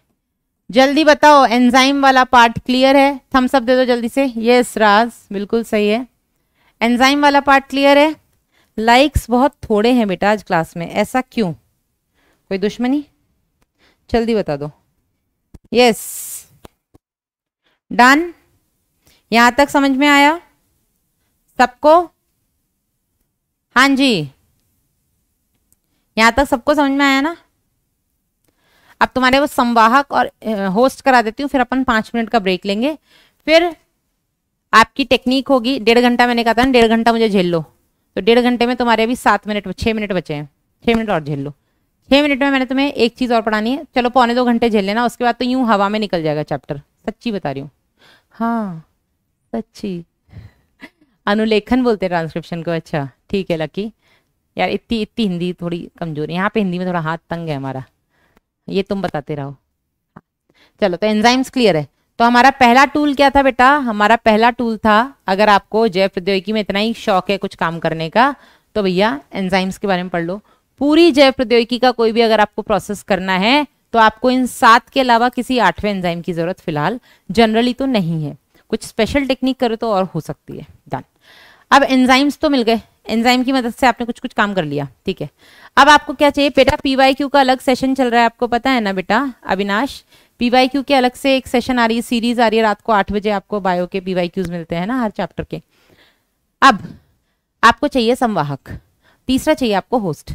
जल्दी बताओ एंजाइम वाला पार्ट क्लियर है थम्स अप दे दो जल्दी से यस राज बिल्कुल सही है एंजाइम वाला पार्ट क्लियर है लाइक्स बहुत थोड़े हैं बेटा आज क्लास में ऐसा क्यों कोई दुश्मनी जल्दी बता दो यस डन यहां तक समझ में आया सबको हाँ जी यहां तक सबको समझ में आया ना अब तुम्हारे वो संवाहक और होस्ट करा देती हूँ फिर अपन पाँच मिनट का ब्रेक लेंगे फिर आपकी टेक्निक होगी डेढ़ घंटा मैंने कहा था ना डेढ़ घंटा मुझे झेल लो तो डेढ़ घंटे में तुम्हारे अभी सात मिनट छह मिनट बचे हैं छह मिनट और झेल लो छह मिनट में मैंने तुम्हें एक चीज़ और पढ़ानी है चलो पौने दो घंटे झेल लेना उसके बाद तो यूं हवा में निकल जाएगा चैप्टर सच्ची बता रही हूँ हाँ सच्ची अनुलेखन बोलते हैं ट्रांसक्रिप्शन को अच्छा ठीक है लकी यार इतनी इतनी हिंदी थोड़ी कमजोर है यहाँ पे हिंदी में थोड़ा हाथ तंग है हमारा ये तुम बताते रहो चलो तो एंजाइम्स क्लियर है तो हमारा पहला टूल क्या था बेटा हमारा पहला टूल था अगर आपको जैव प्रौद्योगिकी में इतना ही शौक है कुछ काम करने का तो भैया एंजाइम्स के बारे में पढ़ लो पूरी जैव प्रौद्योगिकी का कोई भी अगर आपको प्रोसेस करना है तो आपको इन सात के अलावा किसी आठवें एंजाइम की जरूरत फिलहाल जनरली तो नहीं है कुछ स्पेशल टेक्निक करो तो और हो सकती है डन अब एंजाइम्स तो मिल गए एंजाइम की मदद से आपने कुछ कुछ काम कर लिया ठीक है अब आपको क्या चाहिए बेटा पीवाईक्यू का अलग सेशन चल रहा है आपको पता है ना बेटा अविनाश पीवाईक्यू के अलग से एक सेशन आ रही है सीरीज आ रही है रात को आठ बजे आपको बायो के पीवाईक्यूज मिलते हैं ना हर चैप्टर के अब आपको चाहिए संवाहक तीसरा चाहिए आपको होस्ट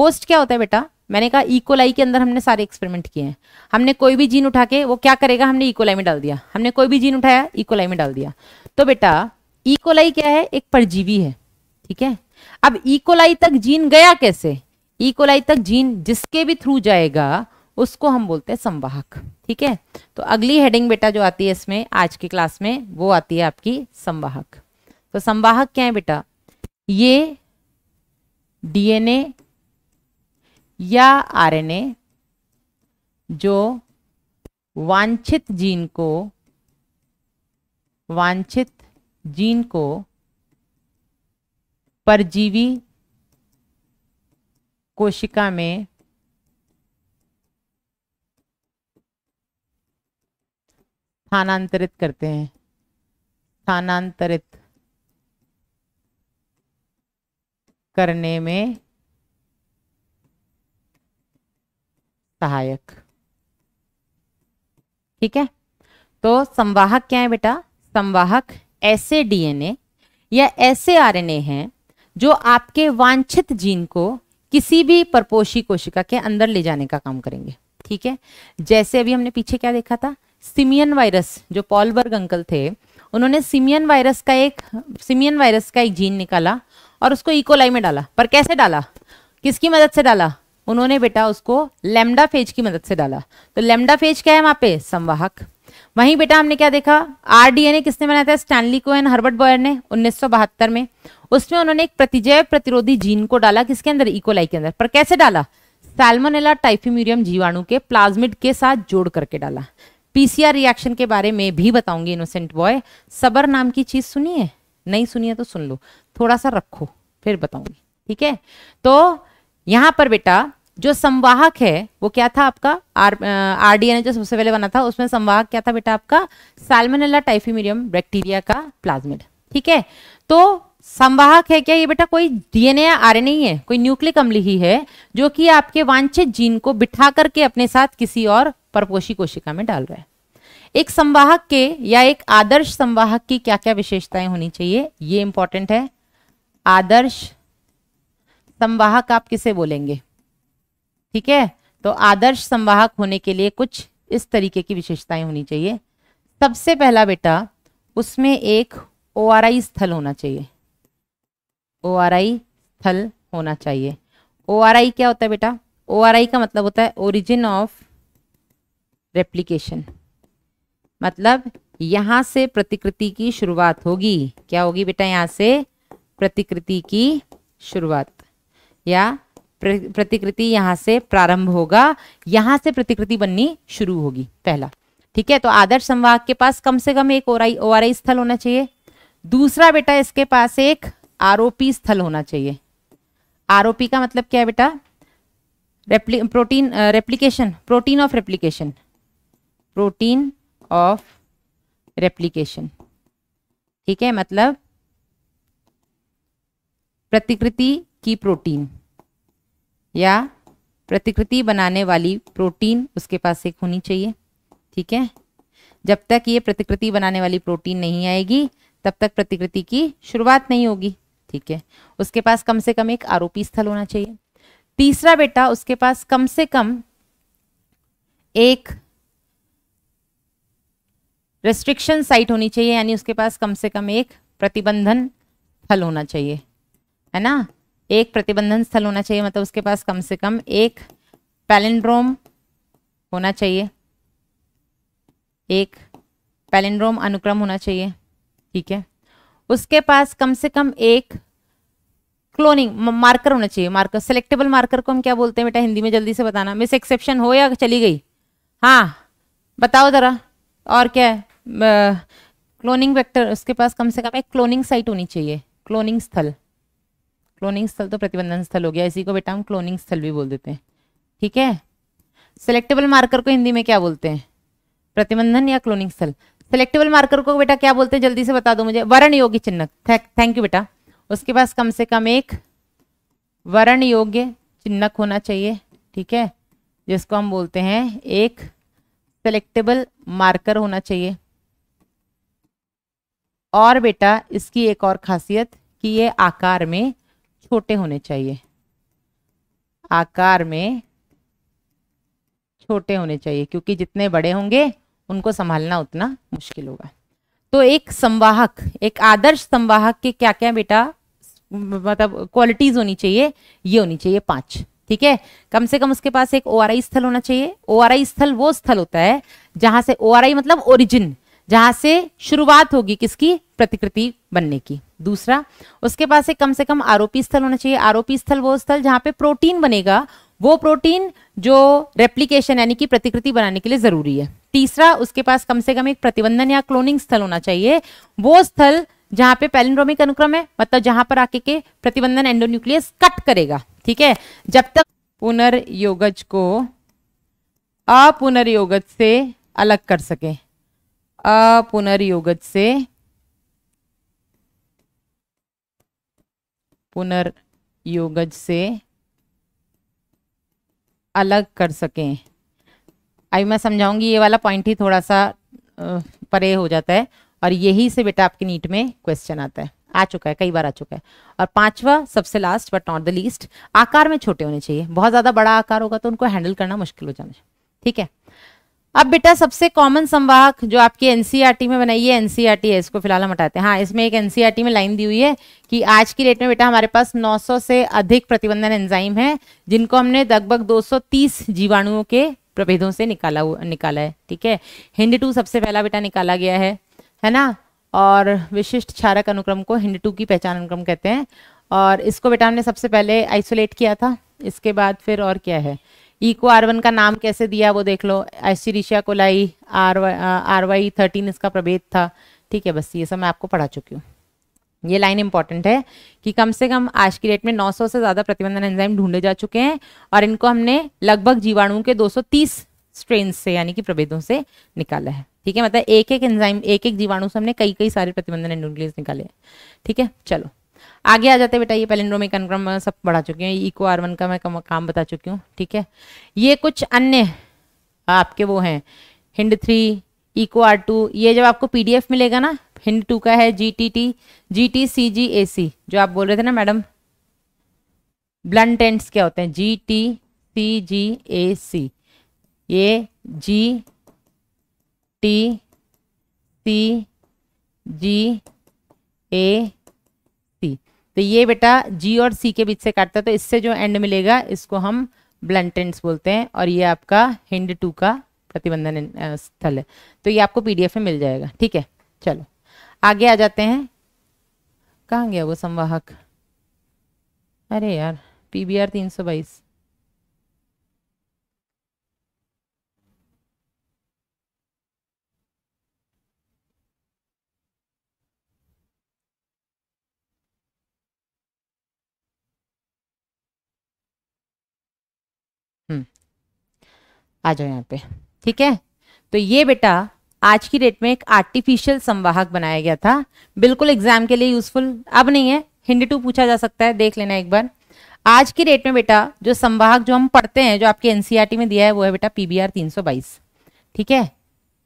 होस्ट क्या होता है बेटा मैंने कहा इकोलाई e के अंदर हमने सारे एक्सपेरिमेंट किए हैं हमने कोई भी जीन उठा के वो क्या करेगा हमने इकोलाई e में डाल दिया हमने कोई भी जीन उठाया इकोलाई e में डाल दिया तो बेटा इकोलाई क्या है एक परजीवी है ठीक है अब इकोलाई तक जीन गया कैसे इकोलाई तक जीन जिसके भी थ्रू जाएगा उसको हम बोलते हैं संवाहक ठीक है तो अगली हेडिंग बेटा जो आती है इसमें आज की क्लास में वो आती है आपकी संवाहक तो संवाहक क्या है बेटा ये डीएनए या आरएनए जो वांछित जीन को वांछित जीन को परजीवी कोशिका में स्थानांतरित करते हैं स्थानांतरित करने में सहायक ठीक है तो संवाहक क्या है बेटा संवाहक ऐसे डीएनए या ऐसे आरएनए हैं जो आपके वांछित जीन को किसी भी परपोषी कोशिका के अंदर ले जाने का काम करेंगे ठीक है जैसे अभी हमने पीछे क्या देखा था सिमियन वायरस जो पॉलबर्ग अंकल थे उन्होंने सिमियन वायरस का एक सिमियन वायरस का एक जीन निकाला और उसको इकोलाई e. में डाला पर कैसे डाला किसकी मदद से डाला उन्होंने बेटा उसको लेमडा फेज की मदद से डाला तो लेमडा फेज क्या है वहां पे संवाहक वहीं बेटा हमने क्या देखा आरडीएनए किसने बनाया था स्टैनली कोहन हर्बर्ट बॉयर ने बहत्तर में उसमें उन्होंने एक प्रतिजैव प्रतिरोधी जीन को डाला किसके अंदर इकोलाई e. के अंदर पर कैसे डाला सैलमोनेला टाइफिम्यूरियम जीवाणु के प्लाज्मिड के साथ जोड़ करके डाला पीसीआर रिएक्शन के बारे में भी बताऊंगी इनोसेंट बॉय सबर नाम की चीज सुनिए नहीं सुनिए तो सुन लो थोड़ा सा रखो फिर बताऊंगी ठीक है तो यहां पर बेटा जो संवाहक है वो क्या था आपका आर आरडीएनए जो सबसे पहले बना था उसमें संवाहक क्या था बेटा आपका साल्मेनेला टाइफीमीरियम बैक्टीरिया का प्लाज्मिड ठीक है तो संवाहक है क्या ये बेटा कोई डीएनए या आरएनए ही है कोई न्यूक्लिक अम्ल ही है जो कि आपके वांछित जीन को बिठा करके अपने साथ किसी और परपोषी कोशिका में डाल रहा है एक संवाहक के या एक आदर्श संवाहक की क्या क्या विशेषताएं होनी चाहिए ये इंपॉर्टेंट है आदर्श संवाहक आप किसे बोलेंगे ठीक है तो आदर्श संवाहक होने के लिए कुछ इस तरीके की विशेषताएं होनी चाहिए सबसे पहला बेटा उसमें एक ओ स्थल होना चाहिए ओ स्थल होना चाहिए ओ क्या होता है बेटा ओ का मतलब होता है ओरिजिन ऑफ रेप्लीकेशन मतलब यहां से प्रतिकृति की शुरुआत होगी क्या होगी बेटा यहां से प्रतिकृति की शुरुआत या प्रतिकृति यहाँ से प्रारंभ होगा यहाँ से प्रतिकृति बननी शुरू होगी पहला ठीक है तो आदर्श संवाहक के पास कम से कम एक ओराई ओआरआई स्थल होना चाहिए दूसरा बेटा इसके पास एक आरोपी स्थल होना चाहिए आरोपी का मतलब क्या है बेटा repli protein replication protein of replication protein of replication ठीक है मतलब प्रतिकृति की प्रोटीन या प्रतिकृति बनाने वाली प्रोटीन उसके पास एक होनी चाहिए ठीक है जब तक ये प्रतिकृति बनाने वाली प्रोटीन नहीं आएगी तब तक प्रतिकृति की शुरुआत नहीं होगी ठीक है उसके पास कम से कम एक आरोपी स्थल होना चाहिए तीसरा बेटा उसके पास कम से कम एक रेस्ट्रिक्शन साइट होनी चाहिए यानी उसके पास कम से कम एक प्रतिबंधन स्थल होना चाहिए है ना एक प्रतिबंधन स्थल होना चाहिए मतलब उसके पास कम से कम एक पैलिंड्रोम होना चाहिए एक पैलिंड्रोम अनुक्रम होना चाहिए ठीक है उसके पास कम से कम एक क्लोनिंग मार्कर होना चाहिए मार्कर सेलेक्टेबल मार्कर को हम क्या बोलते हैं बेटा हिंदी में जल्दी से बताना मिस एक्सेप्शन हो या चली गई हाँ बताओ ज़रा और क्या है क्लोनिंग वेक्टर उसके पास कम से कम एक क्लोनिंग साइट होनी चाहिए क्लोनिंग स्थल क्लोनिंग स्थल तो प्रतिबंधन स्थल हो गया इसी को बेटा हम क्लोनिंग स्थल भी बोल देते हैं ठीक है सेलेक्टेबल मार्कर को हिंदी में क्या बोलते हैं प्रतिबंधन या क्लोनिंग स्थल सेलेक्टेबल मार्कर को बेटा क्या बोलते हैं जल्दी से बता दो मुझे वर्ण योग्य चिन्ह थैंक यू बेटा उसके पास कम से कम एक वर्ण योग्य चिन्हक होना चाहिए ठीक है जिसको हम बोलते हैं एक सेलेक्टेबल मार्कर होना चाहिए और बेटा इसकी एक और खासियत कि ये आकार में छोटे होने चाहिए आकार में छोटे होने चाहिए क्योंकि जितने बड़े होंगे उनको संभालना उतना मुश्किल होगा तो एक संवाहक एक आदर्श संवाहक के क्या क्या बेटा मतलब क्वालिटीज होनी चाहिए ये होनी चाहिए पांच ठीक है कम से कम उसके पास एक ओ स्थल होना चाहिए ओ स्थल वो स्थल होता है जहां से ओ मतलब ओरिजिन जहां से शुरुआत होगी किसकी प्रतिकृति बनने की दूसरा उसके पास एक कम से कम आरोपी स्थल होना चाहिए आरोपी स्थल वो स्थल जहां पे प्रोटीन बनेगा वो प्रोटीन जो रेप्लीकेशन यानी कि प्रतिकृति बनाने के लिए जरूरी है तीसरा उसके पास कम से कम एक प्रतिबंधन या क्लोनिंग स्थल होना चाहिए वो स्थल जहां पे पेलिंड्रोमिक अनुक्रम है मतलब जहां पर आके के प्रतिबंधन एंडोन्यूक्लियस कट करेगा ठीक है जब तक पुनर्योगज को अपुनर्योगज से अलग कर सके अपुनर्योगज से पुनर्योगज से अलग कर सकें अभी मैं समझाऊंगी ये वाला पॉइंट ही थोड़ा सा परे हो जाता है और यही से बेटा आपकी नीट में क्वेश्चन आता है आ चुका है कई बार आ चुका है और पांचवा सबसे last but not the least आकार में छोटे होने चाहिए बहुत ज़्यादा बड़ा आकार होगा तो उनको हैंडल करना मुश्किल हो जाना ठीक है अब बेटा सबसे कॉमन संवाहक जो आपके एनसीईआरटी e में बनाई है एनसीईआरटी e है इसको फिलहाल हम हटाते हैं हाँ इसमें एक एनसीईआरटी e में लाइन दी हुई है कि आज की डेट में बेटा हमारे पास 900 से अधिक प्रतिबंधन एंजाइम है जिनको हमने लगभग 230 जीवाणुओं के प्रभेदों से निकाला निकाला है ठीक है हिंड टू सबसे पहला बेटा निकाला गया है है ना और विशिष्ट क्षारक अनुक्रम को हिंड टू की पहचान अनुक्रम कहते हैं और इसको बेटा हमने सबसे पहले आइसोलेट किया था इसके बाद फिर और क्या है इको आर वन का नाम कैसे दिया वो देख लो को coli R R Y thirteen इसका प्रभेद था ठीक है बस ये सब मैं आपको पढ़ा चुकी हूँ ये लाइन इंपॉर्टेंट है कि कम से कम आज की डेट में 900 से ज़्यादा प्रतिबंधन एंजाइम ढूंढे जा चुके हैं और इनको हमने लगभग जीवाणुओं के 230 स्ट्रेन से यानी कि प्रभेदों से निकाला है ठीक है मतलब एक एक एंजाइम एक एक जीवाणु से हमने कई कई सारे प्रतिबंधन एंडोन्यूक्लियस निकाले हैं ठीक है चलो आगे आ जाते बेटा ये पैलिंड्रोमिक अनुक्रम सब बढ़ा चुके हैं इको आर वन का मैं कम, काम बता चुकी हूँ ठीक है ये कुछ अन्य आपके वो हैं Hind three Eco R two ये जब आपको पीडीएफ मिलेगा ना हिंड टू का है G T T G T C G A C जो आप बोल रहे थे ना मैडम ब्लंट एंड्स क्या होते हैं जी टी सी जी ए सी ये जी टी सी जी ए तो ये बेटा जी और सी के बीच से काटता है तो इससे जो एंड मिलेगा इसको हम ब्लंटेंट्स बोलते हैं और ये आपका हिंड टू का प्रतिबंधन स्थल है तो ये आपको पीडीएफ में मिल जाएगा ठीक है चलो आगे आ जाते हैं कहाँ गया वो संवाहक अरे यार पीबीआर 322 आ जाओ यहाँ पे ठीक है तो ये बेटा आज की डेट में एक आर्टिफिशियल संवाहक बनाया गया था बिल्कुल एग्जाम के लिए यूजफुल अब नहीं है हिंदी टू पूछा जा सकता है देख लेना एक बार आज की डेट में बेटा जो संवाहक जो हम पढ़ते हैं जो आपके एनसीईआरटी e में दिया है वो है बेटा पीबीआर 322 ठीक है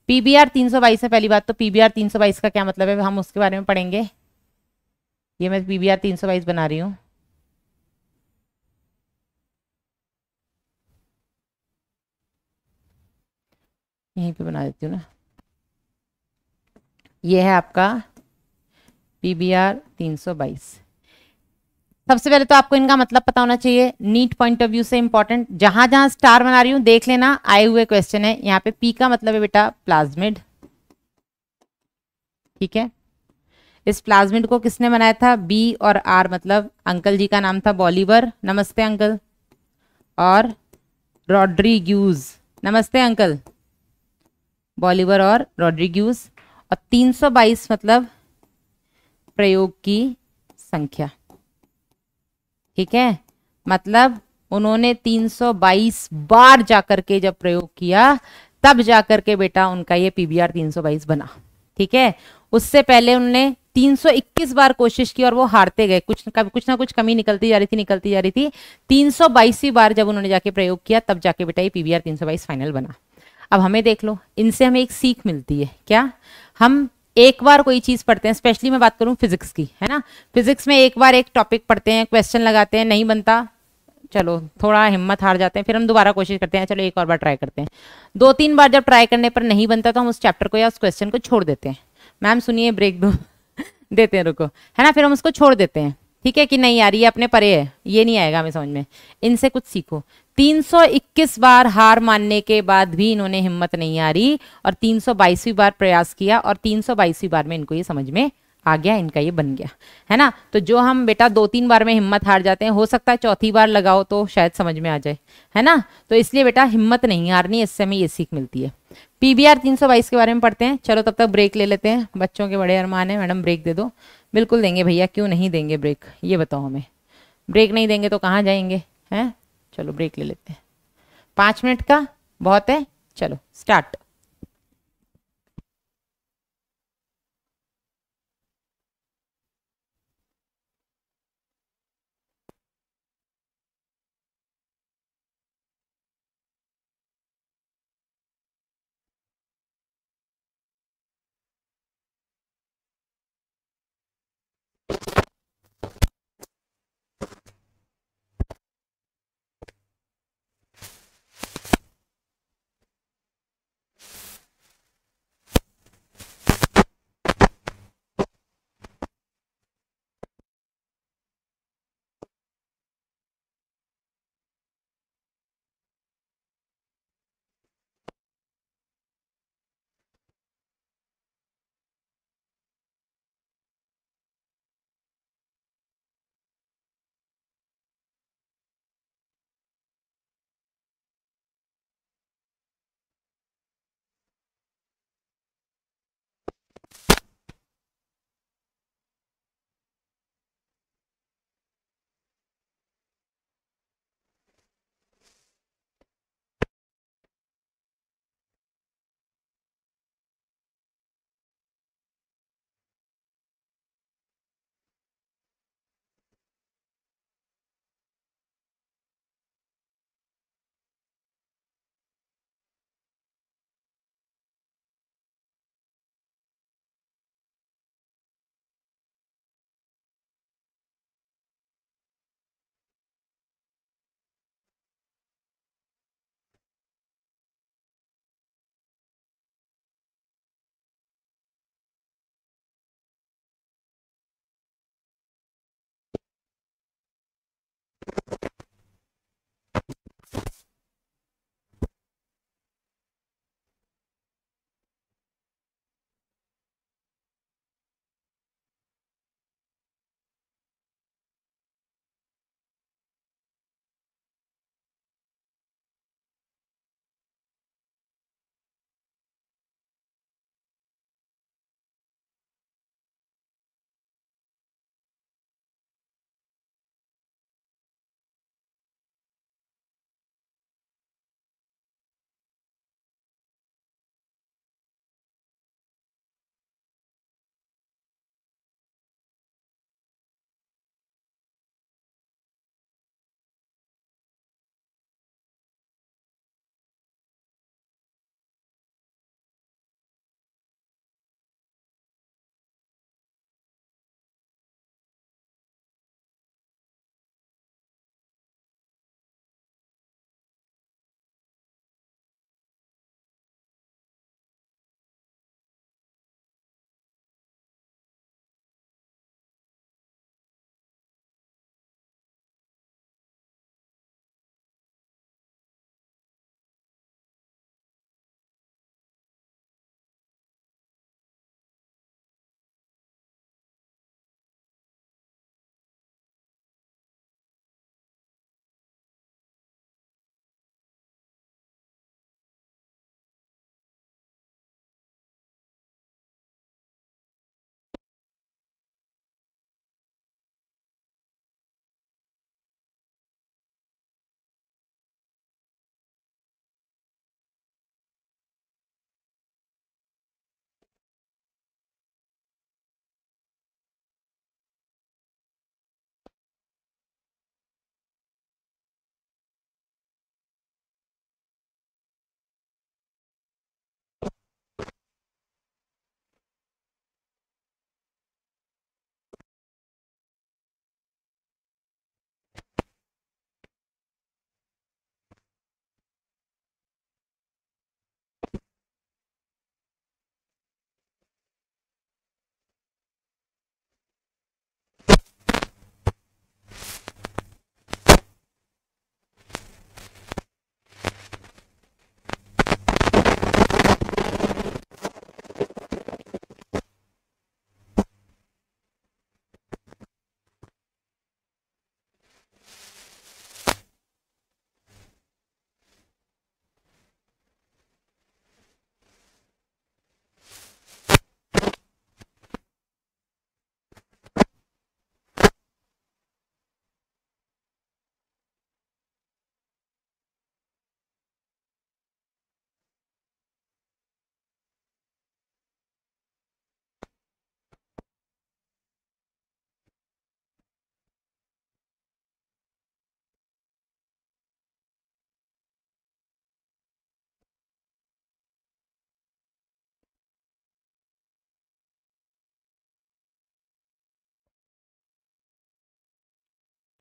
पीबीआर 322 है पहली बात तो पीबीआर 322 का क्या मतलब है हम उसके बारे में पढ़ेंगे ये मैं पीबीआर 322 बना रही हूँ यहीं पे बना देती हूँ ना ये है आपका पी बी आर तीन सौ बाईस सबसे पहले तो आपको इनका मतलब पता होना चाहिए नीट पॉइंट ऑफ व्यू से इंपॉर्टेंट जहां जहां स्टार बना रही हूं देख लेना आए हुए क्वेश्चन है यहाँ पे पी का मतलब है बेटा प्लाज्मिड ठीक है इस प्लाज्मिड को किसने बनाया था बी और आर मतलब अंकल जी का नाम था बॉलीवर नमस्ते अंकल और रॉड्रीग्यूज नमस्ते अंकल बॉलीवर और रॉड्रिग्यूज और 322 मतलब प्रयोग की संख्या ठीक है मतलब उन्होंने 322 बार जाकर के जब प्रयोग किया तब जाकर के बेटा उनका ये पीबीआर 322 बना ठीक है उससे पहले उन्होंने 321 बार कोशिश की और वो हारते गए कुछ कुछ ना कुछ कमी निकलती जा रही थी निकलती जा रही थी 322वीं बार जब उन्होंने जाके प्रयोग किया तब जाके बेटा ये पीवीआर 322 फाइनल बना अब हमें देख लो इनसे हमें एक सीख मिलती है क्या हम एक बार कोई चीज पढ़ते हैं स्पेशली मैं बात करूं फिजिक्स की है ना फिजिक्स में एक बार एक टॉपिक पढ़ते हैं क्वेश्चन लगाते हैं नहीं बनता चलो थोड़ा हिम्मत हार जाते हैं फिर हम दोबारा कोशिश करते हैं चलो एक और बार ट्राई करते हैं दो तीन बार जब ट्राई करने पर नहीं बनता तो हम उस चैप्टर को या उस क्वेश्चन को छोड़ देते हैं मैम सुनिए ब्रेक दो देते हैं रुको है ना फिर हम उसको छोड़ देते हैं ठीक है कि नहीं यार ये अपने परे है ये नहीं आएगा हमें समझ में इनसे कुछ सीखो 321 बार हार मानने के बाद भी इन्होंने हिम्मत नहीं हारी और तीन बार प्रयास किया और तीन बार में इनको ये समझ में आ गया इनका ये बन गया है ना तो जो हम बेटा दो तीन बार में हिम्मत हार जाते हैं हो सकता है चौथी बार लगाओ तो शायद समझ में आ जाए है ना तो इसलिए बेटा हिम्मत नहीं हारनी इससे हमें ये सीख मिलती है पीबीआर 322 के बारे में पढ़ते हैं चलो तब तक ब्रेक ले लेते हैं बच्चों के बड़े अरमान है मैडम ब्रेक दे दो बिल्कुल देंगे भैया क्यों नहीं देंगे ब्रेक ये बताओ हमें ब्रेक नहीं देंगे तो कहाँ जाएंगे हैं चलो ब्रेक ले लेते हैं पाँच मिनट का बहुत है चलो स्टार्ट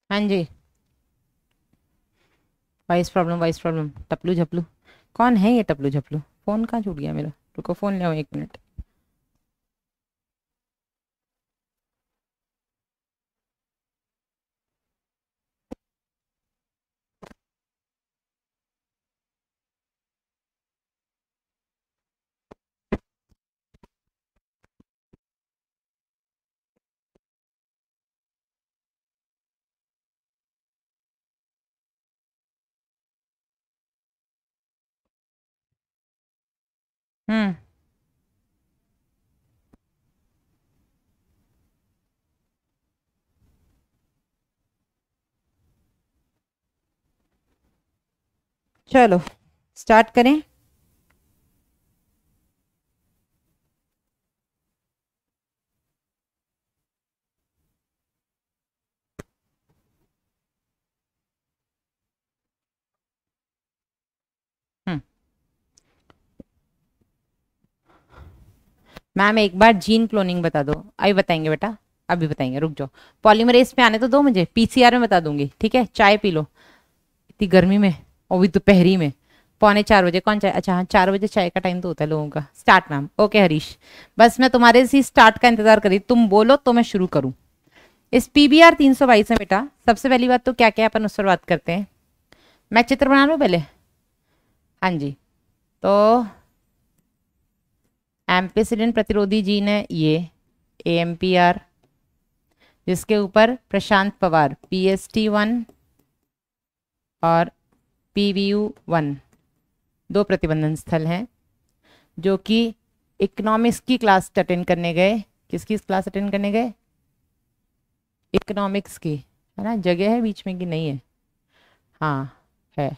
हाँ जी वाइस प्रॉब्लम वाइस प्रॉब्लम टपलू झपलू कौन है ये टपलू झपलू फ़ोन कहाँ छूट गया मेरा रुको फ़ोन ले एक मिनट हम्म। चलो स्टार्ट करें मैम एक बार जीन क्लोनिंग बता दो अभी बताएंगे बेटा अभी बताएंगे रुक जाओ पॉलीमरेज पे आने तो दो मुझे पीसीआर में बता दूंगी ठीक है चाय पी लो इतनी गर्मी में और भी दोपहरी में पौने चार बजे कौन चाय अच्छा हाँ चार बजे चाय का टाइम तो होता है लोगों का स्टार्ट मैम ओके हरीश बस मैं तुम्हारे से स्टार्ट का इंतजार करी तुम बोलो तो मैं शुरू करूँ इस पी बी आर तीन सौ बाईस है बेटा सबसे पहली बात तो क्या क्या अपन उस पर बात करते हैं मैं चित्र बना लूँ पहले हाँ जी तो एम्पेसिडेंट प्रतिरोधी जीन है ये ए जिसके ऊपर Prashant Pawar P S T one और पी वी यू वन दो प्रतिबंधन स्थल हैं जो कि इकोनॉमिक्स की क्लास अटेंड करने गए किसकी क्लास अटेंड करने गए इकोनॉमिक्स की है ना जगह है बीच में कि नहीं है हाँ है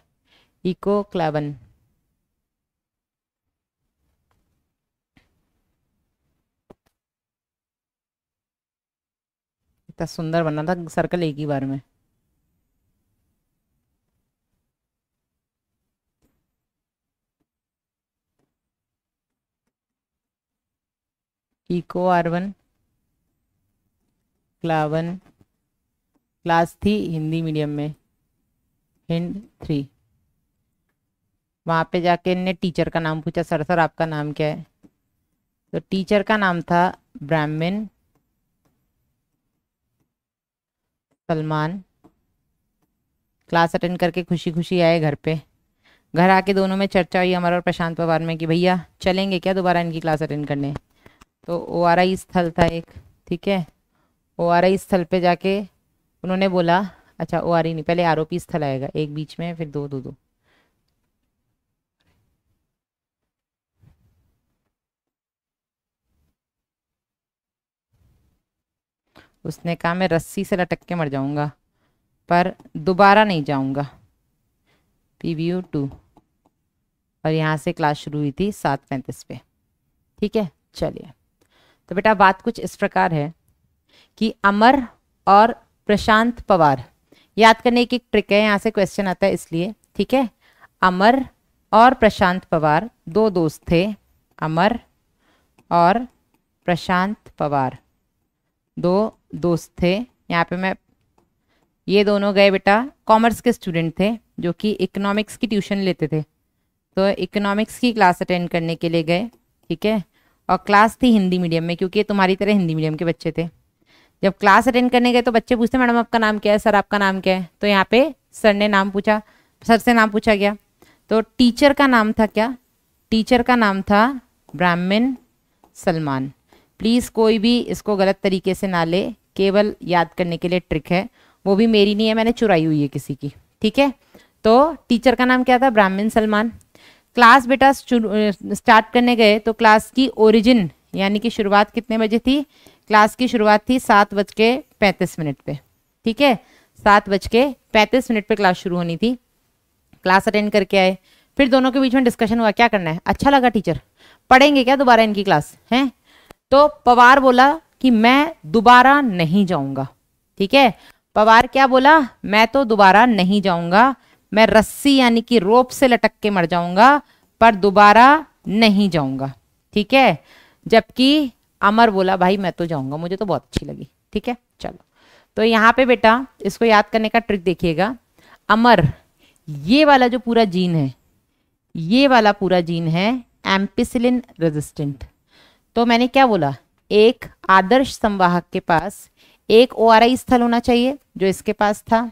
इको क्लावन कितना सुंदर बना था सर्कल एक ही बार में इको वन क्लावन क्लास थी हिंदी मीडियम में हिंड थ्री वहाँ पे जाके इनने टीचर का नाम पूछा सर सर आपका नाम क्या है तो टीचर का नाम था ब्राह्मण सलमान क्लास अटेंड करके खुशी खुशी आए घर पे घर आके दोनों में चर्चा हुई हमारा और प्रशांत पवार में कि भैया चलेंगे क्या दोबारा इनकी क्लास अटेंड करने तो ओ आर आई स्थल था एक ठीक है ओ आर आई स्थल पे जाके उन्होंने बोला अच्छा ओ आर आई नहीं पहले आरोपी स्थल आएगा एक बीच में फिर दो दो दो उसने कहा मैं रस्सी से लटक के मर जाऊंगा पर दोबारा नहीं जाऊंगा पी वी यू टू और यहाँ से क्लास शुरू हुई थी सात पैंतीस पे ठीक है चलिए तो बेटा बात कुछ इस प्रकार है कि अमर और प्रशांत पवार याद करने की एक ट्रिक है यहाँ से क्वेश्चन आता है इसलिए ठीक है अमर और प्रशांत पवार दो दोस्त थे अमर और प्रशांत पवार दो दोस्त थे यहाँ पे मैं ये दोनों गए बेटा कॉमर्स के स्टूडेंट थे जो कि इकोनॉमिक्स की ट्यूशन लेते थे तो इकोनॉमिक्स की क्लास अटेंड करने के लिए गए ठीक है और क्लास थी हिंदी मीडियम में क्योंकि तुम्हारी तरह हिंदी मीडियम के बच्चे थे जब क्लास अटेंड करने गए तो बच्चे पूछते मैडम आपका नाम क्या है सर आपका नाम क्या है तो यहाँ पे सर ने नाम पूछा सर से नाम पूछा गया तो टीचर का नाम था क्या टीचर का नाम था ब्राह्मण सलमान प्लीज़ कोई भी इसको गलत तरीके से ना ले केवल याद करने के लिए ट्रिक है वो भी मेरी नहीं है मैंने चुराई हुई है किसी की ठीक है तो टीचर का नाम क्या था ब्राह्मण सलमान क्लास बेटा स्टार्ट करने गए तो क्लास की ओरिजिन यानी कि शुरुआत कितने बजे थी क्लास की शुरुआत थी सात बज के पैंतीस मिनट पे ठीक है सात बज के पैंतीस मिनट पे क्लास शुरू होनी थी क्लास अटेंड करके आए फिर दोनों के बीच में डिस्कशन हुआ क्या करना है अच्छा लगा टीचर पढ़ेंगे क्या दोबारा इनकी क्लास हैं तो पवार बोला कि मैं दोबारा नहीं जाऊंगा ठीक है पवार क्या बोला मैं तो दोबारा नहीं जाऊंगा मैं रस्सी यानी कि रोप से लटक के मर जाऊंगा पर दोबारा नहीं जाऊंगा ठीक है जबकि अमर बोला भाई मैं तो जाऊंगा मुझे तो बहुत अच्छी लगी ठीक है चलो तो यहाँ पे बेटा इसको याद करने का ट्रिक देखिएगा अमर ये वाला जो पूरा जीन है ये वाला पूरा जीन है एम्पिसिलिन रेजिस्टेंट तो मैंने क्या बोला एक आदर्श संवाहक के पास एक ओ स्थल होना चाहिए जो इसके पास था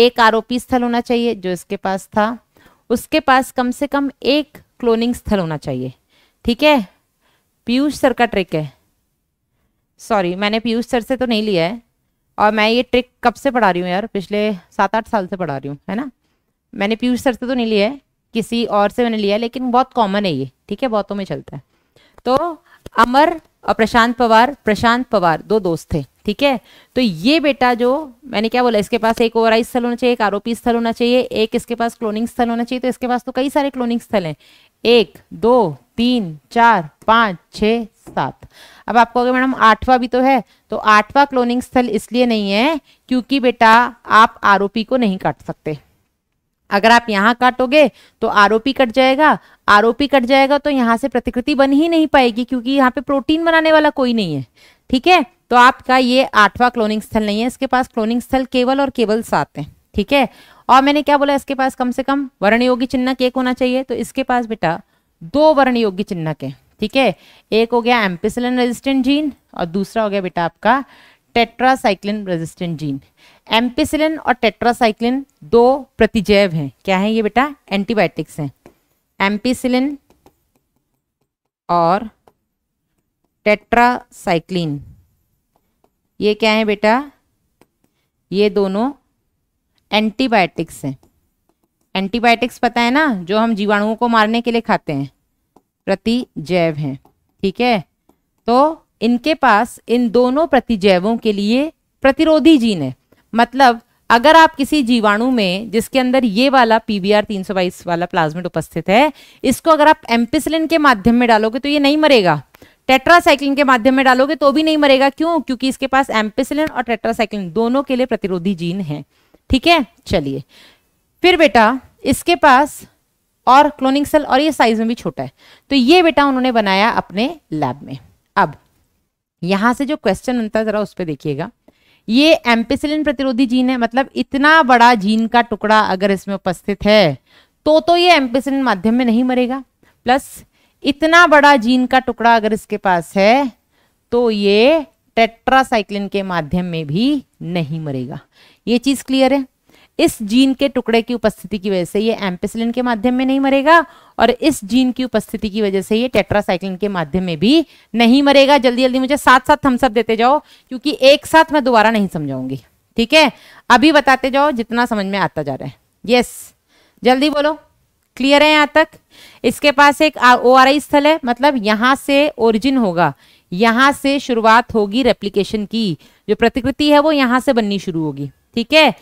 एक आरोपी स्थल होना चाहिए जो इसके पास था उसके पास कम से कम एक क्लोनिंग स्थल होना चाहिए ठीक है पीयूष सर का ट्रिक है सॉरी मैंने पीयूष सर से तो नहीं लिया है और मैं ये ट्रिक कब से पढ़ा रही हूँ यार पिछले सात आठ साल से पढ़ा रही हूँ है ना मैंने पीयूष सर से तो नहीं लिया है किसी और से मैंने लिया है लेकिन बहुत कॉमन है ये ठीक है बहुतों में चलता है तो अमर और प्रशांत पवार प्रशांत पवार दो दोस्त थे ठीक है तो ये बेटा जो मैंने क्या बोला इसके पास एक ओवराइज स्थल होना चाहिए एक आरोपी स्थल होना चाहिए एक इसके पास क्लोनिंग स्थल होना चाहिए तो इसके पास तो कई सारे क्लोनिंग स्थल हैं एक दो तीन चार पाँच छ सात अब आपको अगर मैडम आठवां भी तो है तो आठवां क्लोनिंग स्थल इसलिए नहीं है क्योंकि बेटा आप आरोपी को नहीं काट सकते अगर आप यहाँ काटोगे तो आरोपी कट जाएगा आरोपी कट जाएगा तो यहाँ से प्रतिकृति बन ही नहीं पाएगी क्योंकि यहाँ पे प्रोटीन बनाने वाला कोई नहीं है ठीक है तो आपका ये आठवां क्लोनिंग स्थल नहीं है इसके पास क्लोनिंग स्थल केवल और केवल सात है ठीक है और मैंने क्या बोला इसके पास कम से कम वर्ण योगी चिन्हक एक होना चाहिए तो इसके पास बेटा दो वर्ण योगी चिन्हक है ठीक है एक हो गया एम्पिसलिन रेजिस्टेंट जीन और दूसरा हो गया बेटा आपका टेट्रासाइक्लिन रेजिस्टेंट जीन एम्पिसिलिन और टेट्रासाइक्लिन दो प्रतिजैव हैं क्या है ये बेटा एंटीबायोटिक्स हैं एम्पिसिलिन और टेट्रासाइक्लिन ये क्या है बेटा ये दोनों एंटीबायोटिक्स हैं एंटीबायोटिक्स पता है ना जो हम जीवाणुओं को मारने के लिए खाते हैं प्रतिजैव हैं ठीक है तो इनके पास इन दोनों प्रतिजैवों के लिए प्रतिरोधी जीन है मतलब अगर आप किसी जीवाणु में जिसके अंदर ये वाला पीबीआर 322 वाला प्लाज्मिड उपस्थित है इसको अगर आप एम्पिसलिन के माध्यम में डालोगे तो ये नहीं मरेगा टेट्रासाइक्लिन के माध्यम में डालोगे तो भी नहीं मरेगा क्यों क्योंकि इसके पास एम्पिसलिन और टेट्रासाइक्लिन दोनों के लिए प्रतिरोधी जीन है ठीक है चलिए फिर बेटा इसके पास और क्लोनिंग सेल और ये साइज में भी छोटा है तो ये बेटा उन्होंने बनाया अपने लैब में अब यहां से जो क्वेश्चन बनता है जरा उस पर देखिएगा ये एम्पिसिलिन प्रतिरोधी जीन है मतलब इतना बड़ा जीन का टुकड़ा अगर इसमें उपस्थित है तो तो ये एम्पिसिलिन माध्यम में नहीं मरेगा प्लस इतना बड़ा जीन का टुकड़ा अगर इसके पास है तो ये टेट्रासाइक्लिन के माध्यम में भी नहीं मरेगा ये चीज़ क्लियर है इस जीन के टुकड़े की उपस्थिति की वजह से ये एम्पेसिलिन के माध्यम में नहीं मरेगा और इस जीन की उपस्थिति की वजह से ये टेट्रासाइक्लिन के माध्यम में भी नहीं मरेगा जल्दी जल्दी मुझे साथ साथ थम्सअप देते जाओ क्योंकि एक साथ मैं दोबारा नहीं समझाऊंगी ठीक है अभी बताते जाओ जितना समझ में आता जा रहा है यस जल्दी बोलो क्लियर है यहाँ तक इसके पास एक ओ आर आई स्थल है मतलब यहाँ से ओरिजिन होगा यहाँ से शुरुआत होगी रेप्लीकेशन की जो प्रतिकृति है वो यहाँ से बननी शुरू होगी ठीक है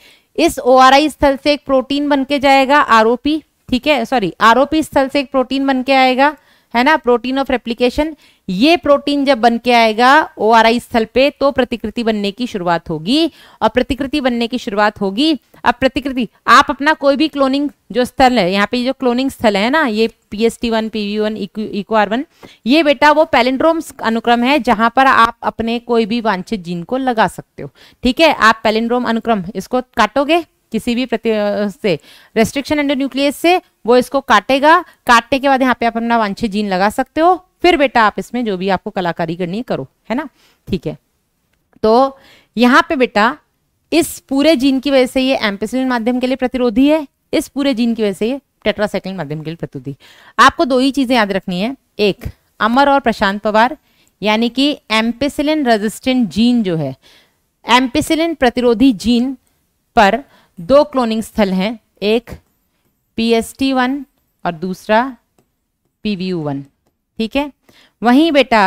इस ओ स्थल से एक प्रोटीन बन के जाएगा आरओपी ठीक है सॉरी आरओपी स्थल से एक प्रोटीन बन के आएगा है ना प्रोटीन ऑफ रेप्लीकेशन ये प्रोटीन जब बन के आएगा ओ आर आई स्थल पे तो प्रतिकृति बनने की शुरुआत होगी और प्रतिकृति बनने की शुरुआत होगी अब प्रतिकृति आप अपना कोई भी क्लोनिंग जो स्थल है यहाँ पे जो क्लोनिंग स्थल है ना ये P S T one P one Eco R one ये बेटा वो पेलिंड्रोम अनुक्रम है जहां पर आप अपने कोई भी वांछित जीन को लगा सकते हो ठीक है आप पेलिंड्रोम अनुक्रम इसको काटोगे किसी भी प्रति से रेस्ट्रिक्शन एंडो न्यूक्लियस से वो इसको काटेगा काटने के बाद यहाँ पे आप अपना वांछित जीन लगा सकते हो फिर बेटा आप इसमें जो भी आपको कलाकारी करनी है करो है ना ठीक है तो यहाँ पे बेटा इस पूरे जीन की वजह से ये एम्पेसिलिन माध्यम के लिए प्रतिरोधी है इस पूरे जीन की वजह से ये टेट्रासाइक्लिन माध्यम के लिए प्रतिरोधी आपको दो ही चीजें याद रखनी है एक अमर और प्रशांत पवार यानी कि एम्पेसिलिन रेजिस्टेंट जीन जो है एम्पेसिलिन प्रतिरोधी जीन पर दो क्लोनिंग स्थल हैं एक पी एस टी वन और दूसरा पी वी यू वन ठीक है वहीं बेटा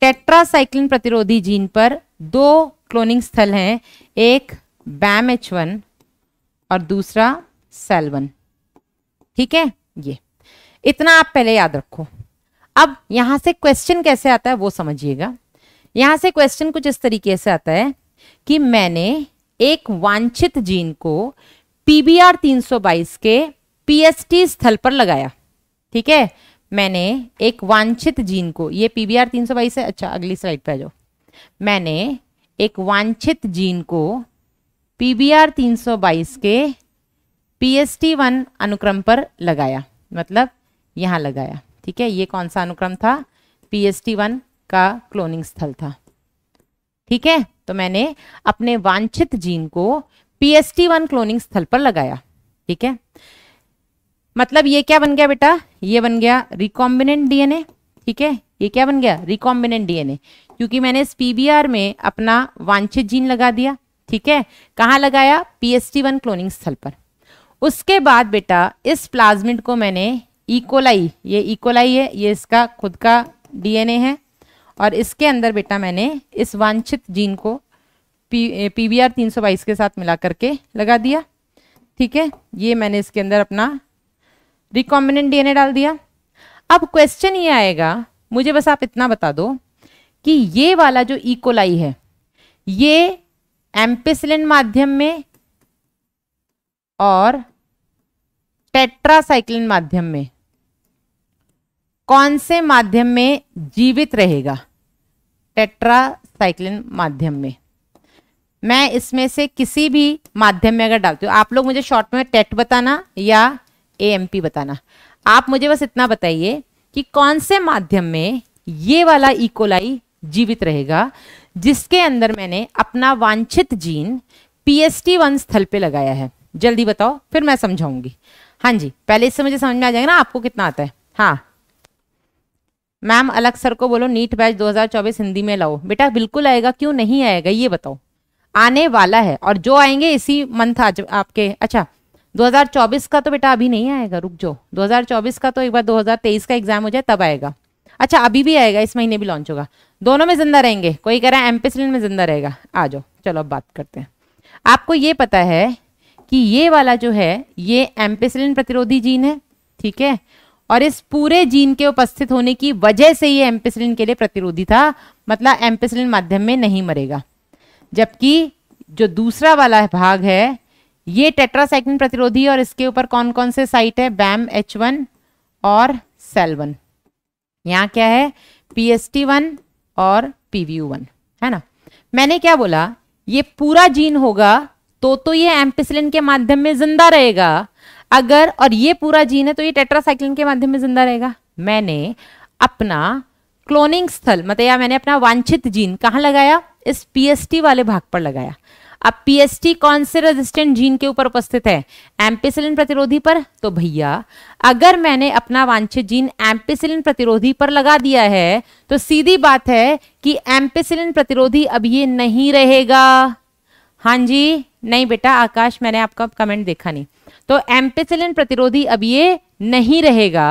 टेट्रासाइक्लिन प्रतिरोधी जीन पर दो क्लोनिंग स्थल हैं एक बैम एच वन और दूसरा सेलवन ठीक है ये इतना आप पहले याद रखो अब यहां से क्वेश्चन कैसे आता है वो समझिएगा यहां से क्वेश्चन कुछ इस तरीके से आता है कि मैंने एक वांछित जीन को पीबीआर 322 के पीएसटी स्थल पर लगाया ठीक है मैंने एक वांछित जीन को ये पी बी आर तीन सौ बाईस है अच्छा अगली स्लाइड पे आ जाओ मैंने एक वांछित जीन को पी बी आर तीन सौ बाईस के पी एस टी वन अनुक्रम पर लगाया मतलब यहाँ लगाया ठीक है ये कौन सा अनुक्रम था पी एस टी वन का क्लोनिंग स्थल था ठीक है तो मैंने अपने वांछित जीन को P S T one cloning स्थल पर लगाया ठीक है मतलब ये क्या बन गया बेटा ये बन गया रिकॉम्बिनेंट डीएनए ठीक है ये क्या बन गया रिकॉम्बिनेंट डीएनए क्योंकि मैंने इस पीबीआर में अपना वांछित जीन लगा दिया ठीक है कहाँ लगाया पीएसटी वन क्लोनिंग स्थल पर उसके बाद बेटा इस प्लाज्मिड को मैंने इकोलाई e ये इकोलाई e है ये इसका खुद का डीएनए है और इसके अंदर बेटा मैंने इस वांछित जीन को पी पी आर तीन सौ बाईस के साथ मिला करके लगा दिया ठीक है ये मैंने इसके अंदर अपना रिकॉम्बिनेंट डीएनए डाल दिया अब क्वेश्चन ये आएगा मुझे बस आप इतना बता दो कि ये वाला जो इकोलाई e है ये एम्पेसिलिन माध्यम में और टेट्रासाइक्लिन माध्यम में कौन से माध्यम में जीवित रहेगा टेट्रासाइक्लिन माध्यम में मैं इसमें से किसी भी माध्यम में अगर डालती हूँ आप लोग मुझे शॉर्ट में टेट बताना या ए एम पी बताना आप मुझे बस इतना बताइए कि कौन से माध्यम में ये वाला इकोलाई e. जीवित रहेगा जिसके अंदर मैंने अपना वांछित gene P S T one स्थल पर लगाया है जल्दी बताओ फिर मैं समझाऊंगी हाँ जी पहले इससे मुझे समझ में आ जाएगा ना आपको कितना आता है हाँ मैम अलग सर को बोलो नीट बैच 2024 हिंदी में लाओ बेटा बिल्कुल आएगा क्यों नहीं आएगा ये बताओ आने वाला है और जो आएंगे इसी मंथ आज आपके अच्छा 2024 का तो बेटा अभी नहीं आएगा रुक जाओ 2024 का तो एक बार 2023 का एग्जाम हो जाए तब आएगा अच्छा अभी भी आएगा इस महीने भी लॉन्च होगा दोनों में जिंदा रहेंगे कोई कह रहा है एम्पेसिलिन में जिंदा रहेगा आ जाओ चलो अब बात करते हैं आपको ये पता है कि ये वाला जो है ये एम्पेसिलिन प्रतिरोधी जीन है ठीक है और इस पूरे जीन के उपस्थित होने की वजह से ये एम्पेसिलिन के लिए प्रतिरोधी था मतलब एम्पेसिलिन माध्यम में नहीं मरेगा जबकि जो दूसरा वाला भाग है ये टेट्रासाइक्लिन प्रतिरोधी और इसके ऊपर कौन कौन से साइट है बैम एच वन और सेल वन यहाँ क्या है पी एस टी वन और पी वी यू वन है ना मैंने क्या बोला ये पूरा जीन होगा तो तो ये एम्पिसिलिन के माध्यम में जिंदा रहेगा अगर और ये पूरा जीन है तो ये टेट्रासाइक्लिन के माध्यम में जिंदा रहेगा मैंने अपना क्लोनिंग स्थल मतलब या मैंने अपना वांछित जीन कहाँ लगाया इस टी वाले भाग पर लगाया अब पीएसटी कौन से रेजिस्टेंट जीन के ऊपर उपस्थित है एम्पिसिलिन प्रतिरोधी पर तो भैया अगर मैंने अपना वांछित जीन एम्पिसिलिन प्रतिरोधी पर लगा दिया है तो सीधी बात है कि एम्पिसिलिन प्रतिरोधी अब ये नहीं रहेगा हाँ जी नहीं बेटा आकाश मैंने आपका कमेंट देखा नहीं तो एम्पिसिलिन प्रतिरोधी अब ये नहीं रहेगा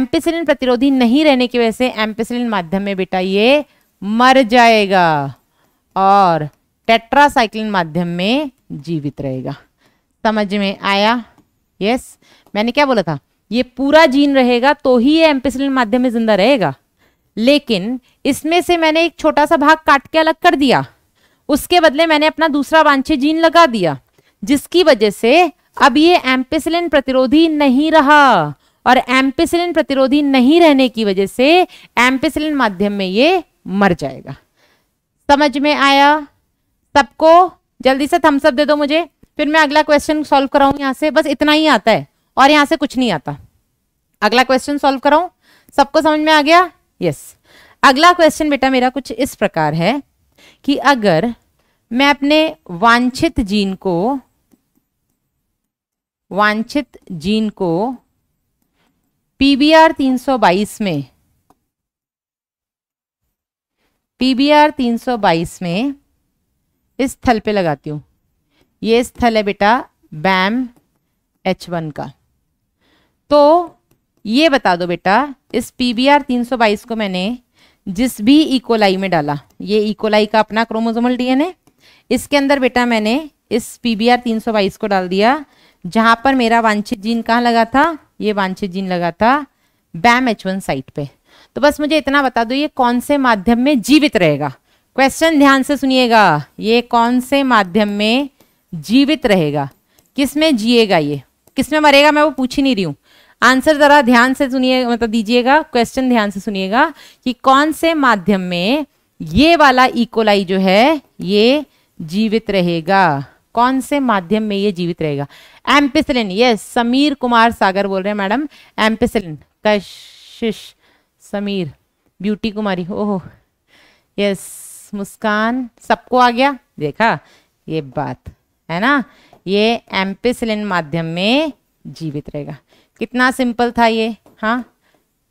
एम्पिसिलिन प्रतिरोधी नहीं रहने की वजह से एम्पिसिलिन माध्यम में बेटा ये मर जाएगा और टेट्रासाइक्लिन माध्यम में जीवित रहेगा समझ में आया यस मैंने क्या बोला था ये पूरा जीन रहेगा तो ही ये एम्पिसिलिन माध्यम में जिंदा रहेगा लेकिन इसमें से मैंने एक छोटा सा भाग काट के अलग कर दिया उसके बदले मैंने अपना दूसरा वांछे जीन लगा दिया जिसकी वजह से अब ये एम्पिसिलिन प्रतिरोधी नहीं रहा और एम्पिसिलिन प्रतिरोधी नहीं रहने की वजह से एम्पिसिलिन माध्यम में ये मर जाएगा समझ में आया सबको जल्दी से थम्सअप दे दो मुझे फिर मैं अगला क्वेश्चन सॉल्व कराऊं यहाँ से बस इतना ही आता है और यहाँ से कुछ नहीं आता अगला क्वेश्चन सॉल्व कराऊं सबको समझ में आ गया यस अगला क्वेश्चन बेटा मेरा कुछ इस प्रकार है कि अगर मैं अपने वांछित जीन को वांछित जीन को पीबीआर 322 में पीबीआर 322 में इस स्थल पे लगाती हूँ ये स्थल है बेटा बैम एच वन का तो ये बता दो बेटा इस पी बी आर तीन सौ बाईस को मैंने जिस भी इकोलाई e में डाला ये इकोलाई e का अपना क्रोमोजोमल डीएनए इसके अंदर बेटा मैंने इस पी बी आर तीन सौ बाईस को डाल दिया जहाँ पर मेरा वांछित जीन कहाँ लगा था ये वांछित जीन लगा था बैम एच वन साइट पे तो बस मुझे इतना बता दो ये कौन से माध्यम में जीवित रहेगा क्वेश्चन ध्यान से सुनिएगा ये कौन से माध्यम में जीवित रहेगा किस में जिएगा ये किस में मरेगा मैं वो पूछ ही नहीं रही हूँ आंसर ज़रा ध्यान से सुनिए मतलब दीजिएगा क्वेश्चन ध्यान से सुनिएगा कि कौन से माध्यम में ये वाला इकोलाई e जो है ये जीवित रहेगा कौन से माध्यम में ये जीवित रहेगा एम्पिसिलिन यस समीर कुमार सागर बोल रहे हैं मैडम एम्पिसिलिन कशिश समीर ब्यूटी कुमारी ओहो यस मुस्कान सबको आ गया देखा ये बात है ना ये एम्पिसिलिन माध्यम में जीवित रहेगा कितना सिंपल था ये हाँ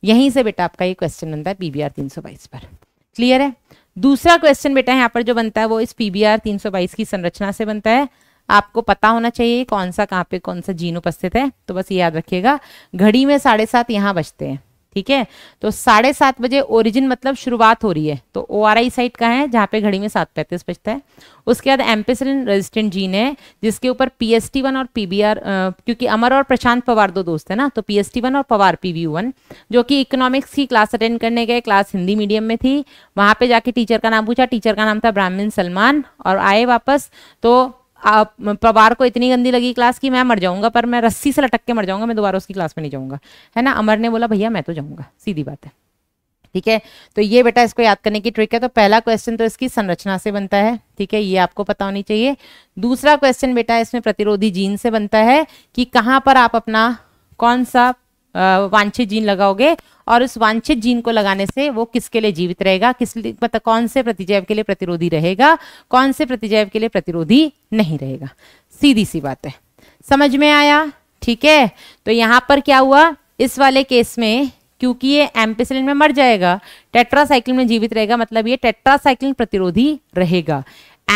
यहीं से बेटा आपका ये क्वेश्चन बनता है पीबीआर 322 पर क्लियर है दूसरा क्वेश्चन बेटा यहाँ पर जो बनता है वो इस पीबीआर 322 की संरचना से बनता है आपको पता होना चाहिए कौन सा कहाँ पे कौन सा जीन उपस्थित है तो बस ये याद रखिएगा घड़ी में साढ़े सात यहाँ बजते हैं ठीक है तो साढ़े सात बजे ओरिजिन मतलब शुरुआत हो रही है तो ओ आर आई साइट का है जहाँ पे घड़ी में सात पैंतीस बजता है उसके बाद एम्पेसिलिन रेजिस्टेंट जीन है जिसके ऊपर पी एस टी वन और पी बी आर क्योंकि अमर और प्रशांत पवार दो दोस्त है ना तो पी एस टी वन और पवार पी वी वन जो कि इकोनॉमिक्स की क्लास अटेंड करने गए क्लास हिंदी मीडियम में थी वहाँ पे जाके टीचर का नाम पूछा टीचर का नाम था ब्राह्मण सलमान और आए वापस तो आप पवार को इतनी गंदी लगी क्लास की मैं मर जाऊंगा पर मैं रस्सी से लटक के मर जाऊंगा मैं दोबारा उसकी क्लास में नहीं जाऊंगा है ना अमर ने बोला भैया मैं तो जाऊंगा सीधी बात है ठीक है तो ये बेटा इसको याद करने की ट्रिक है तो पहला क्वेश्चन तो इसकी संरचना से बनता है ठीक है ये आपको पता होनी चाहिए दूसरा क्वेश्चन बेटा इसमें प्रतिरोधी जीन से बनता है कि कहाँ पर आप अपना कौन सा वांछित जीन लगाओगे और उस वांछित जीन को लगाने से वो किसके लिए जीवित रहेगा किस मतलब कौन से प्रतिजैव के लिए प्रतिरोधी रहेगा कौन से प्रतिजैव के लिए प्रतिरोधी नहीं रहेगा सीधी सी बात है समझ में आया ठीक है तो यहाँ पर क्या हुआ इस वाले केस में क्योंकि ये एम्पिसलिन में मर जाएगा टेट्रासाइक्लिन में जीवित रहेगा मतलब ये टेट्रासाइक्लिन प्रतिरोधी रहेगा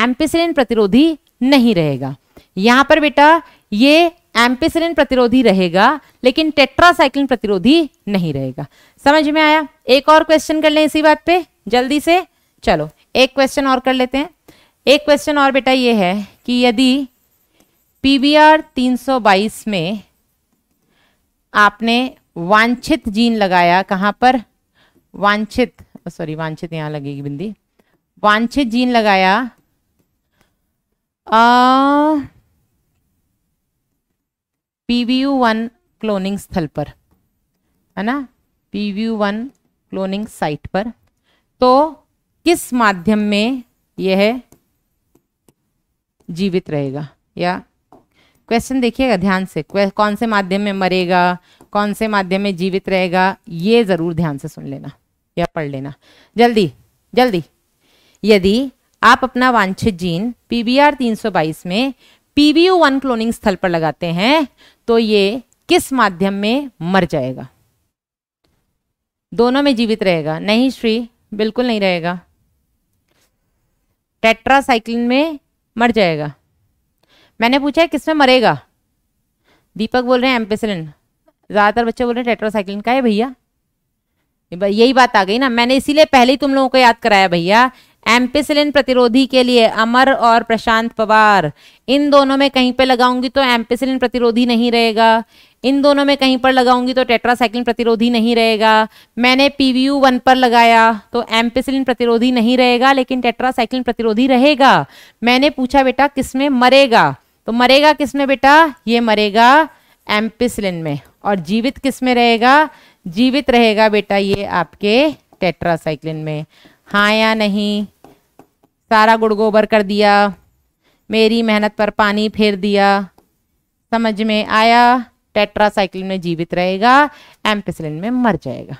एम्पिसलिन प्रतिरोधी नहीं रहेगा यहाँ पर बेटा ये एम्पिसिलिन प्रतिरोधी रहेगा लेकिन टेट्रासाइक्लिन प्रतिरोधी नहीं रहेगा समझ में आया एक और क्वेश्चन कर लें इसी बात पे जल्दी से चलो एक क्वेश्चन और कर लेते हैं एक क्वेश्चन और बेटा ये है कि यदि सौ बाईस में आपने वांछित जीन लगाया कहाँ पर वांछित सॉरी वांछित यहाँ लगेगी बिंदी वांछित जीन लगाया आ, पीवीयू वन क्लोनिंग स्थल पर है ना पीवीयू वन क्लोनिंग साइट पर तो किस माध्यम में यह जीवित रहेगा या क्वेश्चन देखिएगा ध्यान से कौन से माध्यम में मरेगा कौन से माध्यम में जीवित रहेगा ये ज़रूर ध्यान से सुन लेना या पढ़ लेना जल्दी जल्दी यदि आप अपना वांछित जीन पीबीआर 322 में पीबीयू वन क्लोनिंग स्थल पर लगाते हैं तो ये किस माध्यम में मर जाएगा दोनों में जीवित रहेगा नहीं श्री बिल्कुल नहीं रहेगा टेट्रासाइक्लिन में मर जाएगा मैंने पूछा है किस में मरेगा दीपक बोल रहे हैं एम्पेसिलिन ज़्यादातर बच्चे बोल रहे हैं टेट्रासाइक्लिन का है भैया यही बात आ गई ना मैंने इसीलिए पहले ही तुम लोगों को याद कराया भैया एम्पिसिलिन प्रतिरोधी के लिए अमर और प्रशांत पवार इन दोनों में कहीं पर लगाऊंगी तो एम्पिसिलिन प्रतिरोधी नहीं रहेगा इन दोनों में कहीं पर लगाऊंगी तो टेट्रासाइक्लिन प्रतिरोधी नहीं रहेगा मैंने पी वी यू वन पर लगाया तो एम्पिसिलिन प्रतिरोधी नहीं रहेगा लेकिन टेट्रासाइक्लिन प्रतिरोधी रहेगा मैंने पूछा बेटा किस में मरेगा तो मरेगा किस में बेटा ये मरेगा एम्पिसिलिन में और जीवित किस में रहेगा जीवित रहेगा बेटा ये आपके टेट्रासाइक्लिन में हाँ या नहीं सारा गुड़ गोबर कर दिया मेरी मेहनत पर पानी फेर दिया समझ में आया टेट्रासाइक्लिन में जीवित रहेगा एम्पिसलिन में मर जाएगा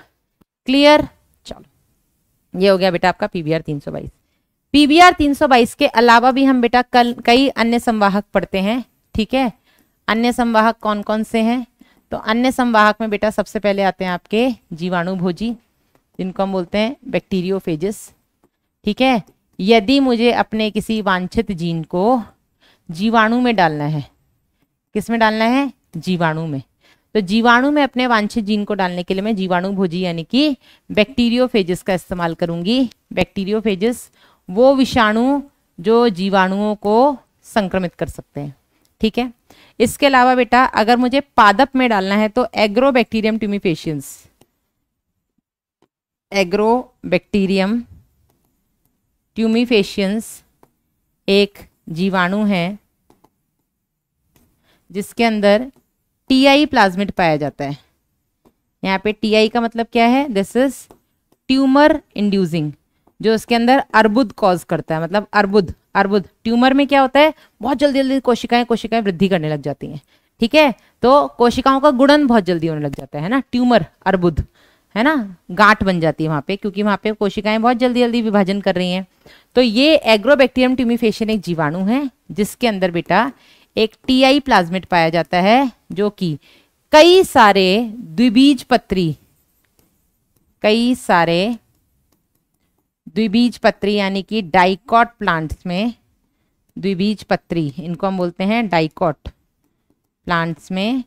क्लियर चलो ये हो गया बेटा आपका पीबीआर 322 पीबीआर 322 के अलावा भी हम बेटा कल कई अन्य संवाहक पढ़ते हैं ठीक है अन्य संवाहक कौन कौन से हैं तो अन्य संवाहक में बेटा सबसे पहले आते हैं आपके जीवाणु भोजी जिनको हम बोलते हैं बैक्टीरियोफेजिस ठीक है यदि मुझे अपने किसी वांछित जीन को जीवाणु में डालना है किस में डालना है जीवाणु में तो जीवाणु में अपने वांछित जीन को डालने के लिए मैं जीवाणु भोजी यानी कि बैक्टीरियोफेजिस का इस्तेमाल करूंगी बैक्टीरियोफेजिस वो विषाणु जो जीवाणुओं को संक्रमित कर सकते हैं ठीक है इसके अलावा बेटा अगर मुझे पादप में डालना है तो Agrobacterium tumefaciens bacterium tumefaciens एक जीवाणु है जिसके अंदर टीआई प्लाज्मिड पाया जाता है यहाँ पे टीआई का मतलब क्या है दिस इज ट्यूमर इंड्यूसिंग जो उसके अंदर अर्बुद कॉज करता है मतलब अर्बुद अर्बुद ट्यूमर में क्या होता है बहुत जल्दी जल्दी कोशिकाएं कोशिकाएं वृद्धि करने लग जाती हैं ठीक है तो कोशिकाओं का गुड़न बहुत जल्दी होने लग जाता है ना ट्यूमर अर्बुद है ना गांठ बन जाती है वहाँ पे क्योंकि वहाँ पे कोशिकाएं बहुत जल्दी जल्दी विभाजन कर रही हैं तो ये एग्रोबैक्टीरियम ट्यूमिफेशन एक जीवाणु है जिसके अंदर बेटा एक टीआई प्लाज्मिट पाया जाता है जो कि कई सारे द्विबीज पत्री कई सारे द्विबीज पत्री यानी कि डाइकॉट प्लांट्स में द्विबीज पत्री इनको हम बोलते हैं डाइकॉट प्लांट्स में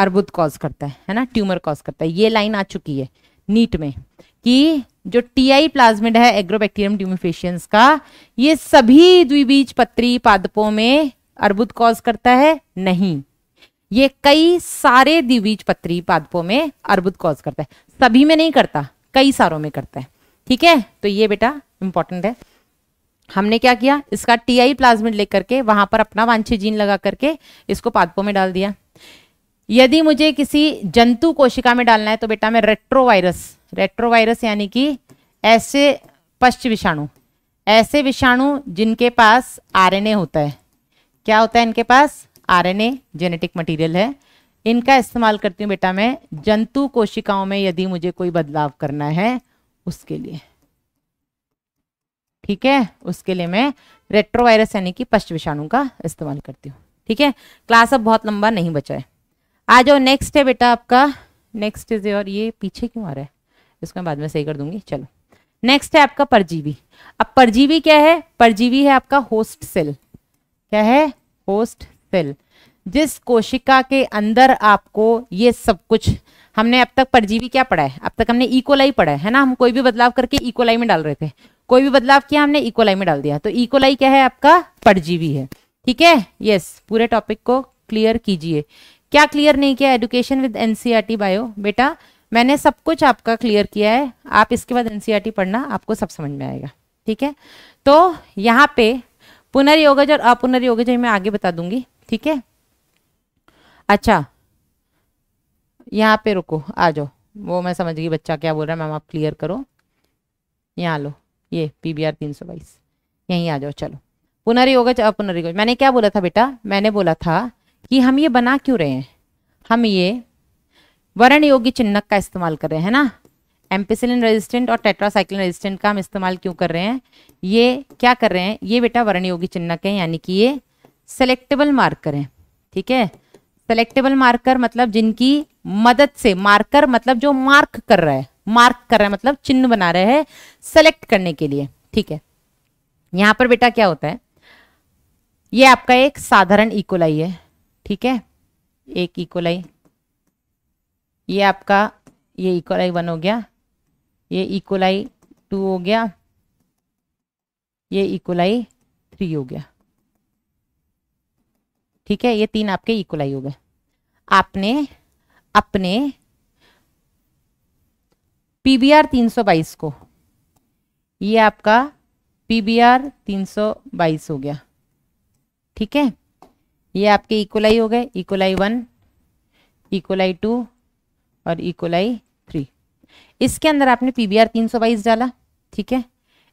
अर्बुद कॉज करता है है ना ट्यूमर कॉज करता है ये लाइन आ चुकी है नीट में कि जो टी आई प्लाज्मिड है एग्रोबैक्टीरियम ट्यूमिफेशियंस का ये सभी द्विबीज पत्री पादपों में अर्बुद कॉज करता है नहीं ये कई सारे द्विबीज पत्री पादपों में अर्बुद कॉज करता है सभी में नहीं करता कई सारों में करता है ठीक है तो ये बेटा इंपॉर्टेंट है हमने क्या किया इसका टी आई प्लाज्मिड लेकर के वहां पर अपना वांछी जीन लगा करके इसको पादपों में डाल दिया यदि मुझे किसी जंतु कोशिका में डालना है तो बेटा मैं रेट्रोवायरस रेट्रोवायरस यानी कि ऐसे पश्च विषाणु ऐसे विषाणु जिनके पास आरएनए होता है क्या होता है इनके पास आरएनए जेनेटिक मटेरियल है इनका इस्तेमाल करती हूँ बेटा मैं जंतु कोशिकाओं में यदि मुझे कोई बदलाव करना है उसके लिए ठीक है उसके लिए मैं रेट्रोवायरस यानी कि पश्च विषाणु का इस्तेमाल करती हूँ ठीक है क्लास अब बहुत लंबा नहीं बचा है आ जाओ नेक्स्ट है बेटा आपका नेक्स्ट इज और ये पीछे क्यों आ रहा है इसको मैं बाद में सही कर दूंगी चलो नेक्स्ट है आपका परजीवी अब परजीवी क्या है परजीवी है आपका होस्ट सेल क्या है होस्ट सेल जिस कोशिका के अंदर आपको ये सब कुछ हमने अब तक परजीवी क्या पढ़ा है अब तक हमने इकोलाई e. पढ़ा है, है ना हम कोई भी बदलाव करके इकोलाई e. में डाल रहे थे कोई भी बदलाव किया हमने इकोलाई e. में डाल दिया तो इकोलाई क्या है आपका परजीवी है ठीक है यस पूरे टॉपिक को क्लियर कीजिए क्या क्लियर नहीं किया एडुकेशन विद एनसीईआरटी बायो बेटा मैंने सब कुछ आपका क्लियर किया है आप इसके बाद एनसीईआरटी e पढ़ना आपको सब समझ में आएगा ठीक है तो यहाँ पे पुनर्योगज और अपुनर्योगज मैं आगे बता दूंगी ठीक है अच्छा यहाँ पे रुको आ जाओ वो मैं समझ गई बच्चा क्या बोल रहा है मैम आप क्लियर करो यहाँ लो ये पी बी आर तीन सौ बाईस यहीं आ जाओ चलो पुनर्योगज अपुनर्योगज मैंने क्या बोला था बेटा मैंने बोला था कि हम ये बना क्यों रहे हैं हम ये वरण योगी चिन्हक का इस्तेमाल कर रहे हैं ना एम्पिसिलिन रेजिस्टेंट और टेट्रासाइक्लिन रेजिस्टेंट का हम इस्तेमाल क्यों कर रहे हैं ये क्या कर रहे हैं ये बेटा वरण योगी चिन्हक है यानी कि ये सेलेक्टेबल मार्कर है ठीक है सेलेक्टेबल मार्कर मतलब जिनकी मदद से मार्कर मतलब जो मार्क कर रहा है मार्क कर रहा है मतलब चिन्ह बना रहे हैं सेलेक्ट करने के लिए ठीक है यहां पर बेटा क्या होता है ये आपका एक साधारण इकोलाई है ठीक है एक इक्वलाई ये आपका ये इक्वलाई वन हो गया ये इक्वलाई टू हो गया ये इक्वलाई थ्री हो गया ठीक है ये तीन आपके इक्वलाई हो गए आपने अपने पीबीआर 322 को ये आपका पीबीआर 322 हो गया ठीक है ये आपके इक्वलाई हो गए इक्वलाई वन इक्वलाई टू और इक्वलाई थ्री इसके अंदर आपने पी बी आर तीन सौ बाईस डाला ठीक है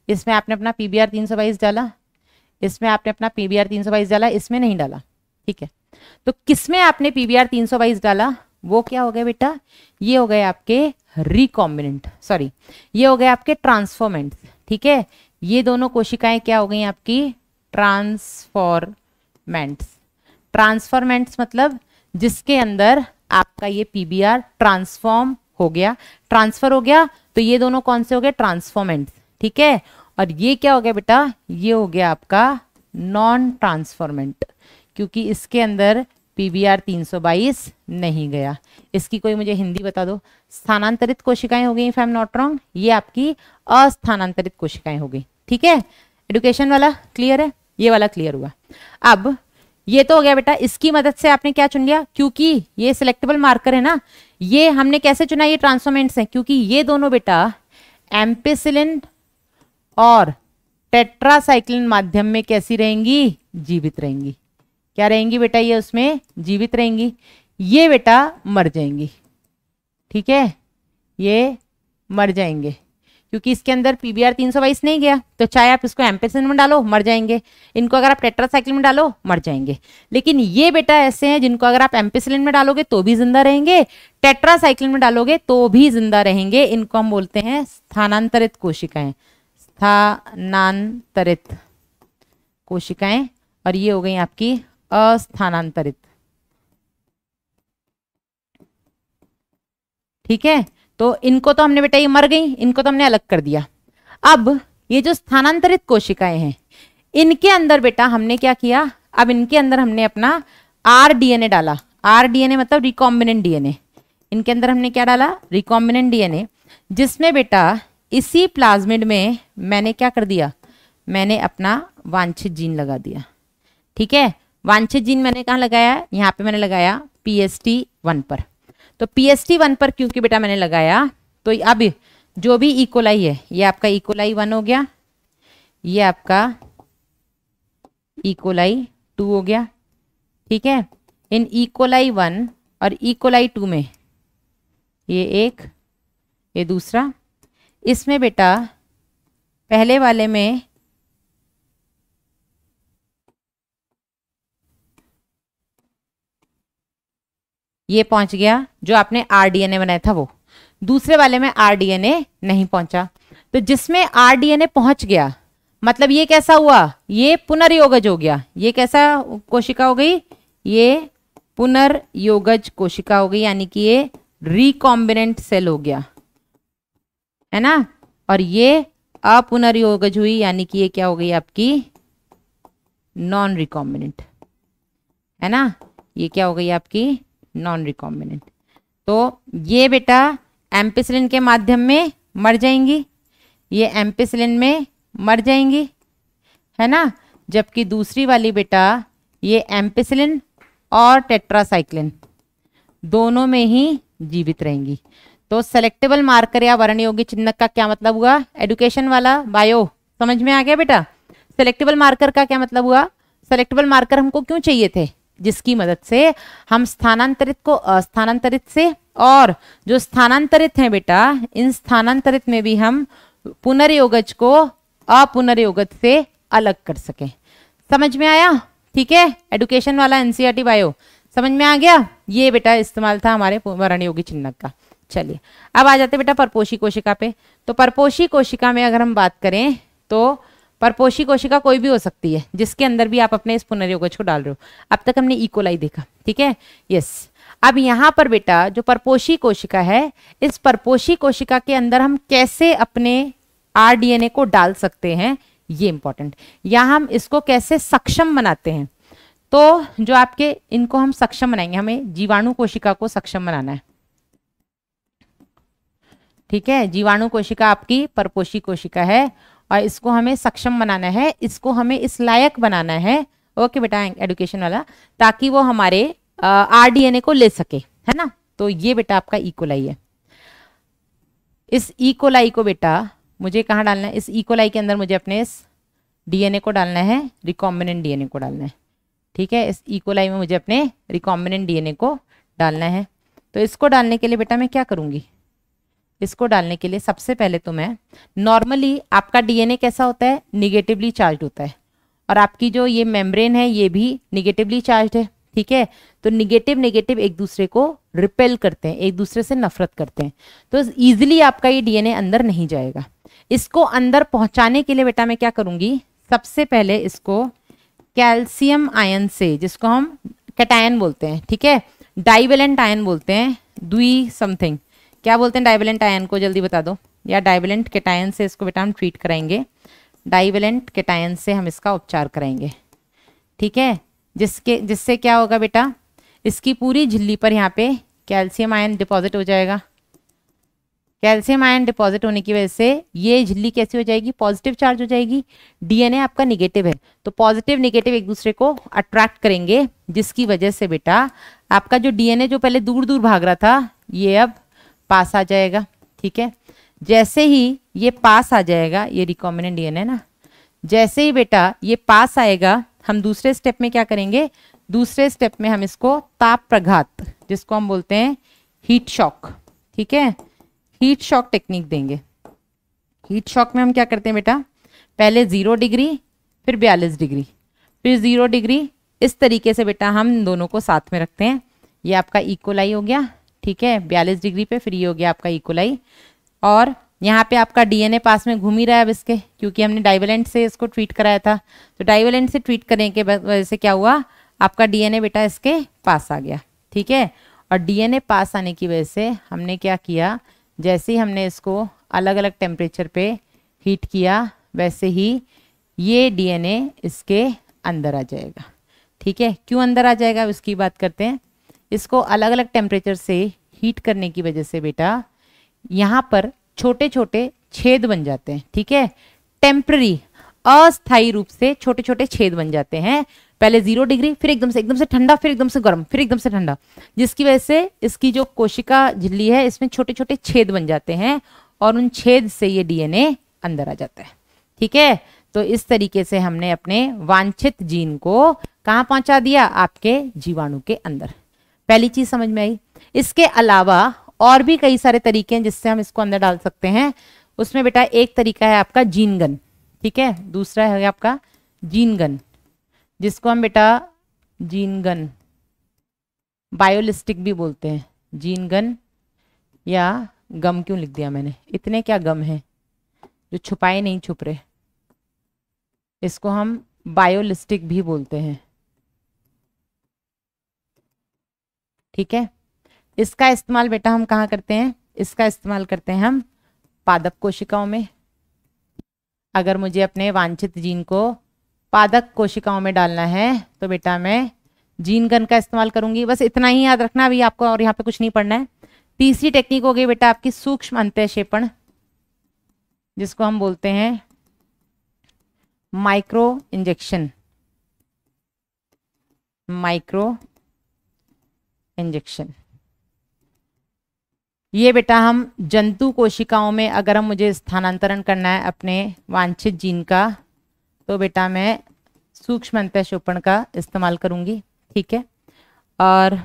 इसमें आपने अपना पी बी आर तीन सौ बाईस डाला इसमें आपने अपना पी बी आर तीन सौ बाईस डाला इसमें नहीं डाला ठीक है तो किसमें आपने पी बी आर तीन सौ बाईस डाला वो क्या हो गया बेटा ये हो गए आपके रिकॉम्बिनेंट सॉरी ये हो गए आपके ट्रांसफॉर्मेंट ठीक है ये दोनों कोशिकाएं क्या हो गई आपकी ट्रांसफॉर्मेंट्स ट्रांसफॉर्मेंट्स मतलब जिसके अंदर आपका ये पीबीआर ट्रांसफॉर्म हो गया ट्रांसफर हो गया तो ये दोनों कौन से हो गए ट्रांसफॉर्मेंट्स ठीक है और ये क्या हो गया बेटा ये हो गया आपका नॉन ट्रांसफॉर्मेंट क्योंकि इसके अंदर पीबीआर 322 नहीं गया इसकी कोई मुझे हिंदी बता दो स्थानांतरित कोशिकाएं हो गई if I am not wrong ये आपकी अस्थानांतरित कोशिकाएं हो गई ठीक है एडुकेशन वाला क्लियर है ये वाला क्लियर हुआ अब ये तो हो गया बेटा इसकी मदद से आपने क्या चुन लिया क्योंकि ये सिलेक्टेबल मार्कर है ना ये हमने कैसे चुना ये ट्रांसफॉर्मेंट्स हैं क्योंकि ये दोनों बेटा एम्पेसिलिन और टेट्रासाइक्लिन माध्यम में कैसी रहेंगी जीवित रहेंगी क्या रहेंगी बेटा ये उसमें जीवित रहेंगी ये बेटा मर जाएंगी ठीक है ये मर जाएंगे क्योंकि इसके अंदर पीबीआर तीन सौ बाईस नहीं गया तो चाहे आप इसको एम्पेसिन में डालो मर जाएंगे इनको अगर आप टेट्रासाइक्लिन में डालो मर जाएंगे लेकिन ये बेटा ऐसे हैं जिनको अगर आप एम्पेसिलिन में डालोगे तो भी जिंदा रहेंगे टेट्रासाइक्लिन में डालोगे तो भी जिंदा रहेंगे इनको हम बोलते हैं स्थानांतरित कोशिकाएं स्थानांतरित कोशिकाएं और ये हो गई आपकी अस्थानांतरित ठीक है तो इनको तो हमने बेटा ये मर गई इनको तो हमने अलग कर दिया अब ये जो स्थानांतरित कोशिकाएं हैं इनके अंदर बेटा हमने क्या किया अब इनके अंदर हमने अपना आर डीएनए डाला आर डीएनए मतलब रिकॉम्बिनेंट डीएनए इनके अंदर हमने क्या डाला रिकॉम्बिनेंट डीएनए जिसमें बेटा इसी प्लाज्मिड में मैंने क्या कर दिया मैंने अपना वांछित जीन लगा दिया ठीक है वांछित जीन मैंने कहाँ लगाया यहाँ पे मैंने लगाया पी एस टी वन पर तो पी एस टी वन पर क्योंकि बेटा मैंने लगाया तो अब जो भी इकोलाई e है ये आपका इकोलाई e वन हो गया ये आपका इकोलाई e टू हो गया ठीक है इन इकोलाई वन और इकोलाई टू में ये एक ये दूसरा इसमें बेटा पहले वाले में ये पहुंच गया जो आपने आरडीएनए बनाया था वो दूसरे वाले में आरडीएनए नहीं पहुंचा तो जिसमें आरडीएनए पहुंच गया मतलब ये कैसा हुआ ये पुनर्योगज हो गया ये कैसा कोशिका हो गई ये पुनर्योगज कोशिका हो गई यानी कि ये रिकॉम्बिनेंट सेल हो गया है ना और ये अपुनर्योगज हुई यानी कि ये क्या हो गई आपकी नॉन रिकॉम्बिनेंट है ना ये क्या हो गई आपकी नॉन रिकॉम्बिनेंट तो ये बेटा एम्पिसलिन के माध्यम में मर जाएंगी ये एम्पिसलिन में मर जाएंगी है ना जबकि दूसरी वाली बेटा ये एम्पिसलिन और टेट्रासाइक्लिन दोनों में ही जीवित रहेंगी तो सेलेक्टेबल मार्कर या वर्ण योगी चिन्हक का क्या मतलब हुआ एडुकेशन वाला बायो समझ में आ गया बेटा सेलेक्टेबल मार्कर का क्या मतलब हुआ सेलेक्टेबल मार्कर हमको क्यों चाहिए थे जिसकी मदद से हम स्थानांतरित को स्थानांतरित से और जो स्थानांतरित हैं बेटा इन स्थानांतरित में भी हम पुनर्योगज को अपुनर्योगज से अलग कर सकें समझ में आया ठीक है एडुकेशन वाला एनसीआरटी बायो e समझ में आ गया ये बेटा इस्तेमाल था हमारे योगी चिन्हक का चलिए अब आ जाते बेटा परपोषी कोशिका पे तो परपोषी कोशिका में अगर हम बात करें तो परपोशी कोशिका कोई भी हो सकती है जिसके अंदर भी आप अपने इस पुनर्योगज को डाल रहे हो अब तक हमने इकोलाई e देखा ठीक है यस अब यहाँ पर बेटा जो परपोषी कोशिका है इस परपोशी कोशिका के अंदर हम कैसे अपने आरडीएनए को डाल सकते हैं ये इंपॉर्टेंट या हम इसको कैसे सक्षम बनाते हैं तो जो आपके इनको हम सक्षम बनाएंगे हमें जीवाणु कोशिका को सक्षम बनाना है ठीक है जीवाणु कोशिका आपकी परपोषी कोशिका है और इसको हमें सक्षम बनाना है इसको हमें इस लायक बनाना है ओके बेटा एडुकेशन वाला ताकि वो हमारे आर ए को ले सके है ना तो ये बेटा आपका इकोलाई e है इस इकोलाई e को बेटा मुझे कहाँ डालना है इस इकोलाई e के अंदर मुझे अपने इस डीएनए को डालना है रिकॉम्बिनेंट डीएनए को डालना है ठीक है इस इकोलाई में मुझे अपने रिकॉम्बिनेंट डीएनए को डालना है तो इसको डालने के लिए बेटा मैं क्या करूँगी इसको डालने के लिए सबसे पहले तो मैं नॉर्मली आपका डीएनए कैसा होता है निगेटिवली चार्ज होता है और आपकी जो ये मेम्ब्रेन है ये भी निगेटिवली चार्ज है ठीक है तो निगेटिव नेगेटिव एक दूसरे को रिपेल करते हैं एक दूसरे से नफरत करते हैं तो ईजिली आपका ये डीएनए अंदर नहीं जाएगा इसको अंदर पहुंचाने के लिए बेटा मैं क्या करूँगी सबसे पहले इसको कैल्शियम आयन से जिसको हम कैटायन बोलते हैं ठीक है डाइवेलेंट आयन बोलते हैं दुई समथिंग क्या बोलते हैं डाइवेलेंट आयन को जल्दी बता दो या डाइवेलेंट केटायन से इसको बेटा हम ट्रीट कराएंगे डाइवेलेंट केटायन से हम इसका उपचार कराएंगे ठीक है जिसके जिससे क्या होगा बेटा इसकी पूरी झिल्ली पर यहाँ पे कैल्शियम आयन डिपॉजिट हो जाएगा कैल्शियम आयन डिपॉजिट होने की वजह से ये झिल्ली कैसी हो जाएगी पॉजिटिव चार्ज हो जाएगी डीएनए आपका निगेटिव है तो पॉजिटिव निगेटिव एक दूसरे को अट्रैक्ट करेंगे जिसकी वजह से बेटा आपका जो डीएनए जो पहले दूर दूर भाग रहा था ये अब पास आ जाएगा ठीक है जैसे ही ये पास आ जाएगा ये रिकॉमिनेंट है ना जैसे ही बेटा ये पास आएगा हम दूसरे स्टेप में क्या करेंगे दूसरे स्टेप में हम इसको ताप प्रघात जिसको हम बोलते हैं हीट शॉक ठीक है हीट शॉक टेक्निक देंगे हीट शॉक में हम क्या करते हैं बेटा पहले ज़ीरो डिग्री फिर बयालीस डिग्री फिर ज़ीरो डिग्री इस तरीके से बेटा हम दोनों को साथ में रखते हैं ये आपका इकोलाई हो गया ठीक है बयालीस डिग्री पे फ्री हो गया आपका इकोलाई e और यहाँ पे आपका डीएनए पास में घूम ही रहा है अब इसके क्योंकि हमने डाइवेलेंट से इसको ट्रीट कराया था तो डाइवेलेंट से ट्रीट करने के वजह से क्या हुआ आपका डीएनए बेटा इसके पास आ गया ठीक है और डीएनए पास आने की वजह से हमने क्या किया जैसे ही हमने इसको अलग अलग टेम्परेचर पे हीट किया वैसे ही ये डी इसके अंदर आ जाएगा ठीक है क्यों अंदर आ जाएगा उसकी बात करते हैं इसको अलग अलग टेम्परेचर से हीट करने की वजह से बेटा यहाँ पर छोटे छोटे छेद बन जाते हैं ठीक है टेम्प्ररी अस्थायी रूप से छोटे छोटे छेद बन जाते हैं पहले जीरो डिग्री फिर एकदम से एकदम से ठंडा फिर एकदम से गर्म फिर एकदम से ठंडा जिसकी वजह से इसकी जो कोशिका झिल्ली है इसमें छोटे छोटे छेद बन जाते हैं और उन छेद से ये डीएनए अंदर आ जाता है ठीक है तो इस तरीके से हमने अपने वांछित जीन को कहाँ पहुंचा दिया आपके जीवाणु के अंदर पहली चीज समझ में आई इसके अलावा और भी कई सारे तरीके हैं जिससे हम इसको अंदर डाल सकते हैं उसमें बेटा एक तरीका है आपका जीन गन ठीक है दूसरा है आपका जीन गन जिसको हम बेटा जीन गन बायोलिस्टिक भी बोलते हैं जीन गन या गम क्यों लिख दिया मैंने इतने क्या गम हैं जो छुपाए नहीं छुप रहे इसको हम बायोलिस्टिक भी बोलते हैं ठीक है इसका इस्तेमाल बेटा हम कहाँ करते हैं इसका इस्तेमाल करते हैं हम पादप कोशिकाओं में अगर मुझे अपने वांछित जीन को पादक कोशिकाओं में डालना है तो बेटा मैं जीन गन का इस्तेमाल करूंगी बस इतना ही याद रखना अभी आपको और यहाँ पे कुछ नहीं पढ़ना है तीसरी टेक्निक हो गई बेटा आपकी सूक्ष्म अंत्यक्षेपण जिसको हम बोलते हैं माइक्रो इंजेक्शन माइक्रो इंजेक्शन ये बेटा हम जंतु कोशिकाओं में अगर हम मुझे स्थानांतरण करना है अपने वांछित जीन का तो बेटा मैं सूक्ष्म अंत्यशोपण का इस्तेमाल करूंगी ठीक है और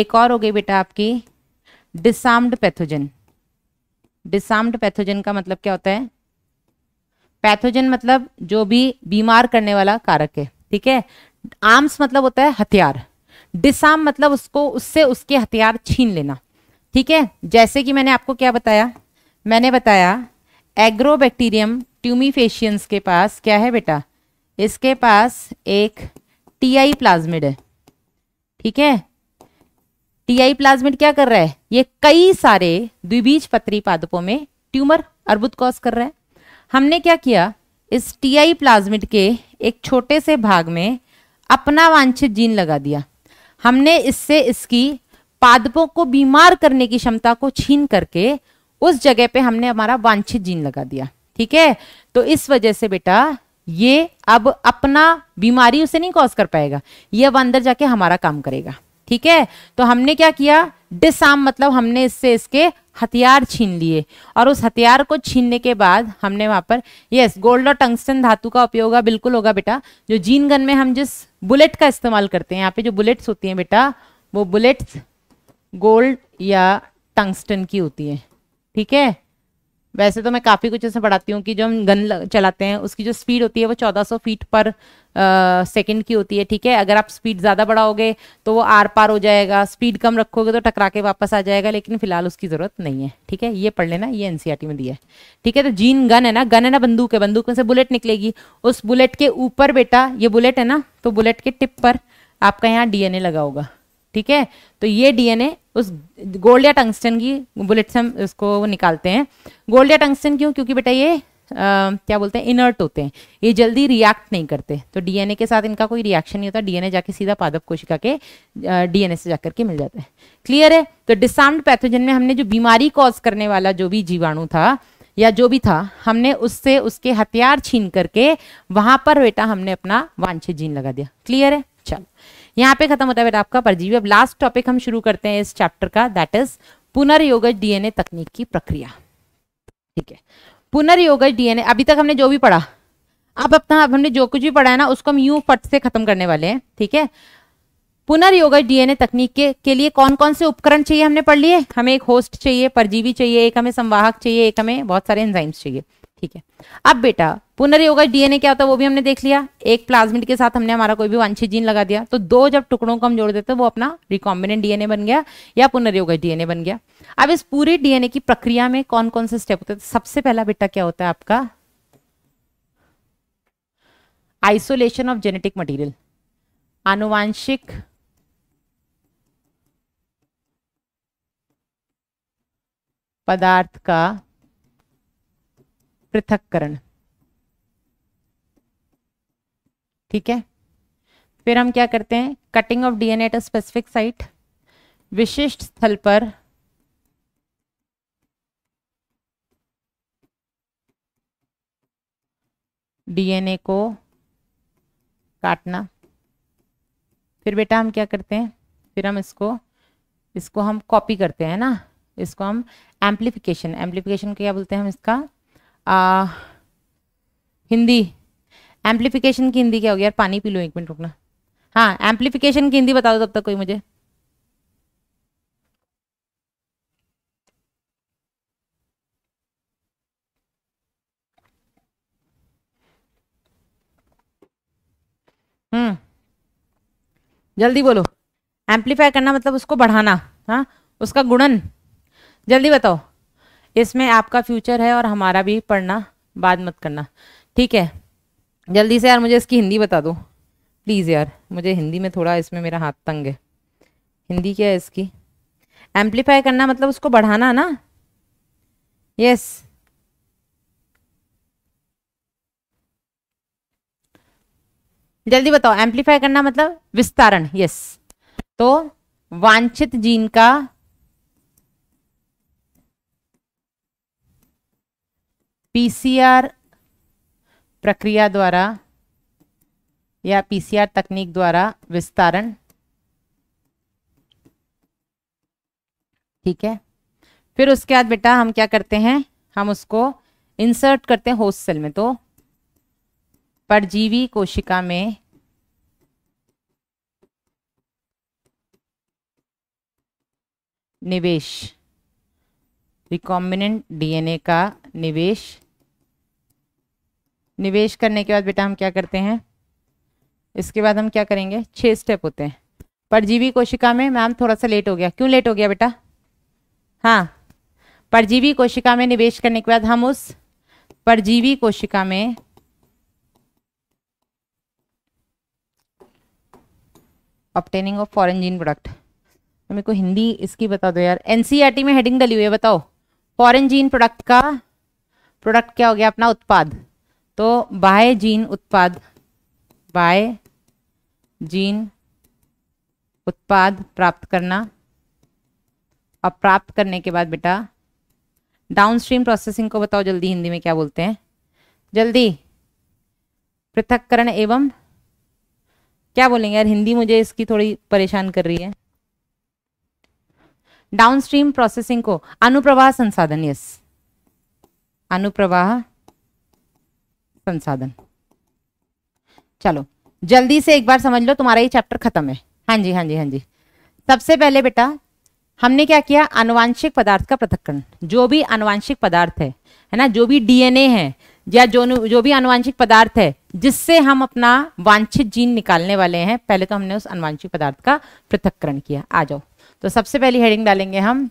एक और हो गई बेटा आपकी डिसाम्ड पैथोजन डिसाम्ड पैथोजन का मतलब क्या होता है पैथोजन मतलब जो भी बीमार करने वाला कारक है ठीक है आर्म्स मतलब होता है हथियार डिसाम मतलब उसको उससे उसके हथियार छीन लेना ठीक है जैसे कि मैंने आपको क्या बताया मैंने बताया एग्रोबैक्टीरियम ट्यूमीफेशियंस के पास क्या है बेटा इसके पास एक टीआई प्लाज्मिड है ठीक है टीआई प्लाज्मिड क्या कर रहा है ये कई सारे द्विबीज पत्री पादपों में ट्यूमर अर्बुद कॉज कर रहा है हमने क्या किया इस टीआई प्लाज्मिड के एक छोटे से भाग में अपना वांछित जीन लगा दिया हमने इससे इसकी पादपों को बीमार करने की क्षमता को छीन करके उस जगह पे हमने हमारा वांछित जीन लगा दिया ठीक है तो इस वजह से बेटा ये अब अपना बीमारी उसे नहीं कॉज कर पाएगा ये अब अंदर जाके हमारा काम करेगा ठीक है तो हमने क्या किया डिसाम मतलब हमने इससे इसके हथियार छीन लिए और उस हथियार को छीनने के बाद हमने वहां पर यस गोल्ड और टंगस्टन धातु का उपयोग होगा बिल्कुल होगा बेटा जो जीन गन में हम जिस बुलेट का इस्तेमाल करते हैं यहाँ पे जो बुलेट्स होती हैं बेटा वो बुलेट्स गोल्ड या टंगस्टन की होती है ठीक है वैसे तो मैं काफ़ी कुछ ऐसे पढ़ाती हूँ कि जो हम गन चलाते हैं उसकी जो स्पीड होती है वो चौदह फीट पर सेकंड की होती है ठीक है अगर आप स्पीड ज़्यादा बढ़ाओगे तो वो आर पार हो जाएगा स्पीड कम रखोगे तो टकरा के वापस आ जाएगा लेकिन फिलहाल उसकी ज़रूरत नहीं है ठीक है ये पढ़ लेना ये एनसीईआरटी e में दिया है ठीक है तो जीन गन है ना गन है ना बंदूक है बंदूक में से बुलेट निकलेगी उस बुलेट के ऊपर बेटा ये बुलेट है ना तो बुलेट के टिप पर आपका यहाँ डीएनए लगा होगा ठीक है तो ये डीएनए उस गोल्ड या टंगस्टन की बुलेट से हम उसको निकालते हैं गोल्ड या टंगस्टन क्यों क्योंकि बेटा ये क्या बोलते हैं इनर्ट होते हैं ये जल्दी रिएक्ट नहीं करते तो डीएनए के साथ इनका कोई रिएक्शन नहीं होता डीएनए जाके सीधा पादप कोशिका के डीएनए से जाकर के मिल जाता है क्लियर है तो डिसार्म्ड पैथोजन में हमने जो बीमारी कॉज करने वाला जो भी जीवाणु था या जो भी था हमने उससे उसके हथियार छीन करके वहां पर बेटा हमने अपना वांछित जीन लगा दिया क्लियर है चलो यहाँ पे खत्म होता है बेटा आपका परजीवी अब लास्ट टॉपिक हम शुरू करते हैं इस चैप्टर का दैट इज पुनर्योग डीएनए तकनीक की प्रक्रिया ठीक है पुनर्योग डीएनए अभी तक हमने जो भी पढ़ा अब अपना अब हमने जो कुछ भी पढ़ा है ना उसको हम यू फट से खत्म करने वाले हैं ठीक है पुनर्योगज डीएनए तकनीक के के लिए कौन कौन से उपकरण चाहिए हमने पढ़ लिए हमें एक होस्ट चाहिए परजीवी चाहिए एक हमें संवाहक चाहिए एक हमें बहुत सारे एंजाइम्स चाहिए ठीक है अब बेटा पुनर्योग डीएनए क्या होता है वो भी हमने देख लिया एक प्लाज्मिड के साथ हमने हमारा कोई भी वांछित जीन लगा दिया तो दो जब टुकड़ों को हम जोड़ देते हैं वो अपना रिकॉम्बिनेंट डीएनए बन गया या पुनर्योग डीएनए बन गया अब इस पूरे डीएनए की प्रक्रिया में कौन कौन से स्टेप होते हैं सबसे पहला बेटा क्या होता है आपका आइसोलेशन ऑफ जेनेटिक मटीरियल आनुवांशिक पदार्थ का पृथककरण ठीक है फिर हम क्या करते हैं cutting of DNA at a specific site विशिष्ट स्थल पर डीएनए को काटना फिर बेटा हम क्या करते हैं फिर हम इसको इसको हम कॉपी करते हैं ना इसको हम एम्पलीफिकेशन एम्पलीफिकेशन क्या बोलते हैं हम इसका आ, हिंदी एम्पलीफिकेशन की हिंदी क्या होगी यार पानी पी लो एक मिनट रुकना हाँ एम्पलीफिकेशन की हिंदी बता दो तब तक कोई मुझे हम्म जल्दी बोलो एम्पलीफाई करना मतलब उसको बढ़ाना हाँ उसका गुणन जल्दी बताओ इसमें आपका फ्यूचर है और हमारा भी पढ़ना बाद मत करना ठीक है जल्दी से यार मुझे इसकी हिंदी बता दो प्लीज़ यार मुझे हिंदी में थोड़ा इसमें मेरा हाथ तंग है हिंदी क्या है इसकी एम्पलीफाई करना मतलब उसको बढ़ाना ना यस जल्दी बताओ एम्पलीफाई करना मतलब विस्तारण यस तो वांछित जीन का पीसीआर प्रक्रिया द्वारा या पीसीआर तकनीक द्वारा विस्तारण ठीक है फिर उसके बाद बेटा हम क्या करते हैं हम उसको इंसर्ट करते हैं होस्ट सेल में तो परजीवी कोशिका में निवेश रिकॉम्बिनेंट डीएनए का निवेश निवेश करने के बाद बेटा हम क्या करते हैं इसके बाद हम क्या करेंगे छः स्टेप होते हैं परजीवी कोशिका में मैम थोड़ा सा लेट हो गया क्यों लेट हो गया बेटा हाँ परजीवी कोशिका में निवेश करने के बाद हम उस परजीवी कोशिका में obtaining of foreign gene product मेरे को हिंदी इसकी बता दो यार एनसीईआरटी e में हेडिंग डली हुई है बताओ फॉरेन जीन प्रोडक्ट का प्रोडक्ट क्या हो गया अपना उत्पाद तो बाय जीन उत्पाद बाय जीन उत्पाद प्राप्त करना और प्राप्त करने के बाद बेटा डाउनस्ट्रीम प्रोसेसिंग को बताओ जल्दी हिंदी में क्या बोलते हैं जल्दी पृथककरण एवं क्या बोलेंगे यार हिंदी मुझे इसकी थोड़ी परेशान कर रही है डाउनस्ट्रीम प्रोसेसिंग को अनुप्रवाह संसाधन यस अनुप्रवाह संसाधन चलो जल्दी से एक बार समझ लो तुम्हारा ये चैप्टर खत्म है हाँ जी हाँ जी हाँ जी सबसे पहले बेटा हमने क्या किया अनुवांशिक पदार्थ का पृथक्करण जो भी अनुवांशिक पदार्थ है है ना जो भी डीएनए है या जो जो भी अनुवांशिक पदार्थ है जिससे हम अपना वांछित जीन निकालने वाले हैं पहले तो हमने उस अनुवांशिक पदार्थ का पृथक्करण किया आ जाओ तो सबसे पहली हेडिंग डालेंगे हम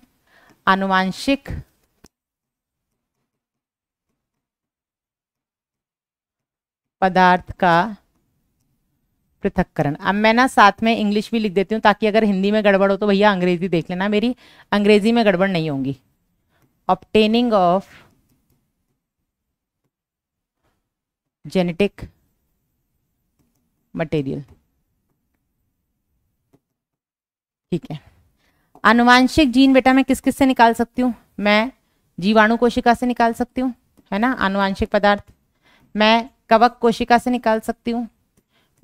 अनुवांशिक पदार्थ का पृथककरण अब मैं ना साथ में इंग्लिश भी लिख देती हूँ ताकि अगर हिंदी में गड़बड़ हो तो भैया अंग्रेजी देख लेना मेरी अंग्रेजी में गड़बड़ नहीं होगी ऑप्टेनिंग ऑफ जेनेटिक मटेरियल ठीक है अनुवांशिक जीन बेटा मैं किस किस से निकाल सकती हूँ मैं जीवाणु कोशिका से निकाल सकती हूँ है ना आनुवांशिक पदार्थ मैं कवक कोशिका से निकाल सकती हूँ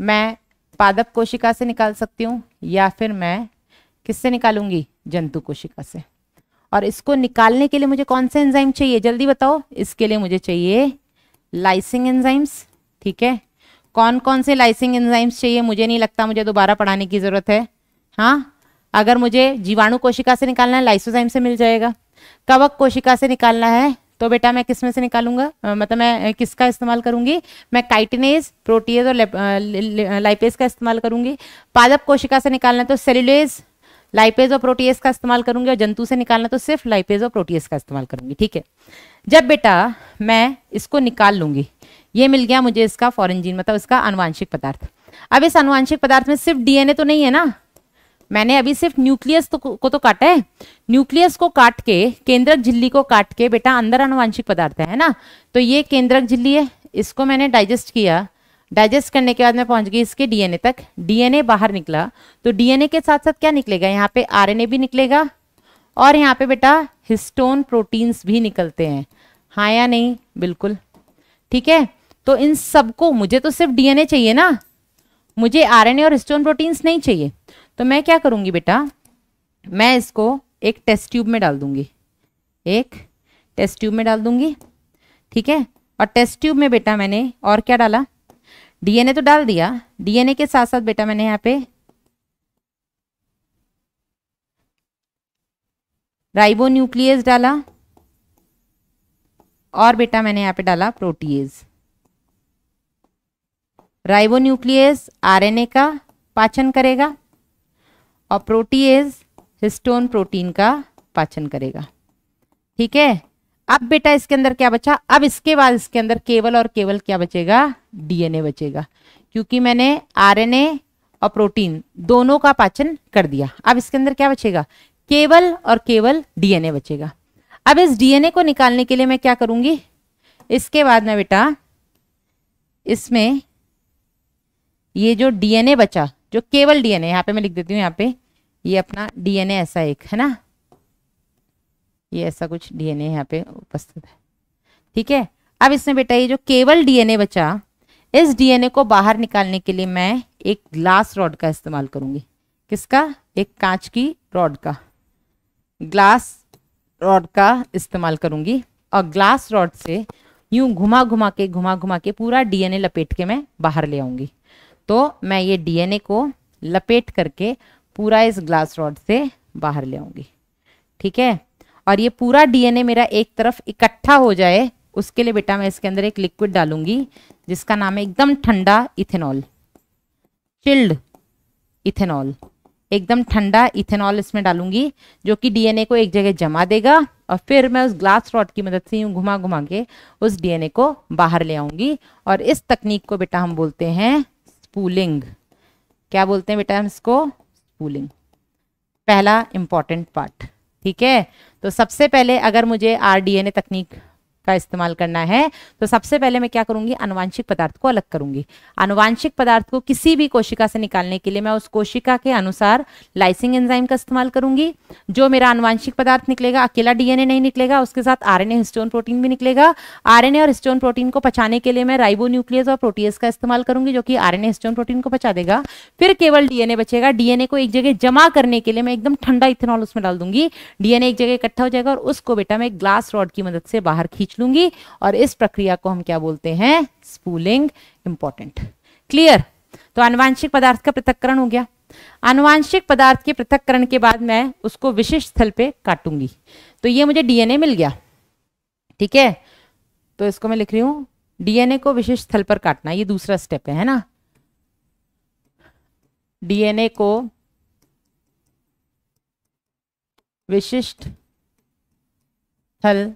मैं पादप कोशिका से निकाल सकती हूँ या फिर मैं किससे निकालूंगी जंतु कोशिका से और इसको निकालने के लिए मुझे कौन से एंजाइम चाहिए जल्दी बताओ इसके लिए मुझे चाहिए लाइसिंग एंजाइम्स ठीक है कौन कौन से लाइसिंग एंजाइम्स चाहिए मुझे नहीं लगता मुझे दोबारा पढ़ाने की ज़रूरत है हाँ अगर मुझे जीवाणु कोशिका से निकालना है लाइसोजाइम से मिल जाएगा कवक कोशिका से निकालना है तो बेटा मैं किस में से निकालूंगा मतलब मैं किसका इस्तेमाल करूंगी मैं काइटिनेज प्रोटीज और लाइपेज का इस्तेमाल करूंगी पादप कोशिका से निकालना तो सेल्युलेज लाइपेज और प्रोटीज का इस्तेमाल करूंगी और जंतु से निकालना तो सिर्फ लाइपेज और प्रोटीज का इस्तेमाल करूंगी ठीक है जब बेटा मैं इसको निकाल लूंगी ये मिल गया मुझे इसका फॉरेन जीन मतलब इसका अनुवांशिक पदार्थ अब इस अनुवांशिक पदार्थ में सिर्फ डीएनए तो नहीं है ना मैंने अभी सिर्फ न्यूक्लियस तो को तो काटा है न्यूक्लियस को काट के केंद्रक झिल्ली को काट के बेटा अंदर अनुवांशिक पदार्थ है ना तो ये केंद्रक झिल्ली है इसको मैंने डाइजेस्ट किया डाइजेस्ट करने के बाद मैं पहुंच गई इसके डीएनए तक डीएनए बाहर निकला तो डीएनए के साथ साथ क्या निकलेगा यहाँ पे आर भी निकलेगा और यहाँ पे बेटा हिस्टोन प्रोटीन्स भी निकलते हैं हाँ या नहीं बिल्कुल ठीक है तो इन सबको मुझे तो सिर्फ डीएनए चाहिए ना मुझे आरएनए और हिस्टोन प्रोटीन्स नहीं चाहिए तो मैं क्या करूंगी बेटा मैं इसको एक टेस्ट ट्यूब में डाल दूंगी एक टेस्ट ट्यूब में डाल दूंगी ठीक है और टेस्ट ट्यूब में बेटा मैंने और क्या डाला डीएनए तो डाल दिया डीएनए के साथ साथ बेटा मैंने यहाँ पे राइबो न्यूक्लियस डाला और बेटा मैंने यहाँ पे डाला प्रोटीज राइबो न्यूक्लियस आरएनए का पाचन करेगा और प्रोटीएज हिस्टोन प्रोटीन का पाचन करेगा ठीक है अब बेटा इसके अंदर क्या बचा अब इसके बाद इसके अंदर केवल और केवल क्या बचेगा डीएनए बचेगा क्योंकि मैंने आरएनए और प्रोटीन दोनों का पाचन कर दिया अब इसके अंदर क्या बचेगा केवल और केवल डीएनए बचेगा अब इस डीएनए को निकालने के लिए मैं क्या करूंगी इसके बाद में बेटा इसमें ये जो डीएनए बचा जो केवल डीएनए यहाँ पे मैं लिख देती हूँ यहाँ पे ये अपना डीएनए ऐसा एक है ना ये ऐसा कुछ डीएनए यहाँ पे उपस्थित है ठीक है अब इसमें बेटा ये जो केवल डीएनए बचा इस डीएनए को बाहर निकालने के लिए मैं एक ग्लास रॉड का इस्तेमाल करूंगी किसका एक कांच की रॉड का ग्लास रॉड का इस्तेमाल करूंगी और ग्लास रॉड से यूं घुमा घुमा के घुमा घुमा के पूरा डीएनए लपेट के मैं बाहर ले आऊंगी तो मैं ये डीएनए को लपेट करके पूरा इस ग्लास रॉड से बाहर ले आऊंगी ठीक है और ये पूरा डीएनए मेरा एक तरफ इकट्ठा हो जाए उसके लिए बेटा मैं इसके अंदर एक लिक्विड डालूंगी जिसका नाम है एकदम ठंडा इथेनॉल चिल्ड इथेनॉल एकदम ठंडा इथेनॉल इसमें डालूंगी जो कि डीएनए को एक जगह जमा देगा और फिर मैं उस ग्लास रॉड की मदद से यूं घुमा घुमा के उस डीएनए को बाहर ले आऊंगी और इस तकनीक को बेटा हम बोलते हैं स्पूलिंग क्या बोलते हैं बेटा इसको स्पूलिंग पहला इंपॉर्टेंट पार्ट ठीक है तो सबसे पहले अगर मुझे आरडीएनए तकनीक का इस्तेमाल करना है तो सबसे पहले मैं क्या करूंगी अनुवांशिक पदार्थ को अलग करूंगी अनुवांशिक पदार्थ को किसी भी कोशिका से निकालने के लिए मैं उस कोशिका के अनुसार लाइसिंग एंजाइम का इस्तेमाल करूंगी जो मेरा अनुवांशिक पदार्थ निकलेगा अकेला डीएनए नहीं निकलेगा उसके साथ आरएनए हिस्टोन प्रोटीन भी निकलेगा आरएनए और हिस्टोन प्रोटीन को पचाने के लिए मैं राइबो न्यूक्लियस और प्रोटीएस का इस्तेमाल करूंगी जो कि आरएनए हिस्टोन प्रोटीन को पचा देगा फिर केवल डीएनए बचेगा डीएनए को एक जगह जमा करने के लिए मैं एकदम ठंडा इथेनॉल उसमें डाल दूंगी डीएनए एक जगह इकट्ठा हो जाएगा और उसको बेटा मैं ग्लास रॉड की मदद से बाहर खींच लूंगी और इस प्रक्रिया को हम क्या बोलते हैं स्पूलिंग इंपॉर्टेंट क्लियर तो अनुवांशिक पदार्थ का पृथककरण हो गया अनुवांशिक पदार्थ के पृथककरण के बाद मैं उसको विशिष्ट स्थल पे काटूंगी तो ये मुझे डीएनए मिल गया ठीक है तो इसको मैं लिख रही हूं डीएनए को विशिष्ट स्थल पर काटना ये दूसरा स्टेप है, है ना डीएनए को विशिष्ट स्थल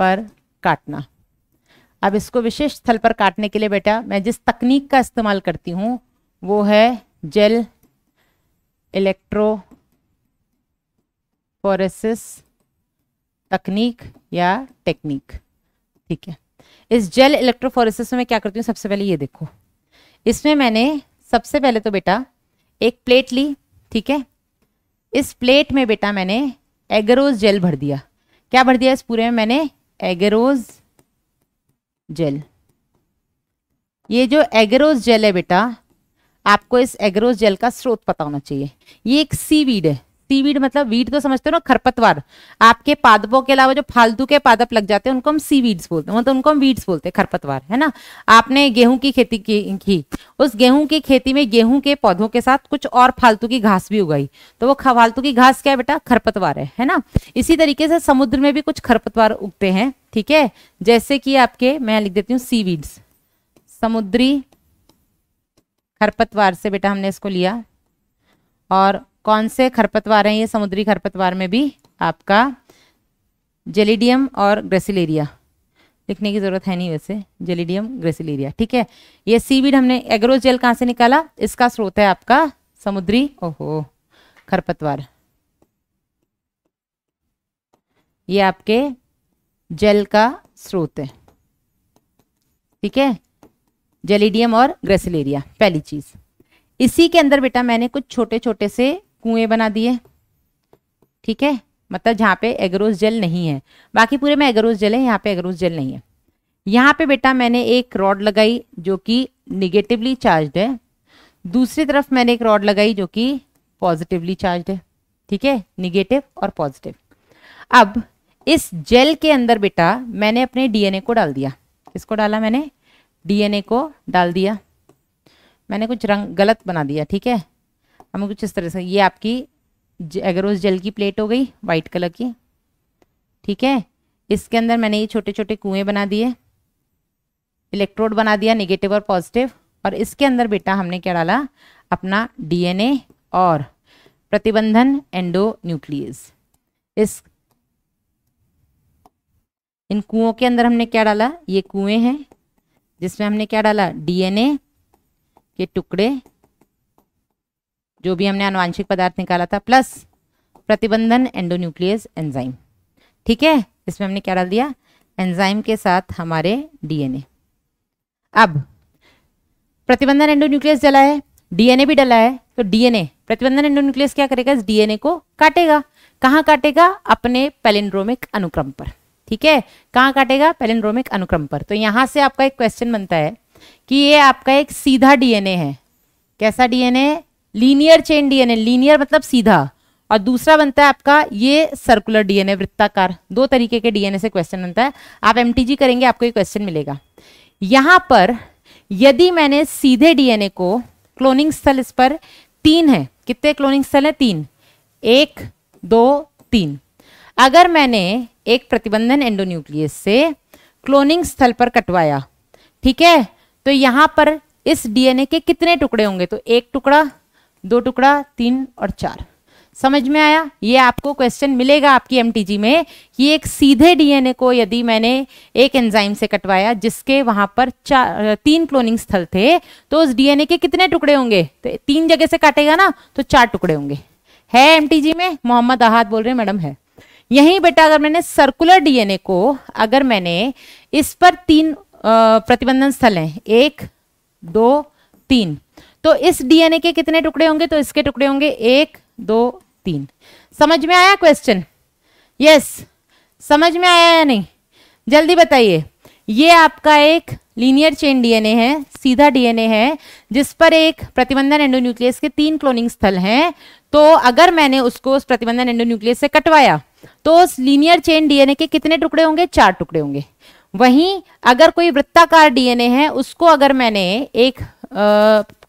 पर काटना अब इसको विशेष स्थल पर काटने के लिए बेटा मैं जिस तकनीक का इस्तेमाल करती हूँ वो है जेल इलेक्ट्रो फोरेसिस तकनीक या टेक्निक ठीक है इस जेल इलेक्ट्रोफोरेसिस में मैं क्या करती हूँ सबसे पहले ये देखो इसमें मैंने सबसे पहले तो बेटा एक प्लेट ली ठीक है इस प्लेट में बेटा मैंने एगरोज जेल भर दिया क्या भर दिया इस पूरे में मैंने एगरोज जेल ये जो एगरोज जेल है बेटा आपको इस एगरोज जेल का स्रोत पता होना चाहिए ये एक सीवीड है सीवीड मतलब वीड तो समझते हो ना खरपतवार आपके पादपों के अलावा जो फालतू के पादप लग जाते हैं उनको हम सीवीड्स बोलते हैं मतलब उनको हम वीड्स बोलते हैं खरपतवार है ना आपने गेहूं की खेती की, की उस गेहूं की खेती में गेहूं के पौधों के साथ कुछ और फालतू की घास भी उगाई तो वो फालतू की घास क्या है बेटा खरपतवार है है ना इसी तरीके से समुद्र में भी कुछ खरपतवार उगते हैं ठीक है जैसे कि आपके मैं लिख देती हूँ सीवीड्स समुद्री खरपतवार से बेटा हमने इसको लिया और कौन से खरपतवार हैं ये समुद्री खरपतवार में भी आपका जेलिडियम और ग्रेसिलेरिया लिखने की ज़रूरत है नहीं वैसे जेलिडियम ग्रेसिलेरिया ठीक है ये सीवीड हमने एग्रोज जेल कहाँ से निकाला इसका स्रोत है आपका समुद्री ओहो खरपतवार ये आपके जल का स्रोत है ठीक है जेलिडियम और ग्रेसिलेरिया पहली चीज़ इसी के अंदर बेटा मैंने कुछ छोटे छोटे से कुएं बना दिए ठीक है मतलब जहाँ पे एग्रोस जेल नहीं है बाकी पूरे में एग्रोस जेल है यहाँ पे एग्रोस जेल नहीं है यहाँ पे बेटा मैंने एक रॉड लगाई जो कि निगेटिवली चार्ज है दूसरी तरफ मैंने एक रॉड लगाई जो कि पॉजिटिवली चार्ज है ठीक है निगेटिव और पॉजिटिव अब इस जेल के अंदर बेटा मैंने अपने डीएनए को डाल दिया किसको डाला मैंने डीएनए को डाल दिया मैंने कुछ रंग गलत बना दिया ठीक है हमें कुछ इस तरह से ये आपकी एगरोज जेल की प्लेट हो गई वाइट कलर की ठीक है इसके अंदर मैंने ये छोटे छोटे कुएं बना दिए इलेक्ट्रोड बना दिया नेगेटिव और पॉजिटिव और इसके अंदर बेटा हमने क्या डाला अपना डीएनए और प्रतिबंधन एंडो न्यूक्लियस इस इन कुओं के अंदर हमने क्या डाला ये कुएं हैं जिसमें हमने क्या डाला डीएनए के टुकड़े जो भी हमने अनुवांशिक पदार्थ निकाला था प्लस प्रतिबंधन एंडोन्यूक्लियस एंजाइम ठीक है इसमें हमने क्या डाल दिया एंजाइम के साथ हमारे डीएनए अब प्रतिबंधन एंडोन्यूक्लियस डला है डीएनए भी डला है तो डीएनए प्रतिबंधन एंडोन्यूक्लियस क्या करेगा इस डीएनए को काटेगा कहाँ काटेगा अपने पेलिंड्रोमिक अनुक्रम पर ठीक है कहाँ काटेगा पेलिंड्रोमिक अनुक्रम पर तो यहाँ से आपका एक क्वेश्चन बनता है कि ये आपका एक सीधा डीएनए है कैसा DNA linear chain DNA linear मतलब सीधा और दूसरा बनता है आपका ये सर्कुलर डीएनए वृत्ताकार दो तरीके के डीएनए से क्वेश्चन बनता है आप एमटीजी करेंगे आपको ये क्वेश्चन मिलेगा यहां पर यदि मैंने सीधे डीएनए को क्लोनिंग स्थल इस पर तीन है कितने क्लोनिंग स्थल है तीन एक दो तीन अगर मैंने एक प्रतिबंधन एंडोन्यूक्लियस से क्लोनिंग स्थल पर कटवाया ठीक है तो यहां पर इस डीएनए के कितने टुकड़े होंगे तो एक टुकड़ा दो टुकड़ा तीन और चार समझ में आया ये आपको क्वेश्चन मिलेगा आपकी एमटीजी में कि एक सीधे डीएनए को यदि मैंने एक एंजाइम से कटवाया जिसके वहां पर चार तीन क्लोनिंग स्थल थे तो उस डीएनए के कितने टुकड़े होंगे तो तीन जगह से काटेगा ना तो चार टुकड़े होंगे है एमटीजी में मोहम्मद आहाद बोल रहे मैडम है यही बेटा अगर मैंने सर्कुलर डीएनए को अगर मैंने इस पर तीन प्रतिबंधन स्थल है एक दो तीन तो इस डीएनए के कितने टुकड़े होंगे तो इसके टुकड़े होंगे एक दो तीन समझ में आया क्वेश्चन यस समझ में आया या नहीं जल्दी बताइए ये आपका एक लीनियर चेन डीएनए है सीधा डीएनए है जिस पर एक प्रतिबंधन एंडोन्यूक्लियस के तीन क्लोनिंग स्थल हैं तो अगर मैंने उसको उस प्रतिबंधन एंडोन्यूक्लियस से कटवाया तो उस लीनियर चेन डीएनए के कितने टुकड़े होंगे चार टुकड़े होंगे वहीं अगर कोई वृत्ताकार डीएनए है उसको अगर मैंने एक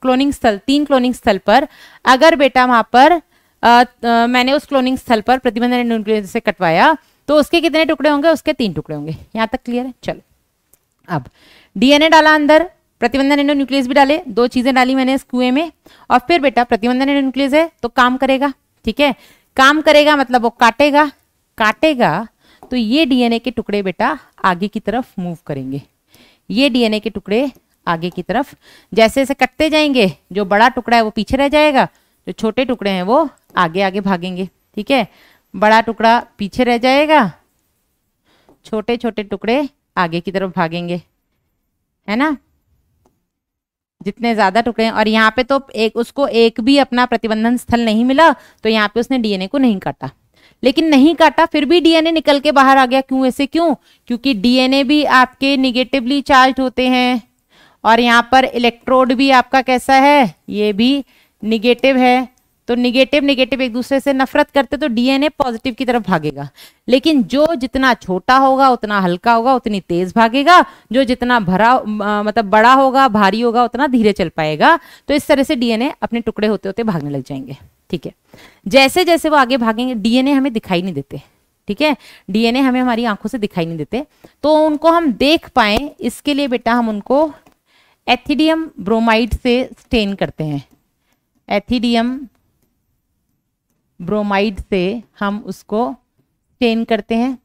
क्लोनिंग स्थल तीन क्लोनिंग स्थल पर अगर बेटा वहां पर आ, आ, मैंने उस क्लोनिंग स्थल पर प्रतिबंध से कटवाया तो उसके कितने टुकड़े होंगे उसके तीन टुकड़े होंगे यहां तक क्लियर है चलो अब डीएनए डाला अंदर प्रतिबंधन एंडो न्यूक्लियस भी डाले दो चीजें डाली मैंने इस कुएं में और फिर बेटा प्रतिबंधन एंडो न्यूक्लियस है तो काम करेगा ठीक है काम करेगा मतलब वो काटेगा काटेगा तो ये डीएनए के टुकड़े बेटा आगे की तरफ मूव करेंगे ये डीएनए के टुकड़े आगे की तरफ जैसे जैसे कटते जाएंगे जो बड़ा टुकड़ा है वो पीछे रह जाएगा जो छोटे टुकड़े हैं वो आगे आगे भागेंगे ठीक है बड़ा टुकड़ा पीछे रह जाएगा छोटे छोटे टुकड़े आगे की तरफ भागेंगे है ना जितने ज्यादा टुकड़े और यहाँ पे तो एक उसको एक भी अपना प्रतिबंधन स्थल नहीं मिला तो यहाँ पे उसने डीएनए को नहीं काटा लेकिन नहीं काटा फिर भी डीएनए निकल के बाहर आ गया क्यों ऐसे क्यों क्योंकि डीएनए भी आपके निगेटिवली चार्ज होते हैं और यहाँ पर इलेक्ट्रोड भी आपका कैसा है ये भी निगेटिव है तो निगेटिव निगेटिव एक दूसरे से नफरत करते तो डीएनए पॉजिटिव की तरफ भागेगा लेकिन जो जितना छोटा होगा उतना हल्का होगा उतनी तेज भागेगा जो जितना भरा आ, मतलब बड़ा होगा भारी होगा उतना धीरे चल पाएगा तो इस तरह से डीएनए अपने टुकड़े होते होते भागने लग जाएंगे ठीक है जैसे जैसे वो आगे भागेंगे डीएनए हमें दिखाई नहीं देते ठीक है डीएनए हमें हमारी आंखों से दिखाई नहीं देते तो उनको हम देख पाए इसके लिए बेटा हम उनको एथिडियम ब्रोमाइड से स्टेन करते हैं एथिडियम ब्रोमाइड से हम उसको स्टेन करते हैं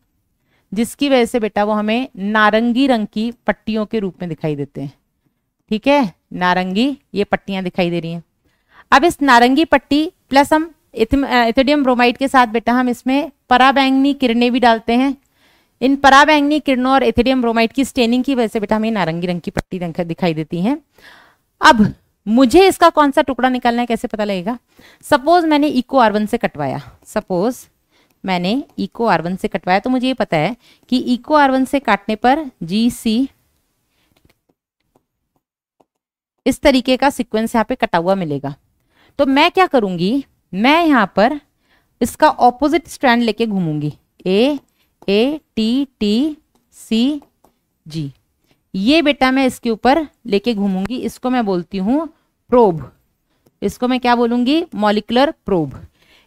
जिसकी वजह से बेटा वो हमें नारंगी रंग की पट्टियों के रूप में दिखाई देते हैं ठीक है नारंगी ये पट्टियां दिखाई दे रही हैं अब इस नारंगी पट्टी प्लस हम इथिडियम ब्रोमाइड के साथ बेटा हम इसमें पराबैंगनी किरणें भी डालते हैं इन पराबैंगनी किरणों और एथेरियम ब्रोमाइड की स्टेनिंग की वजह से बेटा हमें नारंगी रंग की पट्टी दिखाई देती है अब मुझे इसका कौन सा टुकड़ा निकालना है कैसे पता लगेगा सपोज मैंने इको आर से कटवाया सपोज मैंने इको आर से कटवाया तो मुझे ये पता है कि इको आर से काटने पर जी सी इस तरीके का सीक्वेंस यहाँ पे कटा हुआ मिलेगा तो मैं क्या करूंगी मैं यहाँ पर इसका ऑपोजिट स्ट्रैंड लेके घूमूंगी ए ए टी टी सी जी ये बेटा मैं इसके ऊपर लेके घूमूंगी इसको मैं बोलती हूँ प्रोब इसको मैं क्या बोलूंगी मॉलिकुलर प्रोब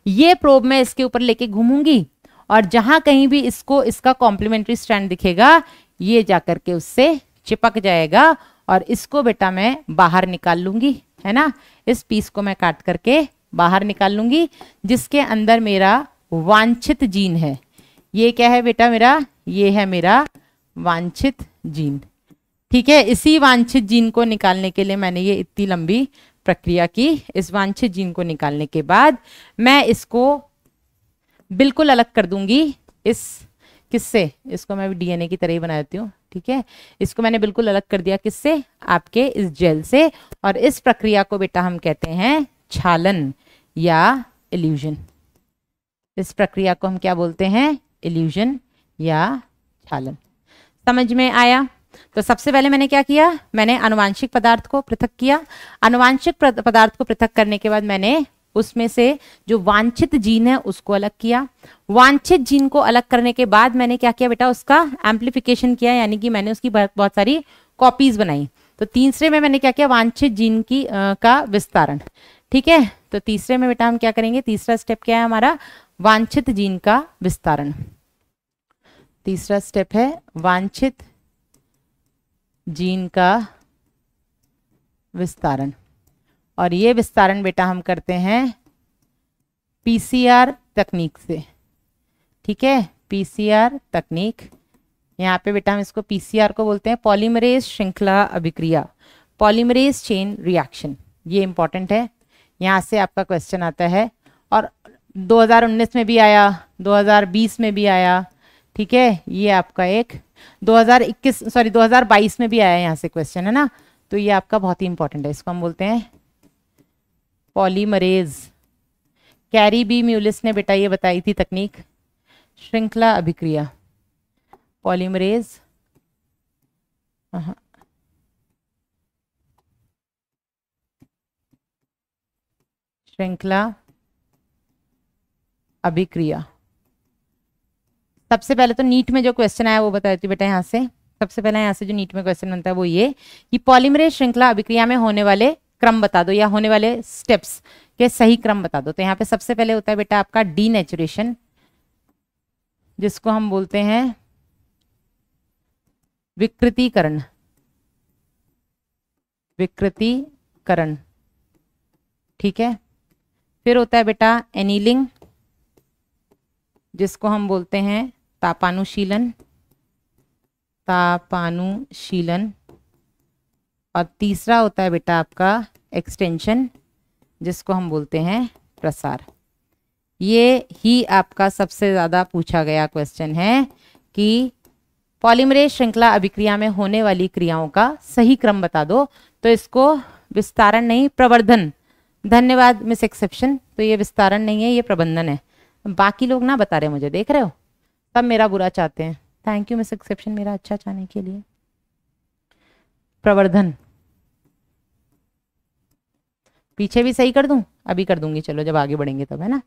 ये प्रोब मैं इसके ऊपर लेके घूमूंगी और जहां कहीं भी इसको इसका कॉम्प्लीमेंट्री स्टैंड दिखेगा ये जाकर के उससे चिपक जाएगा और इसको बेटा मैं बाहर निकाल लूंगी है ना इस पीस को मैं काट करके बाहर निकाल लूंगी जिसके अंदर मेरा वांछित जीन है ये क्या है बेटा मेरा ये है मेरा वांछित जीन ठीक है इसी वांछित जीन को निकालने के लिए मैंने ये इतनी लंबी प्रक्रिया की इस वांछित जीन को निकालने के बाद मैं इसको बिल्कुल अलग कर दूंगी इस किससे इसको मैं डीएनए की तरह ही बना देती हूँ ठीक है इसको मैंने बिल्कुल अलग कर दिया किससे आपके इस जेल से और इस प्रक्रिया को बेटा हम कहते हैं छालन या इल्यूजन इस प्रक्रिया को हम क्या बोलते हैं इल्यूजन या छालन समझ में आया तो सबसे पहले मैंने क्या किया मैंने अनुवांशिक पदार्थ को पृथक किया अनुवांशिक पदार्थ को पृथक करने के बाद मैंने उसमें से जो वांछित जीन है उसको अलग किया वांछित जीन को अलग करने के बाद मैंने क्या किया बेटा उसका एम्प्लीफिकेशन किया यानी कि मैंने उसकी बहुत सारी कॉपीज बनाई तो तीसरे में मैंने क्या किया वांछित जीन की आ, का विस्तारण ठीक है तो तीसरे में बेटा हम क्या करेंगे तीसरा स्टेप क्या है हमारा वांछित जीन का विस्तारण तीसरा स्टेप है वांछित जीन का विस्तारण और ये विस्तारण बेटा हम करते हैं पीसीआर तकनीक से ठीक है पीसीआर तकनीक यहाँ पे बेटा हम इसको पीसीआर को बोलते हैं पॉलीमरेज श्रृंखला अभिक्रिया पॉलीमरेज चेन रिएक्शन ये इंपॉर्टेंट है यहाँ से आपका क्वेश्चन आता है और 2019 में भी आया 2020 में भी आया ठीक है ये आपका एक 2021 सॉरी 2022 में भी आया यहाँ से क्वेश्चन है ना तो ये आपका बहुत ही इंपॉर्टेंट है इसको हम बोलते हैं पॉलीमरेज कैरी बी म्यूलिस ने बेटा ये बताई थी तकनीक श्रृंखला अभिक्रिया पॉलीमरेज श्रृंखला अभिक्रिया सबसे पहले तो नीट में जो क्वेश्चन आया वो बता देती बेटा यहाँ से सबसे पहले यहाँ से जो नीट में क्वेश्चन बनता है वो ये कि पॉलीमरे श्रृंखला अभिक्रिया में होने वाले क्रम बता दो या होने वाले स्टेप्स के सही क्रम बता दो तो यहाँ पे सबसे पहले होता है बेटा आपका डी जिसको हम बोलते हैं विकृतिकरण विकृतिकरण ठीक है फिर होता है बेटा एनीलिंग जिसको हम बोलते हैं तापानुशीलन तापानुशीलन और तीसरा होता है बेटा आपका एक्सटेंशन जिसको हम बोलते हैं प्रसार ये ही आपका सबसे ज़्यादा पूछा गया क्वेश्चन है कि पॉलीमरे श्रृंखला अभिक्रिया में होने वाली क्रियाओं का सही क्रम बता दो तो इसको विस्तारण नहीं प्रवर्धन धन्यवाद मिस एक्सेप्शन तो ये विस्तारण नहीं है ये प्रबंधन है बाकी लोग ना बता रहे मुझे देख रहे हो सब मेरा बुरा चाहते हैं थैंक यू मिस एक्सेप्शन मेरा अच्छा चाहने के लिए प्रवर्धन पीछे भी सही कर दूं अभी कर दूंगी चलो जब आगे बढ़ेंगे तब तो, है ना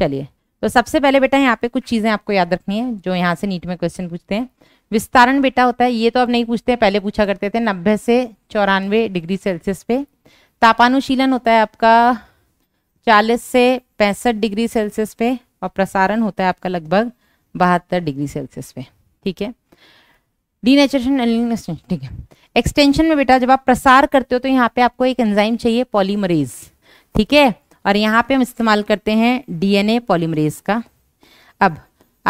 चलिए तो सबसे पहले बेटा यहाँ पे कुछ चीज़ें आपको याद रखनी है जो यहाँ से नीट में क्वेश्चन पूछते हैं विस्तारण बेटा होता है ये तो अब नहीं पूछते हैं पहले पूछा करते थे नब्बे से चौरानवे डिग्री सेल्सियस पे तापानुशीलन होता है आपका चालीस से पैंसठ डिग्री सेल्सियस पे और प्रसारण होता है आपका लगभग बहत्तर डिग्री सेल्सियस पे ठीक है डीनेचुरेशन ठीक है एक्सटेंशन में बेटा जब आप प्रसार करते हो तो यहाँ पे आपको एक एंजाइम चाहिए पॉलीमरेज ठीक है और यहाँ पे हम इस्तेमाल करते हैं डीएनए पॉलीमरेज का अब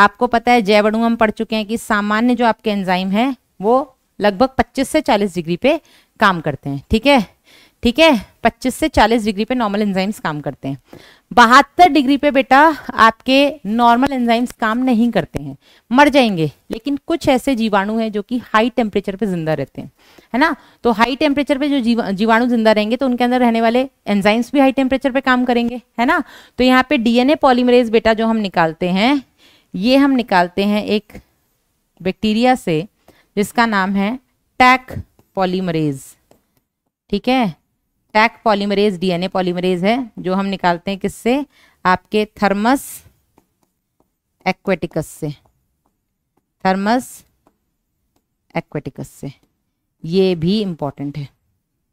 आपको पता है जैव हम पढ़ चुके हैं कि सामान्य जो आपके एंजाइम है वो लगभग 25 से 40 डिग्री पे काम करते हैं ठीक है ठीक है 25 से 40 डिग्री पे नॉर्मल एंजाइम्स काम करते हैं बहत्तर डिग्री पे बेटा आपके नॉर्मल एंजाइम्स काम नहीं करते हैं मर जाएंगे लेकिन कुछ ऐसे जीवाणु हैं जो कि हाई टेम्परेचर पे जिंदा रहते हैं है ना तो हाई टेम्परेचर पे जो जीवा, जीवाणु जिंदा रहेंगे तो उनके अंदर रहने वाले एंजाइम्स भी हाई टेम्परेचर पे काम करेंगे है ना तो यहाँ पे डीएनए पॉलीमरेज बेटा जो हम निकालते हैं ये हम निकालते हैं एक बैक्टीरिया से जिसका नाम है टैक पॉलीमरेज ठीक है टैक पॉलीमरेज डीएनए पॉलीमरेज है जो हम निकालते हैं किससे आपके थर्मस एक्वेटिकस से थर्मस एक्वेटिकस से ये भी इम्पॉर्टेंट है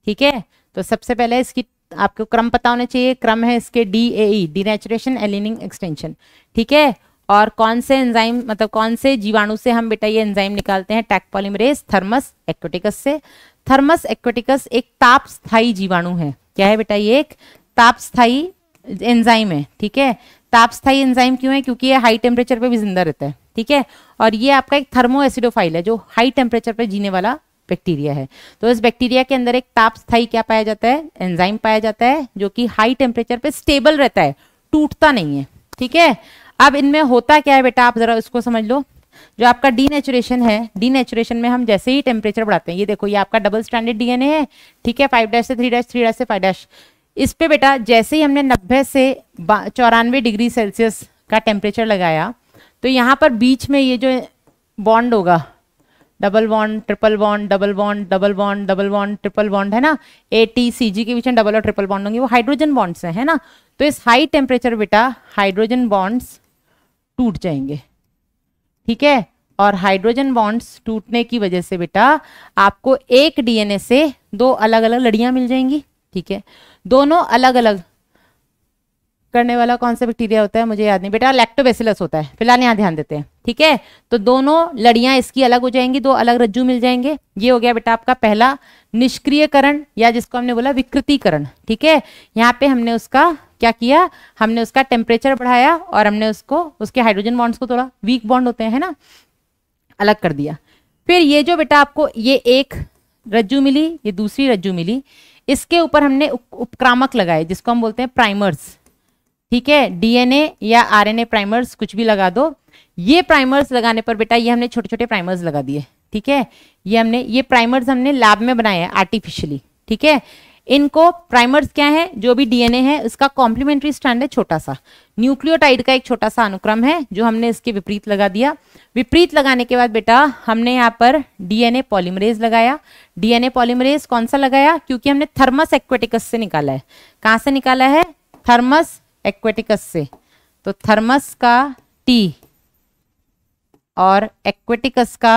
ठीक है तो सबसे पहले इसकी आपको क्रम पता होना चाहिए क्रम है इसके D A D denaturation annealing extension ठीक है और कौन से एंजाइम मतलब कौन से जीवाणु से हम बेटा ये एंजाइम निकालते हैं टैक पॉलीमरेज थर्मस एक्वेटिकस से थर्मस एक्वेटिकस एक ताप स्थाई जीवाणु है क्या है बेटा ये एक ताप स्थाई एंजाइम है ठीक है ताप स्थाई एंजाइम क्यों है क्योंकि ये हाई टेम्परेचर पे भी जिंदा रहता है ठीक है और ये आपका एक थर्मो एसिडोफाइल है जो हाई टेम्परेचर पे जीने वाला बैक्टीरिया है तो इस बैक्टीरिया के अंदर एक ताप स्थाई क्या पाया जाता है एंजाइम पाया जाता है जो कि हाई टेम्परेचर पे स्टेबल रहता है टूटता नहीं है ठीक है अब इनमें होता क्या है बेटा आप जरा इसको समझ लो जो आपका डीनेचुरेशन है डीनेचुरेशन में हम जैसे ही टेम्परेचर बढ़ाते हैं ये देखो ये आपका डबल स्टैंडर्ड डीएनए है ठीक है फाइव डैश से थ्री डैश थ्री डैश से फाइव डैश इस पे बेटा जैसे ही हमने नब्बे से चौरानवे डिग्री सेल्सियस का टेम्परेचर लगाया तो यहाँ पर बीच में ये जो बॉन्ड होगा double bond triple bond double bond double bond double bond triple bond है ना ए टी सी जी के बीच में डबल और ट्रिपल बॉन्ड होंगे वो हाइड्रोजन बॉन्ड्स हैं है ना तो इस हाई टेम्परेचर बेटा हाइड्रोजन बॉन्ड्स टूट जाएंगे ठीक है और हाइड्रोजन बॉन्ड्स टूटने की वजह से बेटा आपको एक डीएनए से दो अलग अलग लड़ियां मिल जाएंगी ठीक है दोनों अलग अलग करने वाला कौन सा बैक्टीरिया होता है मुझे याद नहीं बेटा लैक्टोबेसिलस होता है फिलहाल यहाँ ध्यान देते हैं ठीक है तो दोनों लड़ियां इसकी अलग हो जाएंगी दो अलग रज्जू मिल जाएंगे ये हो गया बेटा आपका पहला निष्क्रियकरण या जिसको हमने बोला विकृतिकरण ठीक है यहाँ पे हमने उसका क्या किया हमने उसका टेम्परेचर बढ़ाया और हमने उसको उसके हाइड्रोजन बॉन्ड्स को थोड़ा वीक बॉन्ड होते हैं ना अलग कर दिया फिर ये जो बेटा आपको ये एक रज्जू मिली ये दूसरी रज्जू मिली इसके ऊपर हमने उपक्रामक लगाए जिसको हम बोलते हैं प्राइमर्स ठीक है डीएनए या आरएनए प्राइमर्स कुछ भी लगा दो ये प्राइमर्स लगाने पर बेटा ये हमने छोटे छोटे प्राइमर्स लगा दिए ठीक है ये हमने ये प्राइमर्स हमने लैब में बनाए हैं आर्टिफिशियली ठीक है इनको प्राइमर्स क्या है जो भी डीएनए है इसका कॉम्प्लीमेंट्री स्टैंड है छोटा सा न्यूक्लियोटाइड का एक छोटा सा अनुक्रम है जो हमने इसके विपरीत लगा दिया विपरीत लगाने के बाद बेटा हमने यहाँ पर डीएनए पॉलीमरेज लगाया डीएनए पॉलीमरेज कौन सा लगाया क्योंकि हमने थर्मस एक्वेटिकस से निकाला है कहाँ से निकाला है थर्मस एक्वेटिकस से तो थर्मस का टी और एक्वेटिकस का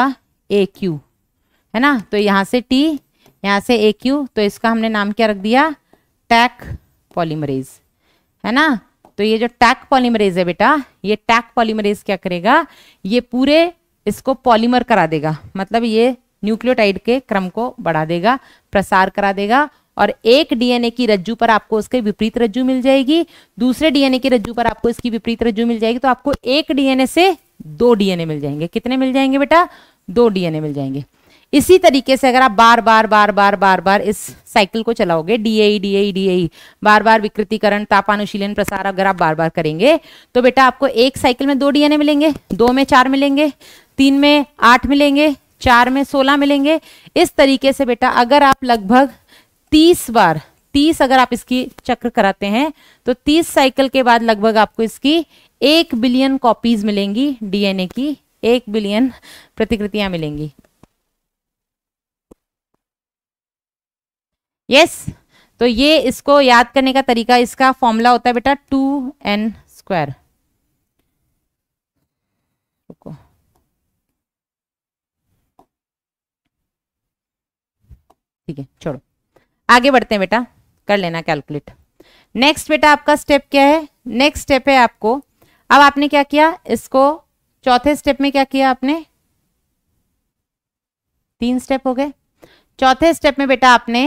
ए क्यू है ना तो यहाँ से टी यहाँ से ए क्यू तो इसका हमने नाम क्या रख दिया टैक पॉलीमरेज है ना तो ये जो टैक पॉलीमरेज है बेटा ये टैक पॉलीमरेज क्या करेगा ये पूरे इसको पॉलीमर करा देगा मतलब ये न्यूक्लियोटाइड के क्रम को बढ़ा देगा प्रसार करा देगा और एक डीएनए की रज्जू पर आपको उसके विपरीत रज्जू मिल जाएगी दूसरे डीएनए की रज्जू पर आपको इसकी विपरीत रज्जू मिल जाएगी तो आपको एक डीएनए से दो डीएनए मिल जाएंगे कितने मिल जाएंगे बेटा दो डीएनए मिल जाएंगे इसी तरीके से अगर आप बार बार बार बार बार बार इस साइकिल को चलाओगे डीएई डीएई डीएई बार बार विकृतिकरण तापानुशीलन प्रसार अगर आप बार बार करेंगे तो बेटा आपको एक साइकिल में दो डीएनए मिलेंगे दो में चार मिलेंगे तीन में आठ मिलेंगे चार में सोलह मिलेंगे इस तरीके से बेटा अगर आप लगभग तीस बार तीस अगर आप इसकी चक्र कराते हैं तो तीस साइकिल के बाद लगभग आपको इसकी एक बिलियन कॉपीज मिलेंगी डीएनए की एक बिलियन प्रतिकृतियां मिलेंगी यस तो ये इसको याद करने का तरीका इसका फॉर्मूला होता है बेटा टू एन स्क्वायर ठीक है छोड़ो आगे बढ़ते हैं बेटा कर लेना कैलकुलेट नेक्स्ट बेटा आपका स्टेप क्या है नेक्स्ट स्टेप है आपको अब आपने क्या किया इसको चौथे स्टेप में क्या किया आपने तीन स्टेप हो गए चौथे स्टेप में बेटा आपने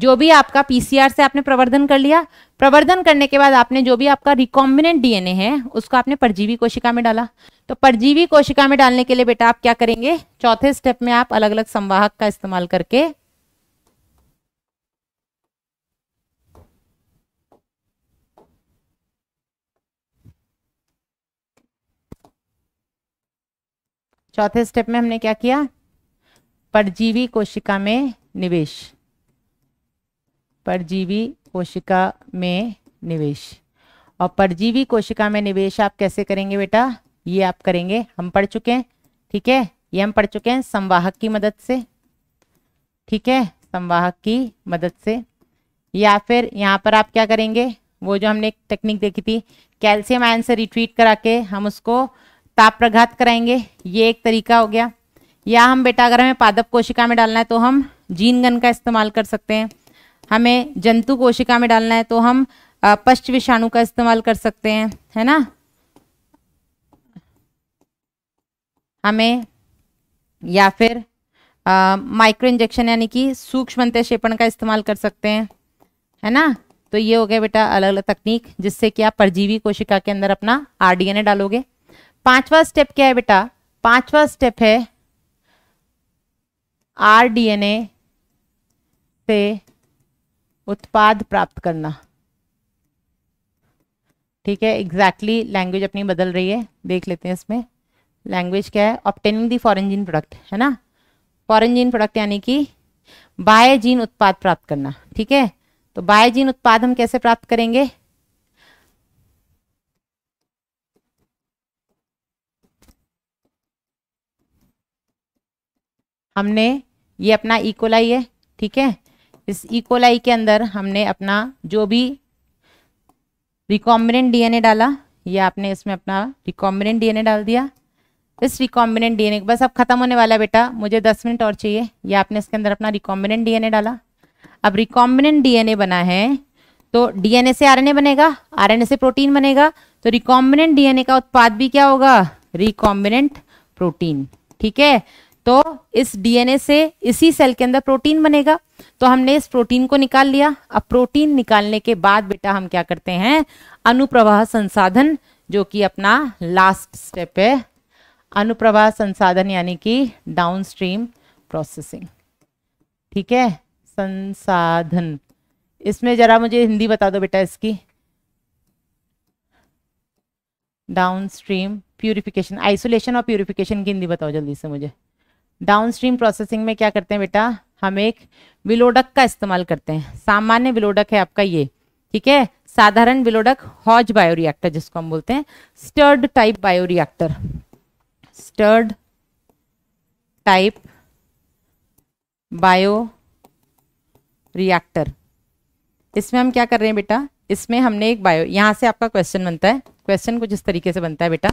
जो भी आपका पीसीआर से आपने प्रवर्धन कर लिया प्रवर्धन करने के बाद आपने जो भी आपका रिकॉम्बिनेंट डीएनए है उसको आपने परजीवी कोशिका में डाला तो परजीवी कोशिका में डालने के लिए बेटा आप क्या करेंगे चौथे स्टेप में आप अलग अलग संवाहक का इस्तेमाल करके चौथे स्टेप में हमने क्या किया परजीवी कोशिका में निवेश परजीवी कोशिका में निवेश और परजीवी कोशिका में निवेश आप कैसे करेंगे बेटा ये आप करेंगे हम पढ़ चुके हैं ठीक है ये हम पढ़ चुके हैं संवाहक की मदद से ठीक है संवाहक की मदद से या फिर यहाँ पर आप क्या करेंगे वो जो हमने एक टेक्निक देखी थी कैल्शियम आयन से रिट्रीट करा के हम उसको ताप प्रघात कराएंगे ये एक तरीका हो गया या हम बेटा अगर हमें पादप कोशिका में डालना है तो हम जीन गन का इस्तेमाल कर सकते हैं हमें जंतु कोशिका में डालना है तो हम पश्च विषाणु का इस्तेमाल कर सकते हैं है ना हमें या फिर माइक्रो इंजेक्शन यानी कि सूक्ष्म अंत्यक्षेपण का इस्तेमाल कर सकते हैं है ना तो ये हो गया बेटा अलग अलग तकनीक जिससे कि आप परजीवी कोशिका के अंदर अपना आरडीएनए डालोगे पांचवा स्टेप क्या है बेटा पांचवा स्टेप है आरडीएनए से उत्पाद प्राप्त करना ठीक है एग्जैक्टली exactly, लैंग्वेज अपनी बदल रही है देख लेते हैं इसमें लैंग्वेज क्या है obtaining the foreign gene product है ना फॉरन जीन प्रोडक्ट यानी कि बाय जीन उत्पाद प्राप्त करना ठीक है तो बाय जीन उत्पाद हम कैसे प्राप्त करेंगे हमने ये अपना इकोलाई e है ठीक है इस इकोलाई e. के अंदर हमने अपना जो भी रिकॉम्बिनेंट डीएनए डाला ये आपने इसमें अपना रिकॉम्बिनेंट डीएनए डाल दिया इस रिकॉम्बिनेंट डीएनए बस अब खत्म होने वाला बेटा मुझे दस मिनट और चाहिए ये आपने इसके अंदर अपना रिकॉम्बिनेंट डीएनए डाला अब रिकॉम्बिनेंट डीएनए बना है तो डीएनए से आरएनए बनेगा आरएनए से प्रोटीन बनेगा तो रिकॉम्बिनेंट डीएनए का उत्पाद भी क्या होगा रिकॉम्बिनेंट प्रोटीन ठीक है तो इस डीएनए से इसी सेल के अंदर प्रोटीन बनेगा तो हमने इस प्रोटीन को निकाल लिया अब प्रोटीन निकालने के बाद बेटा हम क्या करते हैं अनुप्रवाह संसाधन जो कि अपना लास्ट स्टेप है अनुप्रवाह संसाधन यानी कि डाउनस्ट्रीम प्रोसेसिंग ठीक है संसाधन इसमें जरा मुझे हिंदी बता दो बेटा इसकी डाउनस्ट्रीम प्यूरिफिकेशन आइसोलेशन और प्यूरिफिकेशन की हिंदी बताओ जल्दी से मुझे डाउनस्ट्रीम प्रोसेसिंग में क्या करते हैं बेटा हम एक विलोडक का इस्तेमाल करते हैं सामान्य विलोडक है आपका ये ठीक है साधारण विलोडक हॉज बायोरिएक्टर जिसको हम बोलते हैं stirred type bioreactor stirred type bio reactor इसमें हम क्या कर रहे हैं बेटा इसमें हमने एक बायो यहां से आपका क्वेश्चन बनता है क्वेश्चन कुछ इस तरीके से बनता है बेटा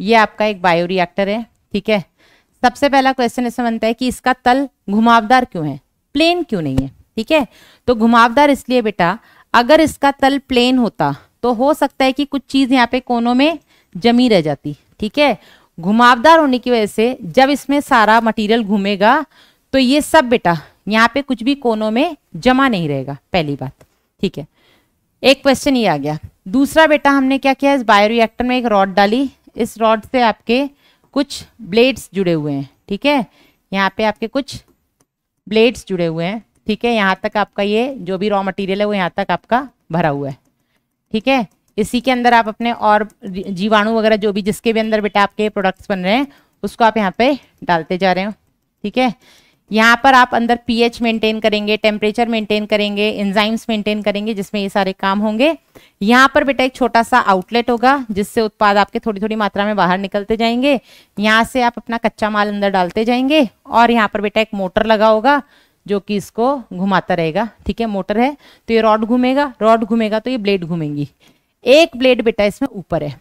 ये आपका एक बायो रिएक्टर है ठीक है सबसे पहला क्वेश्चन इसमें बनता है कि इसका तल घुमावदार क्यों है प्लेन क्यों नहीं है ठीक है तो घुमावदार इसलिए बेटा अगर इसका तल प्लेन होता तो हो सकता है कि कुछ चीज यहाँ पे कोनों में जमी रह जाती ठीक है घुमावदार होने की वजह से जब इसमें सारा मटेरियल घूमेगा तो ये सब बेटा यहाँ पे कुछ भी कोनों में जमा नहीं रहेगा पहली बात ठीक है एक क्वेश्चन ये आ गया दूसरा बेटा हमने क्या किया इस बायोरिएक्टर में एक रॉड डाली इस रॉड से आपके कुछ ब्लेड्स जुड़े हुए हैं ठीक है यहाँ पे आपके कुछ ब्लेड्स जुड़े हुए हैं ठीक है यहाँ तक आपका ये जो भी रॉ मटेरियल है वो यहाँ तक आपका भरा हुआ है ठीक है इसी के अंदर आप अपने और जीवाणु वगैरह जो भी जिसके भी अंदर बेटा आपके प्रोडक्ट्स बन रहे हैं उसको आप यहाँ पे डालते जा रहे हो ठीक है यहाँ पर आप अंदर पीएच मेंटेन करेंगे टेम्परेचर मेंटेन करेंगे एंजाइम्स मेंटेन करेंगे जिसमें ये सारे काम होंगे यहाँ पर बेटा एक छोटा सा आउटलेट होगा जिससे उत्पाद आपके थोड़ी थोड़ी मात्रा में बाहर निकलते जाएंगे यहाँ से आप अपना कच्चा माल अंदर डालते जाएंगे और यहाँ पर बेटा एक मोटर लगा होगा जो कि इसको घुमाता रहेगा ठीक है मोटर है तो ये रॉड घूमेगा रॉड घूमेगा तो ये ब्लेड घूमेंगी एक ब्लेड बेटा इसमें ऊपर है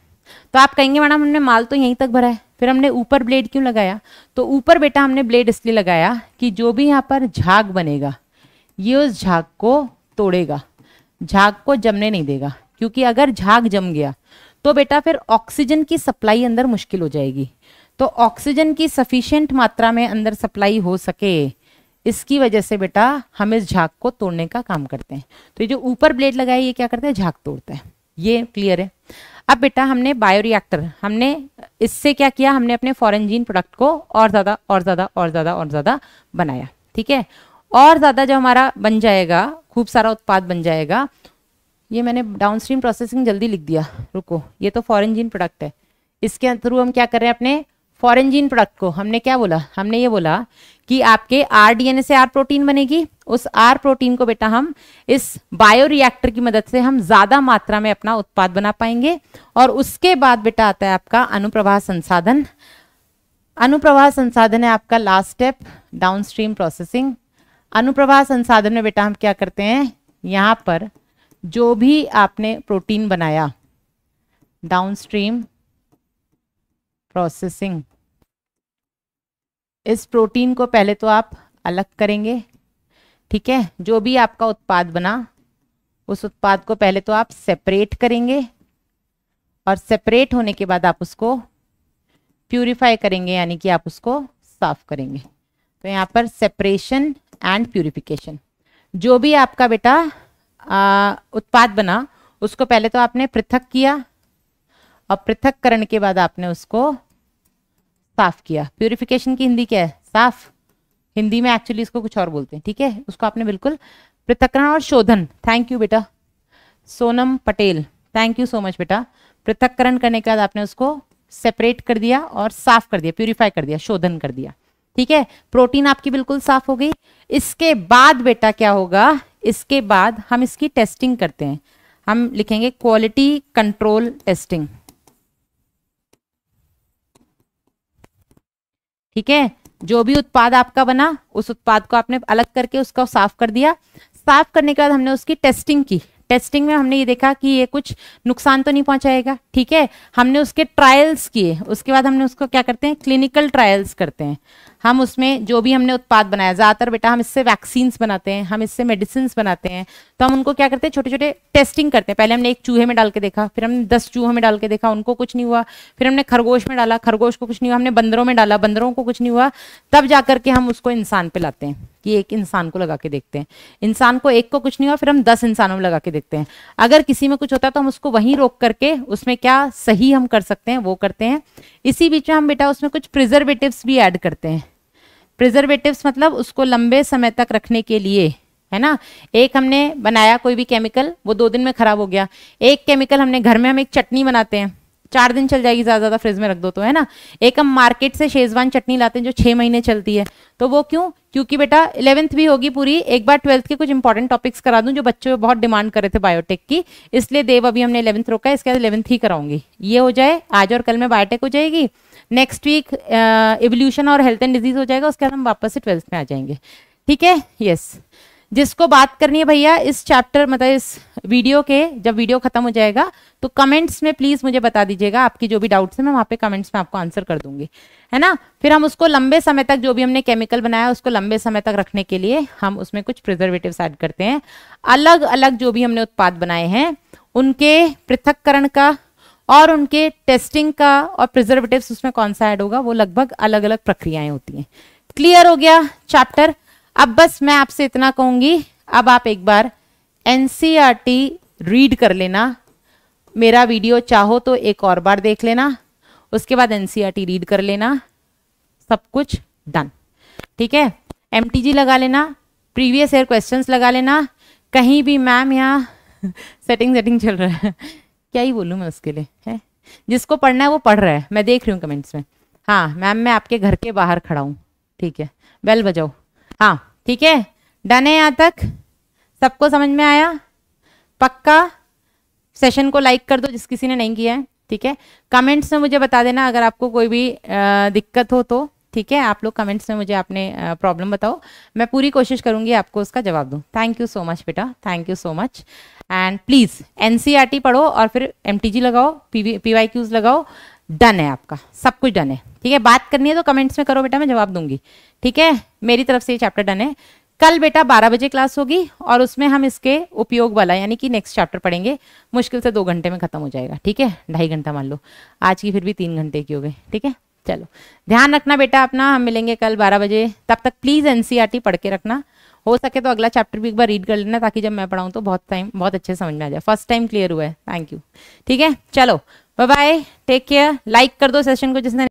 तो आप कहेंगे मैडम हमने माल तो यहीं तक भरा है फिर हमने ऊपर ब्लेड क्यों लगाया तो ऊपर बेटा हमने ब्लेड इसलिए लगाया कि जो भी यहाँ पर झाग बनेगा ये उस झाग को तोड़ेगा झाग को जमने नहीं देगा क्योंकि अगर झाग जम गया तो बेटा फिर ऑक्सीजन की सप्लाई अंदर मुश्किल हो जाएगी तो ऑक्सीजन की सफिशियंट मात्रा में अंदर सप्लाई हो सके इसकी वजह से बेटा हम इस झाग को तोड़ने का काम करते हैं तो ये जो ऊपर ब्लेड लगाए ये क्या करते हैं झाग तोड़ते हैं ये क्लियर है अब बेटा हमने बायोरिएक्टर हमने इससे क्या किया हमने अपने जीन प्रोडक्ट को और ज़्यादा और ज़्यादा और ज़्यादा और ज़्यादा बनाया ठीक है और ज़्यादा जो हमारा बन जाएगा खूब सारा उत्पाद बन जाएगा ये मैंने डाउनस्ट्रीम प्रोसेसिंग जल्दी लिख दिया रुको ये तो जीन प्रोडक्ट है इसके थ्रू हम क्या कर रहे हैं अपने जीन प्रोडक्ट को हमने क्या बोला हमने ये बोला कि आपके आर से आर प्रोटीन बनेगी उस आर प्रोटीन को बेटा हम इस बायोरिएक्टर की मदद से हम ज्यादा मात्रा में अपना उत्पाद बना पाएंगे और उसके बाद बेटा आता है आपका अनुप्रवाह संसाधन अनुप्रवाह संसाधन है आपका लास्ट स्टेप डाउनस्ट्रीम प्रोसेसिंग अनुप्रवाह संसाधन में बेटा हम क्या करते हैं यहां पर जो भी आपने प्रोटीन बनाया डाउनस्ट्रीम प्रोसेसिंग इस प्रोटीन को पहले तो आप अलग करेंगे ठीक है जो भी आपका उत्पाद बना उस उत्पाद को पहले तो आप सेपरेट करेंगे और सेपरेट होने के बाद आप उसको प्यूरिफाई करेंगे यानी कि आप उसको साफ करेंगे तो यहाँ पर सेपरेशन एंड प्यूरिफिकेशन जो भी आपका बेटा उत्पाद बना उसको पहले तो आपने पृथक किया और पृथक करने के बाद आपने उसको साफ किया प्यूरिफिकेशन की हिंदी क्या है साफ हिंदी में एक्चुअली इसको कुछ और बोलते हैं ठीक है उसको आपने बिल्कुल पृथकरण और शोधन थैंक यू बेटा Sonam Patel thank you so much बेटा पृथककरण करने के बाद आपने उसको सेपरेट कर दिया और साफ कर दिया प्यूरिफाई कर दिया शोधन कर दिया ठीक है प्रोटीन आपकी बिल्कुल साफ हो गई इसके बाद बेटा क्या होगा इसके बाद हम इसकी टेस्टिंग करते हैं हम लिखेंगे क्वालिटी कंट्रोल टेस्टिंग ठीक है जो भी उत्पाद आपका बना उस उत्पाद को आपने अलग करके उसका साफ कर दिया साफ करने के बाद हमने उसकी टेस्टिंग की टेस्टिंग में हमने ये देखा कि ये कुछ नुकसान तो नहीं पहुंचाएगा ठीक है हमने उसके ट्रायल्स किए उसके बाद हमने उसको क्या करते हैं क्लिनिकल ट्रायल्स करते हैं हम उसमें जो भी हमने उत्पाद बनाया ज़्यादातर बेटा हम इससे वैक्सीन्स बनाते हैं हम इससे मेडिसिन बनाते हैं तो हम उनको क्या करते हैं छोटे छोटे टेस्टिंग करते हैं पहले हमने एक चूहे में डाल के देखा फिर हमने दस चूहों में डाल के देखा उनको कुछ नहीं हुआ फिर हमने खरगोश में डाला खरगोश को कुछ नहीं हुआ हमने बंदरों में डाला बंदरों को कुछ नहीं हुआ तब जा करके हम उसको इंसान पे लाते हैं कि एक इंसान को लगा के देखते हैं इंसान को एक को कुछ नहीं हुआ फिर हम दस इंसानों में लगा के देखते हैं अगर किसी में कुछ होता है तो हम उसको वहीं रोक करके उसमें क्या सही हम कर सकते हैं वो करते हैं इसी बीच में हम बेटा उसमें कुछ प्रिजर्वेटिव्स भी ऐड करते हैं प्रिजर्वेटिव्स मतलब उसको लंबे समय तक रखने के लिए है ना एक हमने बनाया कोई भी केमिकल वो दो दिन में खराब हो गया एक केमिकल हमने घर में हम एक चटनी बनाते हैं चार दिन चल जाएगी ज़्यादा ज़्यादा फ्रिज में रख दो तो है ना एक हम मार्केट से शेजवान चटनी लाते हैं जो छः महीने चलती है तो वो क्यों क्योंकि बेटा इलेवेंथ भी होगी पूरी एक बार ट्वेल्थ के कुछ इंपॉर्टेंट टॉपिक्स करा दूं जो बच्चों बहुत डिमांड कर रहे थे बायोटेक की इसलिए देव अभी हमने इलेवंथ रोका है इसके बाद इलेवंथ ही कराऊंगी ये हो जाए आज और कल में बायोटेक हो जाएगी नेक्स्ट वीक एवोल्यूशन और हेल्थ एंड डिजीज हो जाएगा उसके बाद हम वापस से ट्वेल्थ में आ जाएंगे ठीक है यस जिसको बात करनी है भैया इस चैप्टर मतलब इस वीडियो के जब वीडियो खत्म हो जाएगा तो कमेंट्स में प्लीज मुझे बता दीजिएगा आपकी जो भी डाउट्स हैं मैं वहाँ पे कमेंट्स में आपको आंसर कर दूंगी है ना फिर हम उसको लंबे समय तक जो भी हमने केमिकल बनाया उसको लंबे समय तक रखने के लिए हम उसमें कुछ प्रिजर्वेटिव ऐड करते हैं अलग अलग जो भी हमने उत्पाद बनाए हैं उनके पृथककरण का और उनके टेस्टिंग का और प्रिजर्वेटिव उसमें कौन सा ऐड होगा वो लगभग अलग अलग प्रक्रियाएं होती हैं क्लियर हो गया चैप्टर अब बस मैं आपसे इतना कहूँगी अब आप एक बार एन रीड e कर लेना मेरा वीडियो चाहो तो एक और बार देख लेना उसके बाद एन रीड e कर लेना सब कुछ डन ठीक है एम लगा लेना प्रीवियस ईयर क्वेश्चंस लगा लेना कहीं भी मैम यहाँ सेटिंग सेटिंग चल रहा है क्या ही बोलूँ मैं उसके लिए है जिसको पढ़ना है वो पढ़ रहा है मैं देख रही हूँ कमेंट्स में हाँ मैम मैं आपके घर के बाहर खड़ा हूँ ठीक है बेल बजाओ हाँ ठीक है डन है यहाँ तक सबको समझ में आया पक्का सेशन को लाइक कर दो जिस किसी ने नहीं किया है ठीक है कमेंट्स में मुझे बता देना अगर आपको कोई भी आ, दिक्कत हो तो ठीक है आप लोग कमेंट्स में मुझे आपने प्रॉब्लम बताओ मैं पूरी कोशिश करूंगी आपको उसका जवाब दूँ थैंक यू सो मच बेटा thank you so much and please एन पढ़ो और फिर एम लगाओ पी पी लगाओ डन है आपका सब कुछ डन है ठीक है बात करनी है तो कमेंट्स में करो बेटा मैं जवाब दूंगी ठीक है मेरी तरफ से ये चैप्टर डन है कल बेटा बारह बजे क्लास होगी और उसमें हम इसके उपयोग वाला यानी कि नेक्स्ट चैप्टर पढ़ेंगे मुश्किल से दो घंटे में खत्म हो जाएगा ठीक है ढाई घंटा मान लो आज की फिर भी तीन घंटे की हो गई ठीक है चलो ध्यान रखना बेटा अपना हम मिलेंगे कल बारह बजे तब तक प्लीज़ एनसीईआरटी e पढ़ के रखना हो सके तो अगला चैप्टर भी एक बार रीड कर लेना ताकि जब मैं पढ़ाऊँ तो बहुत टाइम बहुत अच्छे समझ में आ जाए फर्स्ट टाइम क्लियर हुआ है थैंक यू ठीक है चलो bye bye take care like कर दो सेशन को जिसने